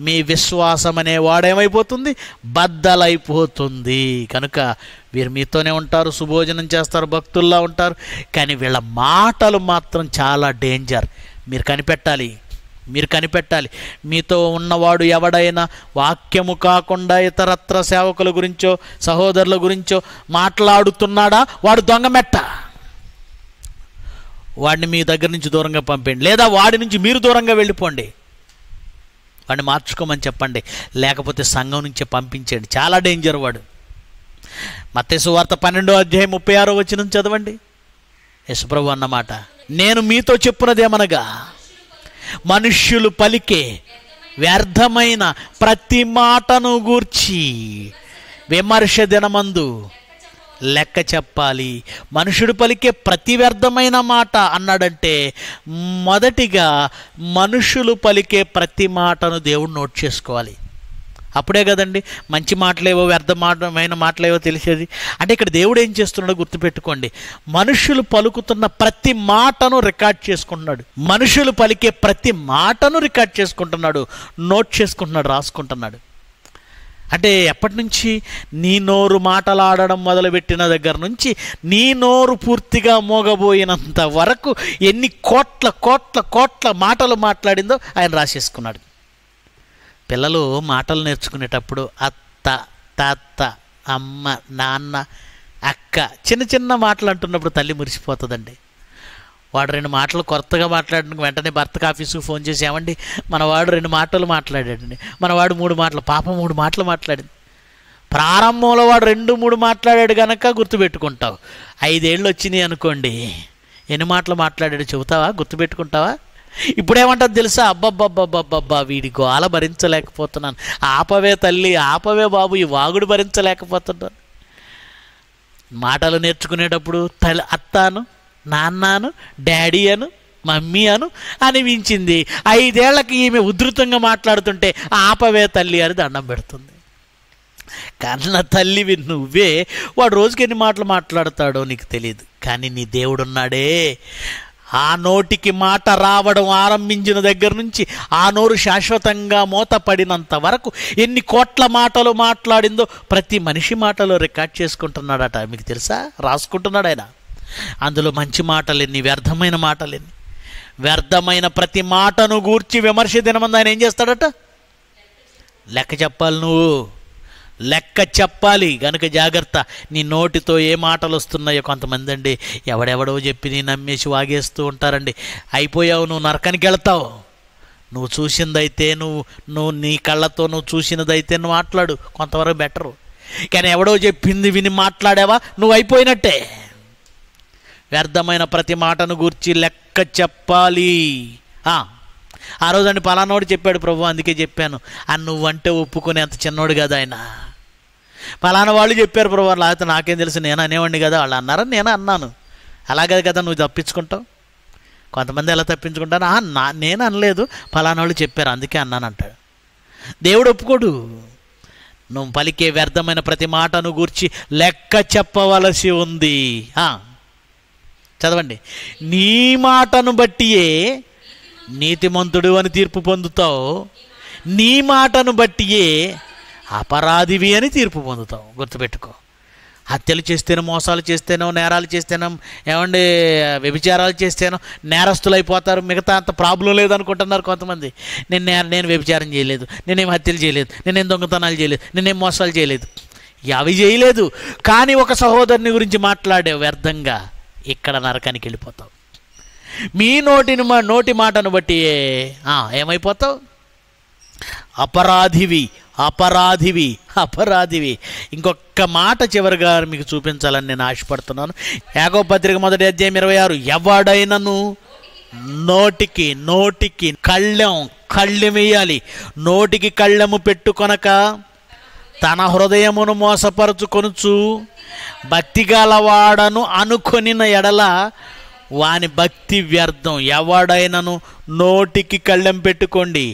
మీ విశ్వాసం అనే వాడేమైపోతుంది బద్దలైపోతుంది కనుక వీరు మీతోనే ఉంటారు సుభోజనం చేస్తారు భక్తుల్లా ఉంటారు కానీ వీళ్ళ మాటలు మాత్రం చాలా డేంజర్ మీరు కనిపెట్టాలి మీరు కనిపెట్టాలి మీతో ఉన్నవాడు ఎవడైనా వాక్యము కాకుండా ఇతరత్ర సేవకుల గురించో సహోదరుల గురించో మాట్లాడుతున్నాడా వాడు దొంగమెట్ట వాడిని మీ దగ్గర నుంచి దూరంగా పంపండి లేదా వాడి నుంచి మీరు దూరంగా వెళ్ళిపోండి వాడిని మార్చుకోమని చెప్పండి లేకపోతే సంఘం నుంచే పంపించండి చాలా డేంజర్ వాడు మత్స్సు వార్త పన్నెండో అధ్యాయం ముప్పై ఆరో వచ్చిన చదవండి యశుప్రభు అన్నమాట నేను మీతో చెప్పున్నదేమనగా మనుష్యులు పలికే వ్యర్థమైన ప్రతి మాటను గూర్చి విమర్శ దినమందు లెక్క చెప్పాలి మనుషుడు పలికే ప్రతి వ్యర్థమైన మాట అన్నాడంటే మొదటిగా మనుషులు పలికే ప్రతి మాటను దేవుడు నోట్ చేసుకోవాలి అప్పుడే కదండి మంచి మాటలేవో వ్యర్థమైన మాటలేవో తెలిసేది అంటే ఇక్కడ దేవుడు ఏం చేస్తున్నాడో గుర్తుపెట్టుకోండి మనుషులు పలుకుతున్న ప్రతి మాటను రికార్డ్ చేసుకుంటున్నాడు మనుషులు పలికే ప్రతి మాటను రికార్డ్ చేసుకుంటున్నాడు నోట్ చేసుకుంటున్నాడు రాసుకుంటున్నాడు అంటే ఎప్పటి నుంచి నీ నోరు మాటలాడడం మొదలుపెట్టిన దగ్గర నుంచి నీ నోరు పూర్తిగా మోగబోయినంత వరకు ఎన్ని కోట్ల కోట్ల కోట్ల మాటలు మాట్లాడిందో ఆయన రాసేసుకున్నాడు పిల్లలు మాటలు నేర్చుకునేటప్పుడు అత్త తాత అమ్మ నాన్న అక్క చిన్న చిన్న మాటలు అంటున్నప్పుడు తల్లి మురిసిపోతుందండి వాడు రెండు మాటలు కొత్తగా మాట్లాడిన వెంటనే భర్తకు ఆఫీసుకు ఫోన్ చేసి ఏమండి మనవాడు రెండు మాటలు మాట్లాడాడండి మనవాడు మూడు మాటలు పాప మూడు మాటలు మాట్లాడింది ప్రారంభంలో వాడు రెండు మూడు మాట్లాడాడు కనుక గుర్తుపెట్టుకుంటావు ఐదేళ్ళు వచ్చినాయి అనుకోండి ఎన్ని మాటలు మాట్లాడాడు చెబుతావా గుర్తుపెట్టుకుంటావా ఇప్పుడేమంటుంది తెలుసా అబ్బబ్బబ్బబ్బబ్బా వీడి గోల భరించలేకపోతున్నాను ఆపవే తల్లి ఆపవే బాబు ఈ వాగుడు భరించలేకపోతున్నాను మాటలు నేర్చుకునేటప్పుడు తల్లి అత్తాను నాన్నాను డాడీ అను మమ్మీ అను అనిపించింది ఐదేళ్లకి ఈమె ఉధృతంగా మాట్లాడుతుంటే ఆపవే తల్లి అని దండం పెడుతుంది కన్న తల్లివి నువ్వే వాడు రోజుకి ఎన్ని మాటలు మాట్లాడతాడో నీకు తెలియదు కానీ నీ దేవుడున్నాడే ఆ నోటికి మాట రావడం ఆరంభించిన దగ్గర నుంచి ఆ నోరు శాశ్వతంగా మూతపడినంత వరకు ఎన్ని కోట్ల మాటలు మాట్లాడిందో ప్రతి మనిషి మాటలో రికార్డ్ చేసుకుంటున్నాడట మీకు తెలుసా రాసుకుంటున్నాడు ఆయన అందులో మంచి మాటలెన్ని వ్యర్థమైన మాటలెన్ని వ్యర్థమైన ప్రతి మాటను గూర్చి విమర్శ దినమంది ఆయన ఏం చేస్తాడట లెక్క చెప్పాలి నువ్వు లెక్క చెప్పాలి గనుక జాగ్రత్త నీ నోటితో ఏ మాటలు వస్తున్నాయో కొంతమంది అండి ఎవడెవడో చెప్పి నీ నమ్మేసి వాగేస్తూ ఉంటారండి అయిపోయావు నువ్వు నరకానికి వెళ్తావు నువ్వు చూసిందైతే నువ్వు నువ్వు నీ కళ్ళతో నువ్వు చూసినదైతే నువ్వు మాట్లాడు కొంతవరకు బెటరు కానీ ఎవడో చెప్పింది విని మాట్లాడావా నువ్వు అయిపోయినట్టే వ్యర్థమైన ప్రతి మాటను గూర్చి లెక్క చెప్పాలి ఆ రోజు అండి పలానోడు చెప్పాడు ప్రభు అందుకే చెప్పాను అని నువ్వంటే ఒప్పుకునే అంత చిన్నోడు కదా ఆయన పలానా వాళ్ళు చెప్పారు ప్రభు లేకపోతే నాకేం తెలుసు నేను అనేవాడిని కదా వాళ్ళు అన్నారని నేను అన్నాను అలాగే కదా నువ్వు తప్పించుకుంటావు కొంతమంది ఎలా తప్పించుకుంటాను నా నేను అనలేదు పలానా వాళ్ళు చెప్పారు అందుకే అన్నాను అంటాడు దేవుడు ఒప్పుకోడు నువ్వు పలికే వ్యర్థమైన ప్రతి మాటను గూర్చి లెక్క చెప్పవలసి ఉంది చదవండి నీ మాటను బట్టియే నీతిమంతుడు అని తీర్పు పొందుతావు నీ మాటను బట్టియే అపరాధివి అని తీర్పు పొందుతావు గుర్తుపెట్టుకో హత్యలు చేస్తేనో మోసాలు చేస్తేనో నేరాలు చేస్తేనో ఏమండి వ్యభిచారాలు చేస్తేనో నేరస్తులు అయిపోతారు మిగతా అంత ప్రాబ్లం లేదనుకుంటున్నారు కొంతమంది నేను నేను వ్యభిచారం చేయలేదు నేనేం హత్యలు చేయలేదు నేనేం దొంగతనాలు చేయలేదు నేనేం మోసాలు చేయలేదు అవి చేయలేదు కానీ ఒక సహోదరుని గురించి మాట్లాడే వ్యర్థంగా ఇక్కడ నరకానికి వెళ్ళిపోతావు మీ నోటిని మా నోటి మాటను బట్టి ఏమైపోతావు అపరాధివి అపరాధివి అపరాధివి ఇంకొక మాట చివరిగా మీకు చూపించాలని నేను ఆశపడుతున్నాను యాగో పత్రిక మొదటి అధ్యాయం ఇరవై ఆరు ఎవడైనను నోటికి నోటికి కళ్ళెం కళ్ళెమియాలి నోటికి కళ్ళెము పెట్టుకొనక తన హృదయమును మోసపరుచుకొనుచు బతిగలవాడను అనుకొనిన ఎడల వాని భక్తి వ్యర్థం ఎవడైనాను నోటికి కళ్ళెం పెట్టుకోండి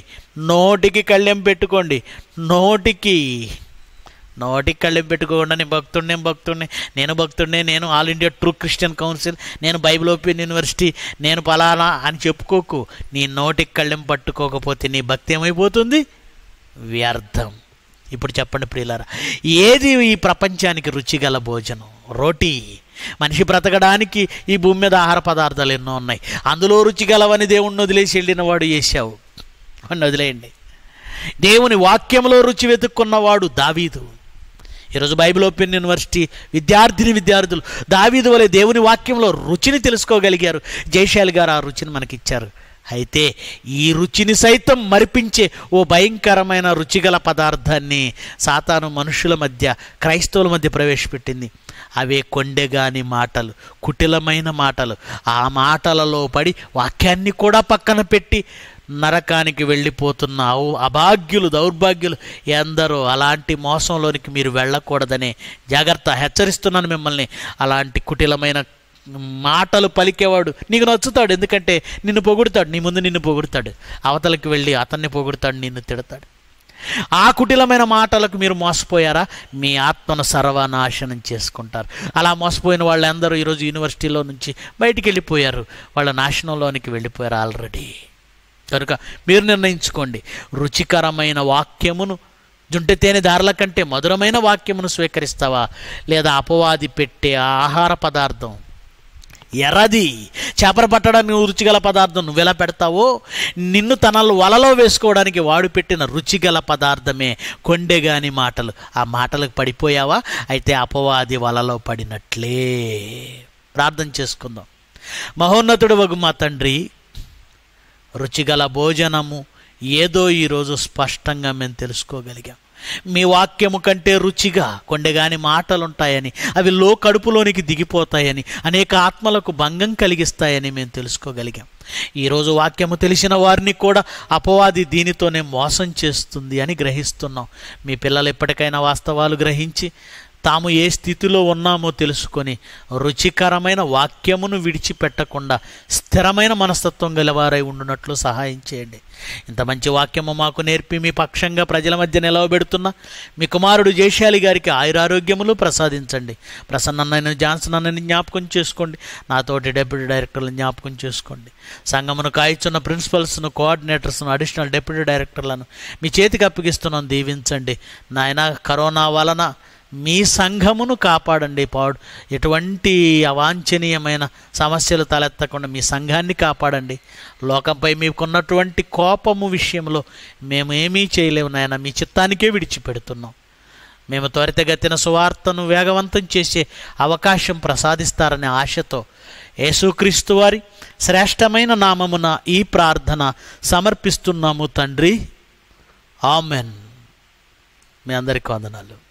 నోటికి కళ్ళెం పెట్టుకోండి నోటికి నోటికి కళ్ళెం పెట్టుకోకుండా నేను భక్తుడినే భక్తుడిని నేను భక్తుడినే నేను All India True Christian Council నేను బైబిల్ ఓపెన్ యూనివర్సిటీ నేను పలానా అని చెప్పుకోకు నీ నోటికి కళ్ళెం పట్టుకోకపోతే నీ భక్తి ఏమైపోతుంది వ్యర్థం ఇప్పుడు చెప్పండి ప్రియులారా ఏది ఈ ప్రపంచానికి రుచిగల భోజనం రోటీ మనిషి బ్రతకడానికి ఈ భూమి మీద ఆహార పదార్థాలు ఎన్నో ఉన్నాయి అందులో రుచి గలవని దేవుణ్ణి వదిలేసి వెళ్ళినవాడు వేసావు అని వదిలేయండి దేవుని వాక్యంలో రుచి వెతుక్కున్నవాడు దావీదు ఈరోజు బైబిల్ ఓపెన్ యూనివర్సిటీ విద్యార్థిని విద్యార్థులు దావీదు వలె దేవుని వాక్యంలో రుచిని తెలుసుకోగలిగారు జయశాలి గారు ఆ రుచిని మనకిచ్చారు అయితే ఈ రుచిని సైతం మరిపించే ఓ భయంకరమైన రుచిగల పదార్థాన్ని సాతాను మనుషుల మధ్య క్రైస్తవుల మధ్య ప్రవేశపెట్టింది అవే కొండెగాని మాటలు కుటిలమైన మాటలు ఆ మాటలలో పడి వాక్యాన్ని కూడా పక్కన పెట్టి నరకానికి వెళ్ళిపోతున్న అభాగ్యులు దౌర్భాగ్యులు ఎందరో అలాంటి మోసంలోనికి మీరు వెళ్ళకూడదనే జాగ్రత్త హెచ్చరిస్తున్నాను మిమ్మల్ని అలాంటి కుటిలమైన మాటలు పలికేవాడు నీకు నచ్చుతాడు ఎందుకంటే నిన్ను పొగుడుతాడు నీ ముందు నిన్ను పొగుడుతాడు అవతలకి వెళ్ళి అతన్ని పొగుడుతాడు నిన్ను తిడతాడు ఆ కుటిలమైన మాటలకు మీరు మోసపోయారా మీ ఆత్మను సర్వనాశనం చేసుకుంటారు అలా మోసపోయిన వాళ్ళందరూ ఈరోజు యూనివర్సిటీలో నుంచి బయటికి వెళ్ళిపోయారు వాళ్ళ నాశనంలోనికి వెళ్ళిపోయారు ఆల్రెడీ కనుక మీరు నిర్ణయించుకోండి రుచికరమైన వాక్యమును జుంటె దారుల కంటే మధురమైన వాక్యమును స్వీకరిస్తావా లేదా అపవాది పెట్టే ఆహార పదార్థం ఎర్రది చేపలు పట్టడానికి రుచిగల పదార్థం నువ్వెలా పెడతావో నిన్ను తన వలలో వేసుకోవడానికి వాడు పెట్టిన రుచిగల పదార్థమే కొండెగాని మాటలు ఆ మాటలకు పడిపోయావా అయితే అపవాది వలలో పడినట్లే ప్రార్థన చేసుకుందాం మహోన్నతుడు వగు మా తండ్రి రుచిగల భోజనము ఏదో ఈరోజు స్పష్టంగా మేము తెలుసుకోగలిగాం మీ వాక్యము కంటే రుచిగా కొండగాని మాటలుంటాయని అవి లో కడుపులోనికి దిగిపోతాయని అనేక ఆత్మలకు భంగం కలిగిస్తాయని మేము తెలుసుకోగలిగాం ఈరోజు వాక్యము తెలిసిన వారిని కూడా అపవాది దీనితోనే మోసం చేస్తుంది అని గ్రహిస్తున్నాం మీ పిల్లలు ఎప్పటికైనా వాస్తవాలు గ్రహించి తాము ఏ స్థితిలో ఉన్నామో తెలుసుకొని రుచికరమైన వాక్యమును విడిచిపెట్టకుండా స్థిరమైన మనస్తత్వం గలవారై ఉండునట్లు సహాయం చేయండి ఇంత మంచి వాక్యము మాకు నేర్పి మీ పక్షంగా ప్రజల మధ్య నిలవబెడుతున్న మీ కుమారుడు జయశాలి గారికి ఆయురారోగ్యములు ప్రసాదించండి ప్రసన్న అన్నని జాన్సన్ అన్నని జ్ఞాపకం చేసుకోండి నాతోటి డెప్యూటీ డైరెక్టర్లను జ్ఞాపకం చేసుకోండి సంగమును కాయిచున్న ప్రిన్సిపల్స్ను కోఆర్డినేటర్స్ను అడిషనల్ డెప్యూటీ డైరెక్టర్లను మీ చేతికి అప్పగిస్తున్నాను దీవించండి నాయన కరోనా వలన మీ సంఘమును కాపాడండి పాడు ఎటువంటి అవాంఛనీయమైన సమస్యలు తలెత్తకుండా మీ సంఘాన్ని కాపాడండి లోకంపై మీకున్నటువంటి కోపము విషయంలో మేమేమీ చేయలేము నాయన మీ చిత్తానికే విడిచిపెడుతున్నాం మేము త్వరితగతిన సువార్తను వేగవంతం చేసే అవకాశం ప్రసాదిస్తారనే ఆశతో యేసుక్రీస్తు వారి శ్రేష్టమైన నామమున ఈ ప్రార్థన సమర్పిస్తున్నాము తండ్రి ఆమెన్ మీ అందరికీ వందనాలు